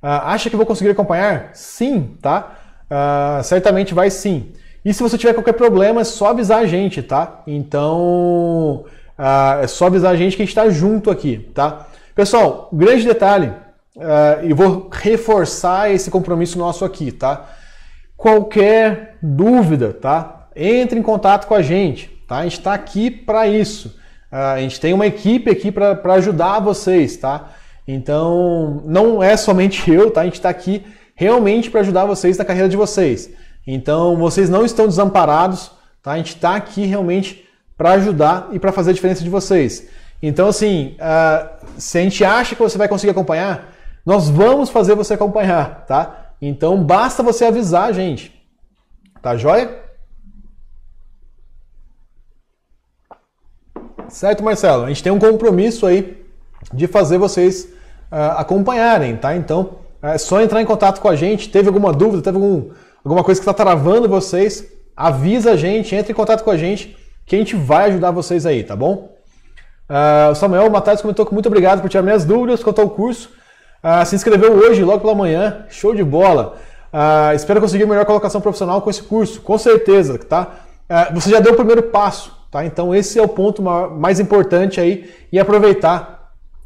Ah, acha que vou conseguir acompanhar? Sim, tá? Uh, certamente vai sim. E se você tiver qualquer problema, é só avisar a gente, tá? Então, uh, é só avisar a gente que a gente está junto aqui, tá? Pessoal, grande detalhe, uh, e vou reforçar esse compromisso nosso aqui, tá? Qualquer dúvida, tá? Entre em contato com a gente, tá? A gente está aqui para isso. Uh, a gente tem uma equipe aqui para ajudar vocês, tá? Então, não é somente eu, tá? A gente está aqui realmente para ajudar vocês na carreira de vocês. Então, vocês não estão desamparados, tá? A gente está aqui realmente para ajudar e para fazer a diferença de vocês. Então, assim, uh, se a gente acha que você vai conseguir acompanhar, nós vamos fazer você acompanhar, tá? Então, basta você avisar a gente. Tá joia? Certo, Marcelo? A gente tem um compromisso aí de fazer vocês ah, acompanharem, tá? Então é só entrar em contato com a gente. Teve alguma dúvida, teve algum, alguma coisa que está travando vocês, avisa a gente, entre em contato com a gente, que a gente vai ajudar vocês aí, tá bom? Uh, Samuel Matheus comentou que muito obrigado por tirar minhas dúvidas quanto ao curso. Uh, se inscreveu hoje, logo pela manhã, show de bola. Uh, espero conseguir melhor colocação profissional com esse curso, com certeza, tá? Uh, você já deu o primeiro passo, tá? Então esse é o ponto mais importante aí e aproveitar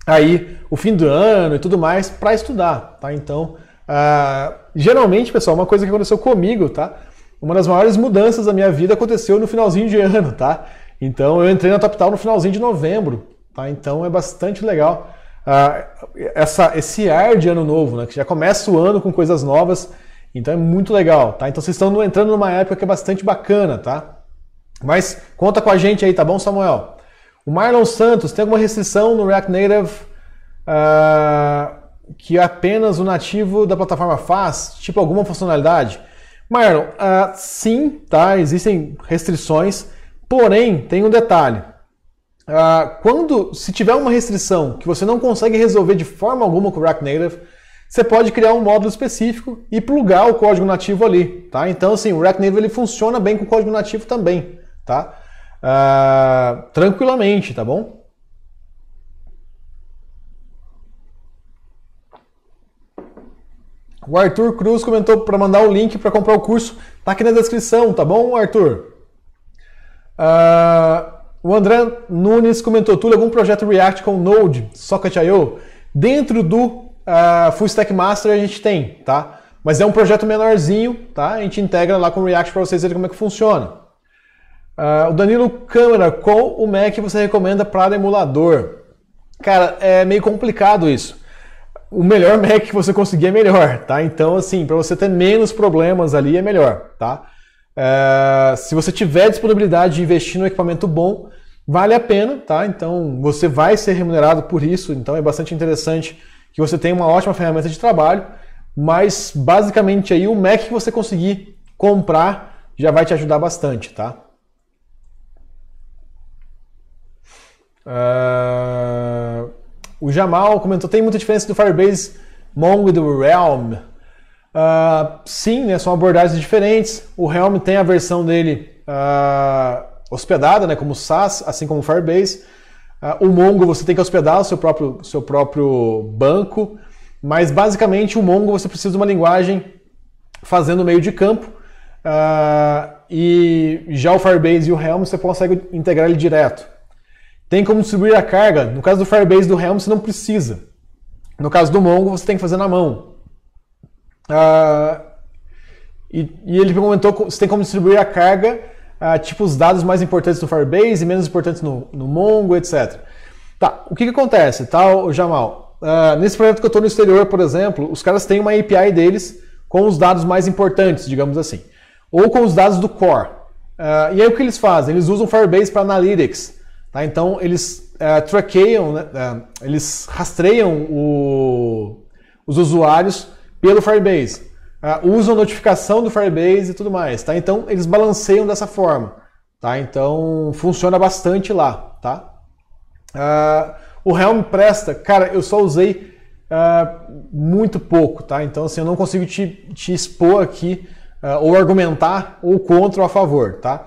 aí o fim do ano e tudo mais para estudar, tá? Então, uh, geralmente, pessoal, uma coisa que aconteceu comigo, tá? Uma das maiores mudanças da minha vida aconteceu no finalzinho de ano, tá? Então, eu entrei na Capital no finalzinho de novembro, tá? Então, é bastante legal uh, essa, esse ar de ano novo, né? Que já começa o ano com coisas novas, então é muito legal, tá? Então, vocês estão entrando numa época que é bastante bacana, tá? Mas conta com a gente aí, tá bom, Samuel? O Marlon Santos, tem alguma restrição no React Native uh, que é apenas o nativo da plataforma faz? Tipo alguma funcionalidade? Marlon, uh, sim, tá? Existem restrições, porém tem um detalhe. Uh, quando se tiver uma restrição que você não consegue resolver de forma alguma com o React Native, você pode criar um módulo específico e plugar o código nativo ali, tá? Então, assim, o React Native ele funciona bem com o código nativo também, tá? uh, tranquilamente, tá bom? O Arthur Cruz comentou para mandar o link para comprar o curso. Tá aqui na descrição, tá bom, Arthur? Uh, o André Nunes comentou: Túlio, algum projeto React com Node, Socket.io? Dentro do uh, Full Stack Master a gente tem, tá? Mas é um projeto menorzinho, tá? A gente integra lá com o React para vocês verem como é que funciona. Uh, o Danilo Câmara, qual o Mac você recomenda para emulador? Cara, é meio complicado isso. O melhor Mac que você conseguir é melhor, tá? Então, assim, para você ter menos problemas ali é melhor, tá? Uh, se você tiver disponibilidade de investir no equipamento bom, vale a pena, tá? Então, você vai ser remunerado por isso, então é bastante interessante que você tenha uma ótima ferramenta de trabalho, mas basicamente aí o Mac que você conseguir comprar já vai te ajudar bastante, tá? Uh, o Jamal comentou: tem muita diferença do Firebase Mongo e do Realm? Uh, sim, né, são abordagens diferentes. O Realm tem a versão dele uh, hospedada, né, como SaaS, assim como o Firebase. o Mongo você tem que hospedar o seu próprio, seu próprio banco, mas basicamente o Mongo você precisa de uma linguagem fazendo meio de campo. e já o Firebase e o Realm você consegue integrar ele direto. Tem como distribuir a carga. No caso do Firebase do Helm, você não precisa. No caso do Mongo, você tem que fazer na mão. Ah, e, e, ele comentou se tem como distribuir a carga, ah, tipo os dados mais importantes no Firebase e menos importantes no, no Mongo, etc. Tá, o que, que acontece, tá, Jamal? Ah, nesse projeto que eu estou no exterior, por exemplo, os caras têm uma API deles com os dados mais importantes, digamos assim, ou com os dados do core. Uh, e aí o que eles fazem? Eles usam Firebase para Analytics. Tá? Então eles é, traqueiam, né? é, eles rastreiam o, os usuários pelo Firebase, é, usam notificação do Firebase e tudo mais. Tá? Então eles balanceiam dessa forma. Tá? Então funciona bastante lá. Tá? É, o Helm presta, cara, eu só usei é, muito pouco, tá? Então assim, eu não consigo te, te expor aqui é, ou argumentar ou contra ou a favor, tá?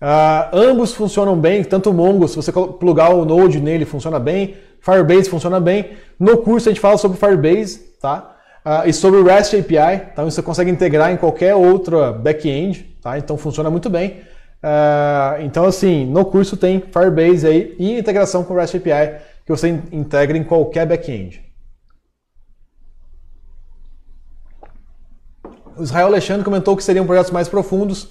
Uh, ambos funcionam bem, tanto o Mongo, se você plugar o Node nele, funciona bem. Firebase funciona bem. No curso a gente fala sobre Firebase, tá? Uh, e sobre REST API, então você consegue integrar em qualquer outro back-end, tá? Então funciona muito bem. Uh, então assim, no curso tem Firebase aí e integração com REST API que você integra em qualquer back-end. O Israel Alexandre comentou que seriam projetos mais profundos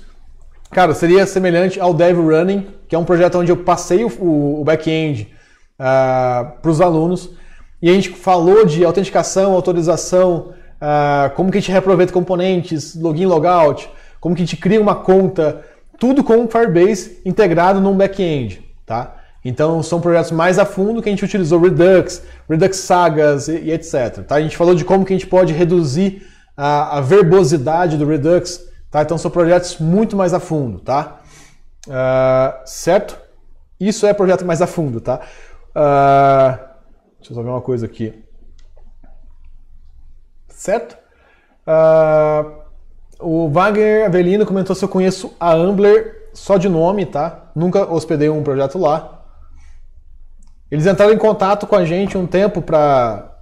Cara, seria semelhante ao Dev Running, que é um projeto onde eu passei o, o back-end uh, ah, para os alunos e a gente falou de autenticação, autorização, uh, como que a gente reaproveita componentes, login, logout, como que a gente cria uma conta, tudo com o Firebase integrado num back-end, tá? Então são projetos mais a fundo que a gente utilizou Redux, Redux Sagas e, e etc. Tá? A gente falou de como que a gente pode reduzir a, a verbosidade do Redux Tá? Então são projetos muito mais a fundo, tá? Uh, certo? Isso é projeto mais a fundo, tá? Uh, deixa eu só ver uma coisa aqui. Certo? Uh, o Wagner Avelino comentou se eu conheço a Ambler só de nome, tá? Nunca hospedei um projeto lá. Eles entraram em contato com a gente um tempo pra,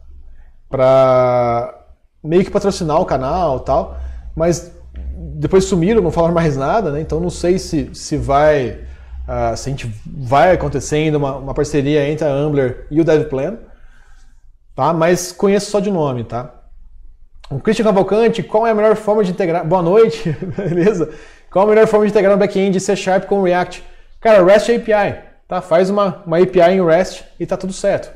pra meio que patrocinar o canal tal, mas depois sumiram, não falaram mais nada, né? Então não sei se, se vai. Uh, se a gente vai acontecendo uma, uma parceria entre a Ambler e o DevPlan, tá? Mas conheço só de nome, tá? O Christian Cavalcante, qual é a melhor forma de integrar? Boa noite, beleza? Qual é a melhor forma de integrar um back-end C Sharp com React? Cara, REST API, tá? Faz uma, uma API em REST e tá tudo certo.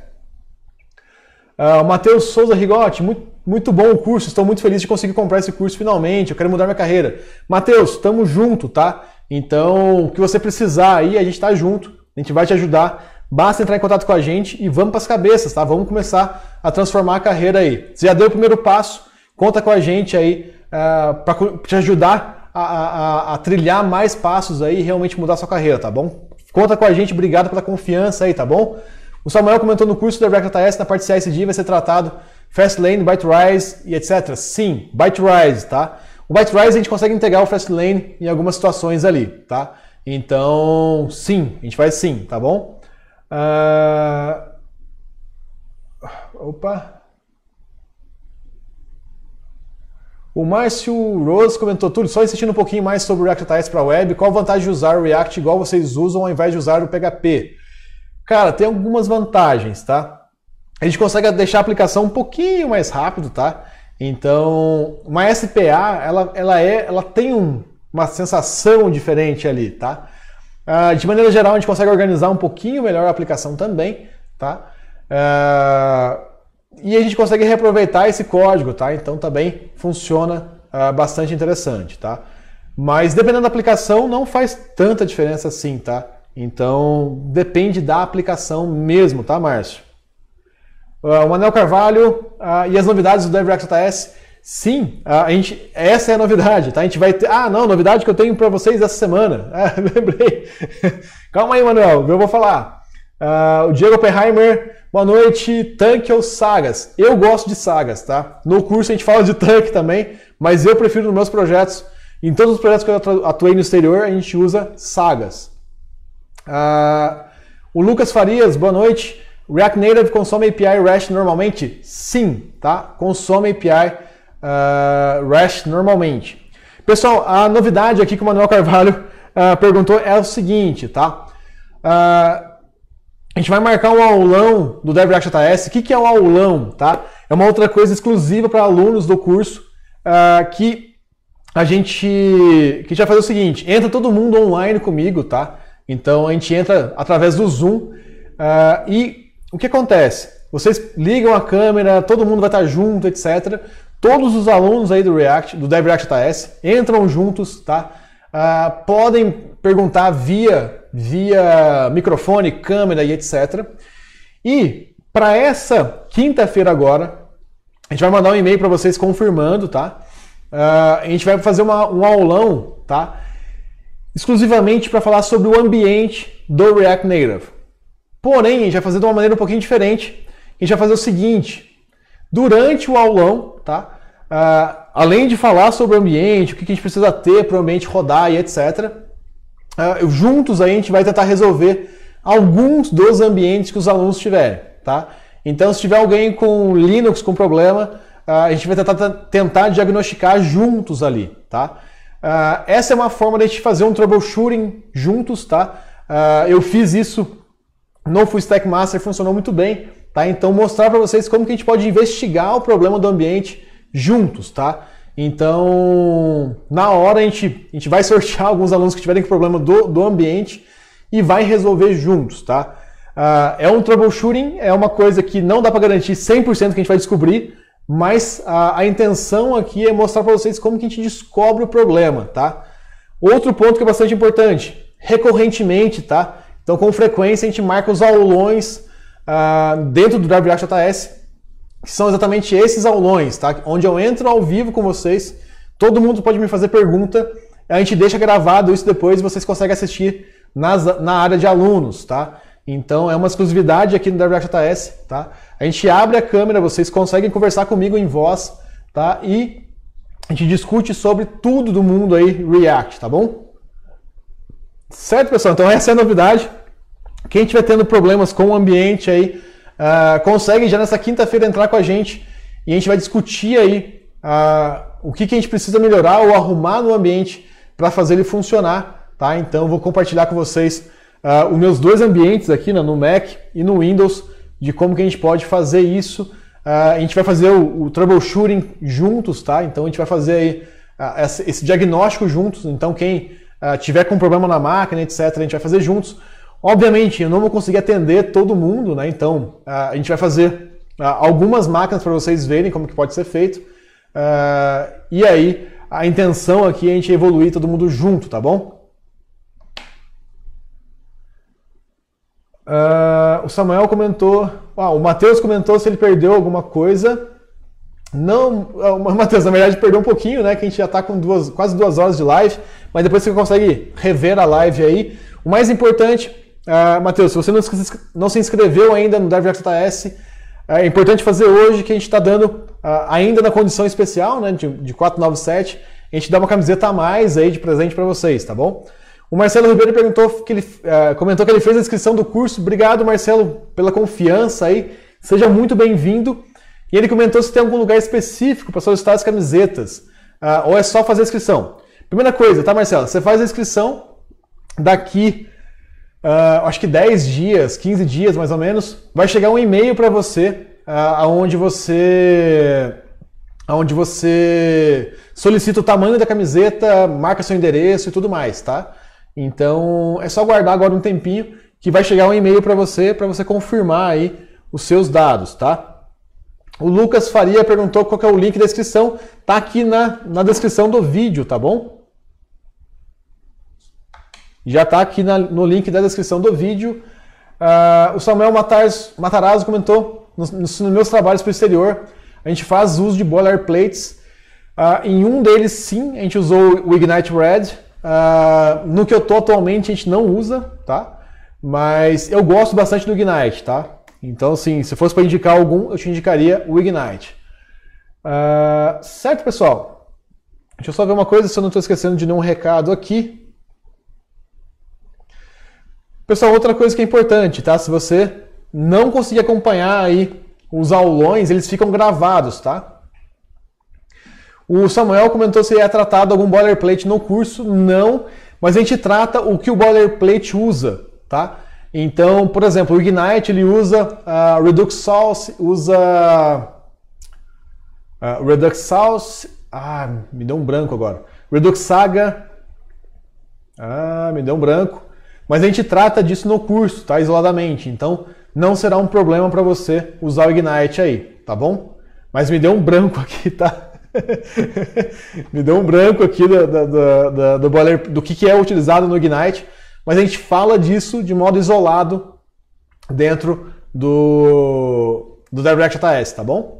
Uh, Matheus Souza Rigotti, muito, muito bom o curso, estou muito feliz de conseguir comprar esse curso finalmente, eu quero mudar minha carreira. Matheus, tamo junto, tá? Então, o que você precisar aí, a gente está junto, a gente vai te ajudar. Basta entrar em contato com a gente e vamos para as cabeças, tá? Vamos começar a transformar a carreira aí. Você já deu o primeiro passo, conta com a gente aí uh, ah, para te ajudar a, a, a, trilhar mais passos aí e realmente mudar a sua carreira, tá bom? Conta com a gente, obrigado pela confiança aí, tá bom? O Samuel comentou no curso do React.js, na parte CSD vai ser tratado Fastlane, ByteRise e etc. Sim, ByteRise, tá? O ByteRise a gente consegue integrar o Fastlane em algumas situações ali, tá? Então, sim, a gente faz sim, tá bom? Uh... Opa! O Márcio Rose comentou, tudo só insistindo um pouquinho mais sobre o React.js para web, qual a vantagem de usar o React igual vocês usam ao invés de usar o PHP? Cara, tem algumas vantagens, tá? A gente consegue deixar a aplicação um pouquinho mais rápido, tá? Então, uma SPA, ela, ela, é, ela tem um, uma sensação diferente ali, tá? Uh, de maneira geral, a gente consegue organizar um pouquinho melhor a aplicação também, tá? Uh, e a gente consegue reaproveitar esse código, tá? Então também funciona uh, bastante interessante, tá? Mas dependendo da aplicação, não faz tanta diferença assim, tá? Então, depende da aplicação mesmo, tá, Márcio? Uh, o Manel Carvalho uh, e as novidades do DevRex Sim, uh, a gente, essa é a novidade, tá? A gente vai ter. Ah, não, novidade que eu tenho para vocês essa semana. Ah, lembrei. Calma aí, Manuel, eu vou falar. o Diego Oppenheimer, boa noite. Tanque ou sagas? Eu gosto de sagas, tá? No curso a gente fala de tanque também, mas eu prefiro nos meus projetos. Em todos os projetos que eu atuei no exterior, a gente usa sagas. Uh, o Lucas Farias, boa noite. React Native consome API REST normalmente? Sim, tá? Consome API uh, ah, REST normalmente. Pessoal, a novidade aqui que o Manuel Carvalho uh, perguntou é o seguinte, tá? Uh, a gente vai marcar um aulão do Dev React O que, que é um aulão, tá? É uma outra coisa exclusiva para alunos do curso uh, que a gente que já faz vai fazer o seguinte. Entra todo mundo online comigo, tá? Então a gente entra através do Zoom uh, e o que acontece? Vocês ligam a câmera, todo mundo vai estar junto, etc. Todos os alunos aí do React, do Dev React entram juntos, tá? Uh, podem perguntar via, via microfone, câmera e etc. E para essa quinta-feira agora, a gente vai mandar um e-mail para vocês confirmando, tá? Uh, a gente vai fazer uma, um aulão, tá? exclusivamente para falar sobre o ambiente do React Native. Porém, a gente vai fazer de uma maneira um pouquinho diferente. A gente vai fazer o seguinte: durante o aulão, tá? Uh, além de falar sobre o ambiente, o que a gente precisa ter para o ambiente rodar e etc., uh, ah, juntos a gente vai tentar resolver alguns dos ambientes que os alunos tiverem, tá? Então, se tiver alguém com Linux com problema, ah, a gente vai tentar, tentar diagnosticar juntos ali, tá? Uh, essa é uma forma de a gente fazer um troubleshooting juntos, tá? Uh, eu fiz isso no Full Stack Master, funcionou muito bem, tá? Então mostrar para vocês como que a gente pode investigar o problema do ambiente juntos, tá? Então, na hora a gente, a gente vai sortear alguns alunos que tiverem problema do, do ambiente e vai resolver juntos, tá? Uh, é um troubleshooting, é uma coisa que não dá para garantir 100% que a gente vai descobrir, mas a, a intenção aqui é mostrar para vocês como que a gente descobre o problema, tá? Outro ponto que é bastante importante, recorrentemente, tá? Então, com frequência, a gente marca os aulões uh, dentro do Drive JS, que são exatamente esses aulões, tá? Onde eu entro ao vivo com vocês, todo mundo pode me fazer pergunta, a gente deixa gravado isso depois e vocês conseguem assistir nas, na área de alunos, tá? Então, é uma exclusividade aqui no Drive JS, tá? A gente abre a câmera, vocês conseguem conversar comigo em voz, tá? E a gente discute sobre tudo do mundo aí React, tá bom? Certo, pessoal? Então essa é a novidade. Quem estiver tendo problemas com o ambiente aí, uh, consegue já nessa quinta-feira entrar com a gente e a gente vai discutir aí uh, o que, que a gente precisa melhorar ou arrumar no ambiente para fazer ele funcionar, tá? Então vou compartilhar com vocês uh, os meus dois ambientes aqui, né, no Mac e no Windows, de como que a gente pode fazer isso. Ah, a gente vai fazer o, troubleshooting juntos, tá? Então a gente vai fazer aí ah, esse diagnóstico juntos. Então quem ah, tiver com problema na máquina, etc., a gente vai fazer juntos. Obviamente, eu não vou conseguir atender todo mundo, né? Então a gente vai fazer algumas máquinas para vocês verem como que pode ser feito. e aí a intenção aqui é a gente evoluir todo mundo junto, tá bom? Uh, o Samuel comentou. Ah, o Matheus comentou se ele perdeu alguma coisa. Não, ah, o Matheus, na verdade, perdeu um pouquinho, né? Que a gente já está com duas, quase duas horas de live, mas depois você consegue rever a live aí. O mais importante, uh, Matheus, se você não, não se inscreveu ainda no DevJS, é importante fazer hoje que a gente está dando, uh, ainda na condição especial, né? De, de 497, a gente dá uma camiseta a mais aí de presente para vocês, tá bom? O Marcelo Ribeiro perguntou que ele uh, comentou que ele fez a inscrição do curso. Obrigado, Marcelo, pela confiança aí. Seja muito bem-vindo. E ele comentou se tem algum lugar específico para solicitar as camisetas. Uh, ou é só fazer a inscrição. Primeira coisa, tá, Marcelo? Você faz a inscrição daqui, uh, acho que 10 dias, 15 dias mais ou menos, vai chegar um e-mail para você, uh, você onde você solicita o tamanho da camiseta, marca seu endereço e tudo mais, tá? Então é só guardar agora um tempinho que vai chegar um e-mail para você para você confirmar aí os seus dados, tá? O Lucas Faria perguntou qual é o link da descrição, tá aqui na, na descrição do vídeo, tá bom? Já tá aqui na, no link da descrição do vídeo. Uh, o Samuel Matarazzo comentou nos, nos, meus trabalhos para o exterior, a gente faz uso de boilerplates. Uh, em um deles, sim, a gente usou o Ignite Red, Uh, no que eu tô atualmente a gente não usa, tá? Mas eu gosto bastante do Ignite, tá? Então, assim, se fosse para indicar algum, eu te indicaria o Ignite. Uh, certo, pessoal? Deixa eu só ver uma coisa se eu não estou esquecendo de nenhum recado aqui. Pessoal, outra coisa que é importante, tá? Se você não conseguir acompanhar aí os aulões, eles ficam gravados, tá? O Samuel comentou se é tratado algum boilerplate no curso. Não, mas a gente trata o que o boilerplate usa, tá? Então, por exemplo, o Ignite ele usa uh, Redux Sauce, usa uh, Redux Sauce, Ah, me deu um branco agora. Redux Saga. Ah, me deu um branco. Mas a gente trata disso no curso, tá? Isoladamente. Então, não será um problema para você usar o Ignite aí, tá bom? Mas me deu um branco aqui, tá? Me deu um branco aqui do, do, do, do, boiler, do que, é utilizado no Ignite, mas a gente fala disso de modo isolado dentro do, do Direct AS, tá bom?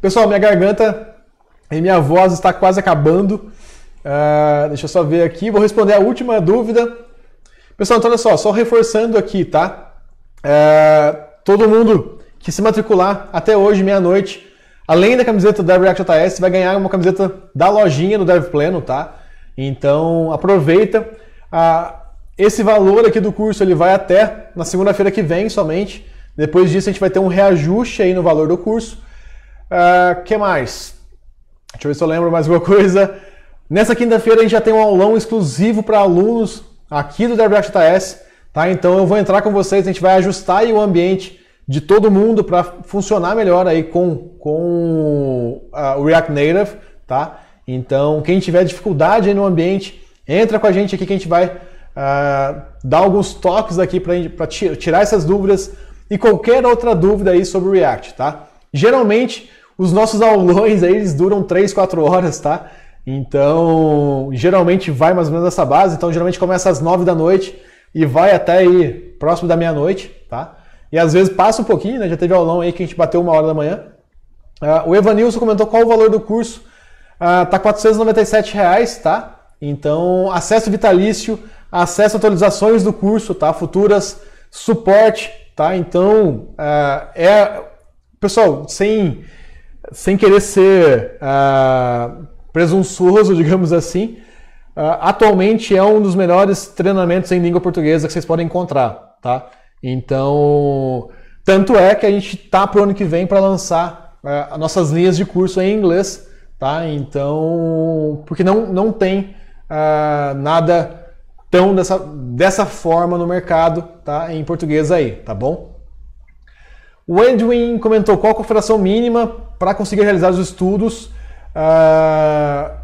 Pessoal, minha garganta e minha voz está quase acabando. Uh, deixa eu só ver aqui, vou responder a última dúvida. Pessoal, então olha só, só reforçando aqui, tá? Uh, todo mundo que se matricular até hoje, meia-noite, além da camiseta da React.js, vai ganhar uma camiseta da lojinha do Dev Pleno, tá? Então, aproveita. Ah, esse valor aqui do curso ele vai até na segunda-feira que vem somente. Depois disso, a gente vai ter um reajuste aí no valor do curso. O ah, que mais? Deixa eu ver se eu lembro mais alguma coisa. Nessa quinta-feira, a gente já tem um aulão exclusivo para alunos aqui do DevReactJS, tá? Então, eu vou entrar com vocês, a gente vai ajustar o ambiente de todo mundo para funcionar melhor aí com, com ah, o React Native, tá? Então, quem tiver dificuldade aí no ambiente, entra com a gente aqui que a gente vai uh, dar alguns toques aqui para tirar essas dúvidas e qualquer outra dúvida aí sobre o React, tá? Geralmente, os nossos aulões aí, eles duram 3, 4 horas, tá? Então, geralmente vai mais ou menos essa base. Então, geralmente começa às 9 da noite e vai até aí próximo da meia-noite, tá? E às vezes passa um pouquinho, né? Já teve aulão aí que a gente bateu uma hora da manhã. Uh, o Evanilson comentou qual o valor do curso. Uh, tá 497 reais, tá? Então, acesso vitalício, acesso a atualizações do curso, tá? Futuras, suporte, tá? Então, uh, é... Pessoal, sem, sem querer ser uh, presunçoso, digamos assim, uh, atualmente é um dos melhores treinamentos em língua portuguesa que vocês podem encontrar, tá? Então, tanto é que a gente tá pro ano que vem para lançar é, as nossas linhas de curso em inglês, tá? Então, porque não, não tem uh, nada tão dessa, dessa forma no mercado, tá? Em português aí, tá bom? O Edwin comentou qual a confederação mínima para conseguir realizar os estudos. Uh,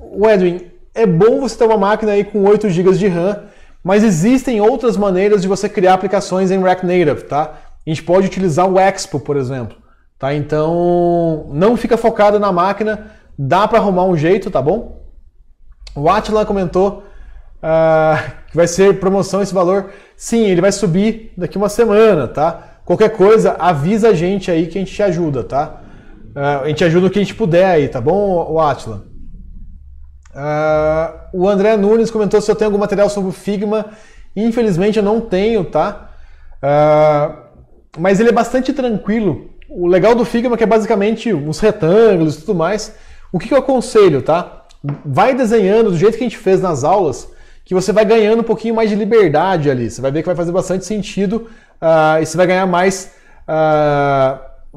o Edwin, é bom você ter uma máquina aí com 8 GB de RAM mas existem outras maneiras de você criar aplicações em React Native, tá? A gente pode utilizar o Expo, por exemplo, tá? Então, não fica focado na máquina, dá para arrumar um jeito, tá bom? O Atila comentou uh, que vai ser promoção esse valor. Sim, ele vai subir daqui uma semana, tá? Qualquer coisa, avisa a gente aí que a gente te ajuda, tá? Uh, a gente ajuda o que a gente puder aí, tá bom, o Atila? Uh, o André Nunes comentou se eu tenho algum material sobre o Figma. Infelizmente eu não tenho, tá? Uh, mas ele é bastante tranquilo. O legal do Figma é que é basicamente uns retângulos e tudo mais. O que, que eu aconselho, tá? Vai desenhando do jeito que a gente fez nas aulas, que você vai ganhando um pouquinho mais de liberdade ali. Você vai ver que vai fazer bastante sentido uh, e você vai ganhar mais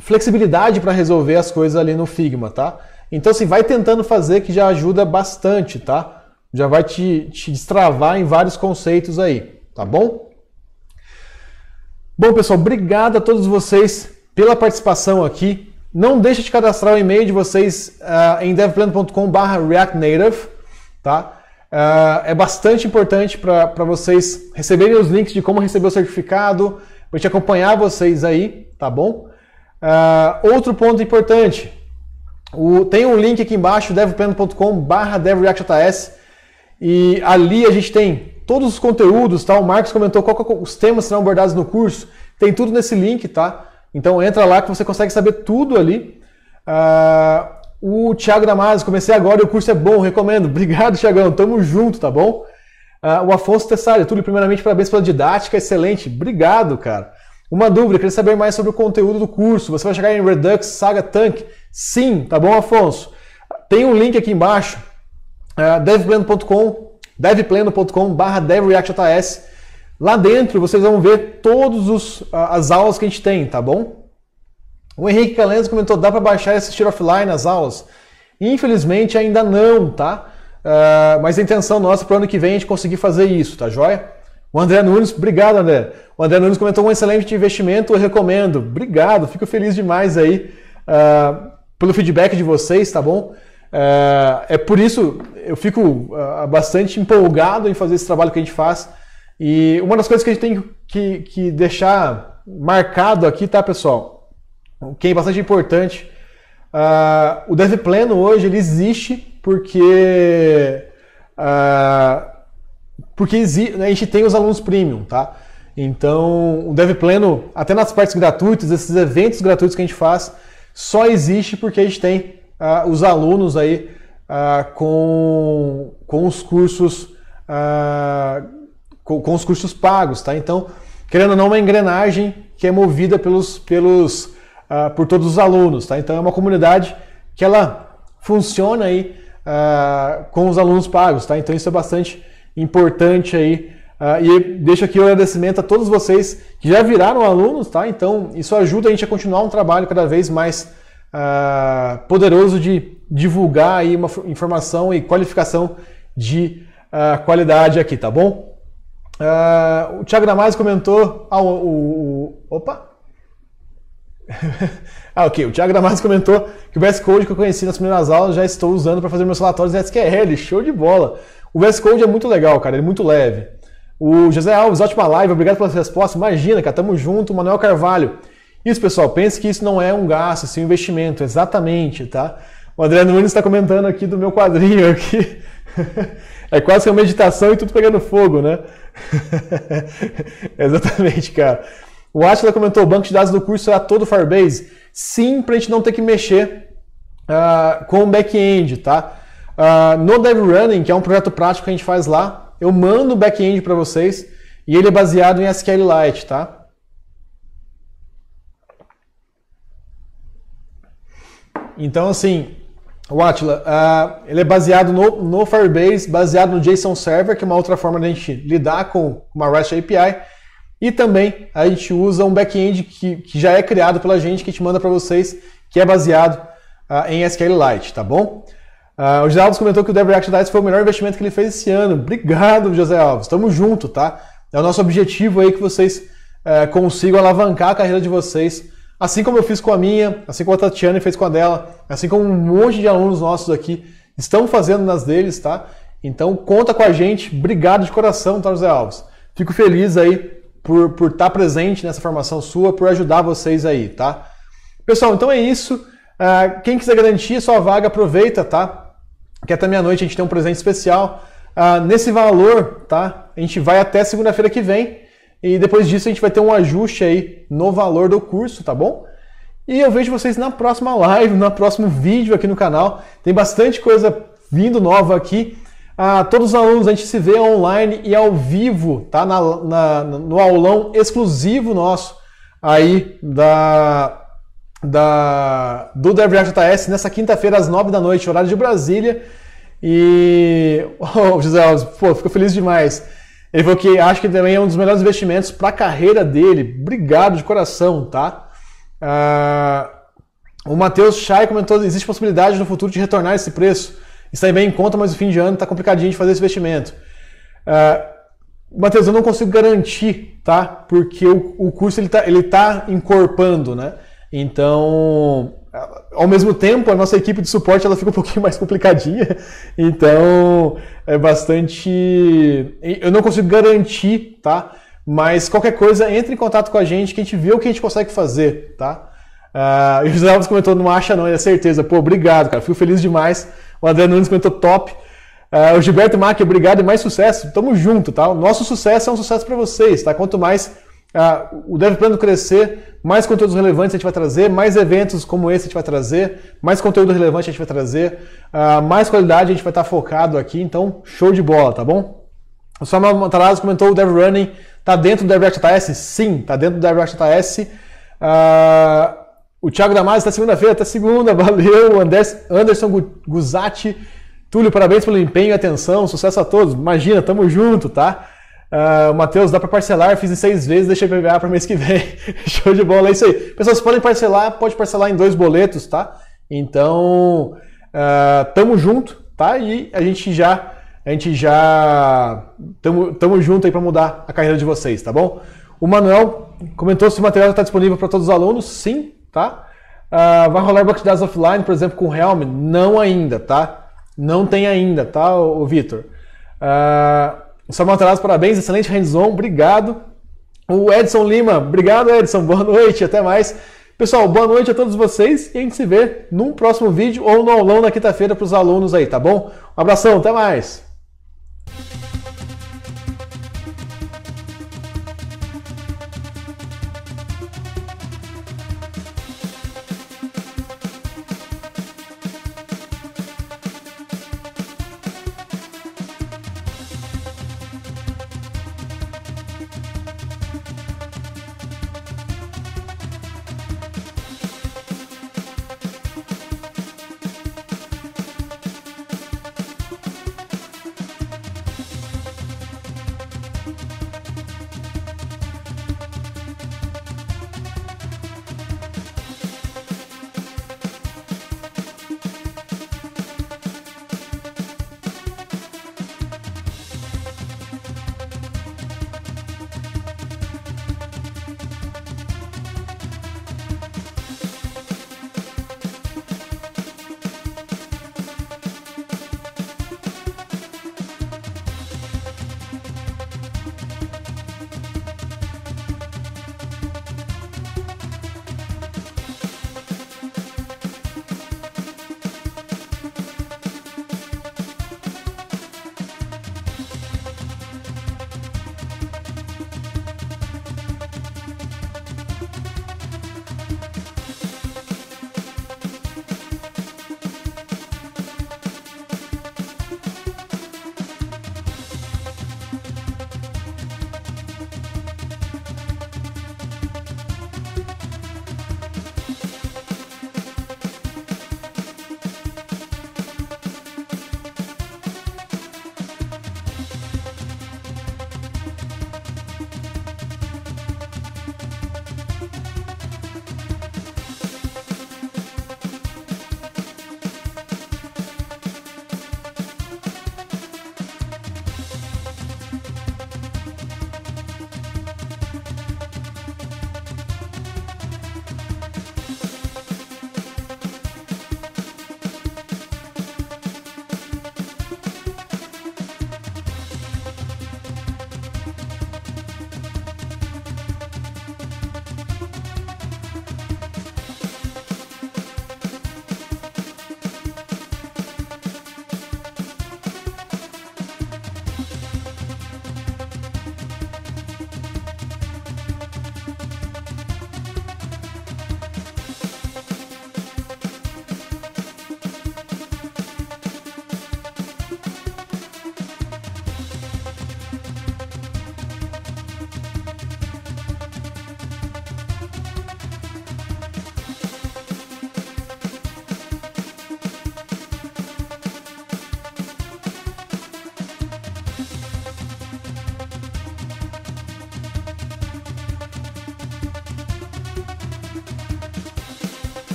flexibilidade para resolver as coisas ali no Figma, tá? Então, assim, vai tentando fazer que já ajuda bastante, tá? Já vai te, te destravar em vários conceitos aí, tá bom? Bom, pessoal, obrigado a todos vocês pela participação aqui. Não deixe de cadastrar o e-mail de vocês uh, em devplano.com.br reactnative, tá? Uh, é bastante importante para vocês receberem os links de como receber o certificado, para te acompanhar vocês aí, tá bom? Uh, outro ponto importante, o, tem um link aqui embaixo, devplano.com barra devreactjs e ali a gente tem todos os conteúdos, tá? O Marcos comentou qual, qual, é os temas serão abordados no curso, tem tudo nesse link, tá? Então entra lá que você consegue saber tudo ali. Uh, o Thiago Damasio, comecei agora e o curso é bom, recomendo. Obrigado, Thiagão, tamo junto, tá bom? Uh, o Afonso Tessari, tudo primeiramente parabéns pela didática, excelente. Obrigado, cara. Uma dúvida, queria saber mais sobre o conteúdo do curso. Você vai chegar em Redux, Saga Tank. Sim, tá bom, Afonso? Tem um link aqui embaixo, é, devpleno.com, devplano.com, devplano.com barra devreactajs. Lá dentro vocês vão ver todas as aulas que a gente tem, tá bom? O Henrique Calenza comentou, dá para baixar e assistir offline as aulas? Infelizmente ainda não, tá? Uh, mas a intenção nossa para o ano que vem é a gente conseguir fazer isso, tá joia? O André Nunes, obrigado André. O André Nunes comentou um excelente investimento, eu recomendo. Obrigado, fico feliz demais aí. Uh, pelo feedback de vocês, tá bom? É, é por isso eu fico uh, bastante empolgado em fazer esse trabalho que a gente faz. E uma das coisas que a gente tem que, que deixar marcado aqui, tá, pessoal? Que é bastante importante. Uh, o Dev Pleno hoje ele existe porque uh, porque existe, né, a gente tem os alunos premium, tá? Então, o Dev Pleno, até nas partes gratuitas, esses eventos gratuitos que a gente faz, só existe porque a gente tem uh, os alunos aí uh, com, com os cursos uh, com, com, os cursos pagos, tá? Então, querendo ou não, é uma engrenagem que é movida pelos, pelos por todos os alunos, tá? Então é uma comunidade que ela funciona aí com os alunos pagos, tá? Então isso é bastante importante aí Uh, e deixo aqui o um agradecimento a todos vocês que já viraram alunos, tá? Então, isso ajuda a gente a continuar um trabalho cada vez mais uh, poderoso de divulgar aí uma informação e qualificação de uh, qualidade aqui, tá bom? o Thiago Damas comentou. Ah, o, o, o opa! ah, ok. O Thiago Damas comentou que o VS Code que eu conheci nas primeiras aulas já estou usando para fazer meus relatórios em SQL. Show de bola! O VS Code é muito legal, cara. Ele é muito leve. O José Alves, ótima live, obrigado pelas respostas. Imagina, cara, tamo junto, Manuel Carvalho. Isso, pessoal, pense que isso não é um gasto, é um investimento, exatamente, tá? O André Nunes está comentando aqui do meu quadrinho aqui. É quase que uma meditação e tudo pegando fogo, né? exatamente, cara. O Atila comentou, o banco de dados do curso é todo Firebase? Sim, para a gente não ter que mexer uh, com o back-end, tá? Uh, no Dev Running, que é um projeto prático que a gente faz lá, eu mando o back-end para vocês e ele é baseado em SQLite, tá? Então, assim, o Atila, uh, ele é baseado no, no, Firebase, baseado no JSON Server, que é uma outra forma de a gente lidar com uma REST API. E também a gente usa um back-end que, que já é criado pela gente, que a gente manda para vocês, que é baseado uh, em SQLite, tá bom? Uh, o José Alves comentou que o Dev Reaction Dice foi o melhor investimento que ele fez esse ano. Obrigado, José Alves. Tamo junto, tá? É o nosso objetivo aí que vocês uh, consigam alavancar a carreira de vocês, assim como eu fiz com a minha, assim como a Tatiana fez com a dela, assim como um monte de alunos nossos aqui estão fazendo nas deles, tá? Então conta com a gente. Obrigado de coração, tá, José Alves? Fico feliz aí por, por estar tá presente nessa formação sua, por ajudar vocês aí, tá? Pessoal, então é isso. Uh, quem quiser garantir sua vaga, aproveita, tá? que até meia-noite a gente tem um presente especial. Ah, nesse valor, tá? A gente vai até segunda-feira que vem e depois disso a gente vai ter um ajuste aí no valor do curso, tá bom? E eu vejo vocês na próxima live, no próximo vídeo aqui no canal. Tem bastante coisa vindo nova aqui. Ah, todos os alunos, a gente se vê online e ao vivo, tá? Na, na no aulão exclusivo nosso aí da da, do Drive nessa quinta-feira, às 9 da noite, horário de Brasília. E o oh, José Alves, pô, fico feliz demais. Ele falou que acho que também é um dos melhores investimentos para a carreira dele. Obrigado de coração, tá? Uh, o Matheus Chay comentou: existe possibilidade no futuro de retornar esse preço. Está bem em conta, mas o fim de ano está complicadinho de fazer esse investimento. Uh, Matheus, eu não consigo garantir, tá? Porque o, o curso ele está ele tá incorporando né? Então, ao mesmo tempo, a nossa equipe de suporte ela fica um pouquinho mais complicadinha. Então, é bastante. Eu não consigo garantir, tá? Mas qualquer coisa, entre em contato com a gente que a gente vê o que a gente consegue fazer, tá? Uh, e o José Alves comentou: não acha, não, é certeza. Pô, obrigado, cara. Fico feliz demais. O André Nunes comentou: top. Uh, o Gilberto Mac, obrigado e mais sucesso. Tamo junto, tá? O nosso sucesso é um sucesso para vocês, tá? Quanto mais ah, o Dev Plano crescer, mais conteúdos relevantes a gente vai trazer, mais eventos como esse a gente vai trazer, mais conteúdo relevante a gente vai trazer, ah, mais qualidade a gente vai estar focado aqui, então show de bola, tá bom? O Samuel Matarazzo comentou o Dev Running está dentro do DevReactJS? Sim, está dentro do DevReactJS. Ah, o Thiago Damasio está segunda-feira, até segunda, valeu. Anderson Guzatti, Túlio, parabéns pelo empenho e atenção, sucesso a todos. Imagina, tamo junto, tá? Uh, Matheus, dá para parcelar? Fiz em seis vezes, deixei PVA para mês que vem. Show de bola, é isso aí. Pessoas podem parcelar, pode parcelar em dois boletos, tá? Então, uh, tamo junto, tá? E a gente já, a gente já tamo, tamo junto aí para mudar a carreira de vocês, tá bom? O Manuel comentou se o material está disponível para todos os alunos, sim, tá? Uh, vai rolar Box de dados offline, por exemplo, com o Helm? Não ainda, tá? Não tem ainda, tá, o Vitor? Uh, o Samuel parabéns, excelente hands-on, obrigado. O Edson Lima, obrigado Edson, boa noite, até mais. Pessoal, boa noite a todos vocês e a gente se vê num próximo vídeo ou no aulão na quinta-feira para os alunos aí, tá bom? Um abração, até mais!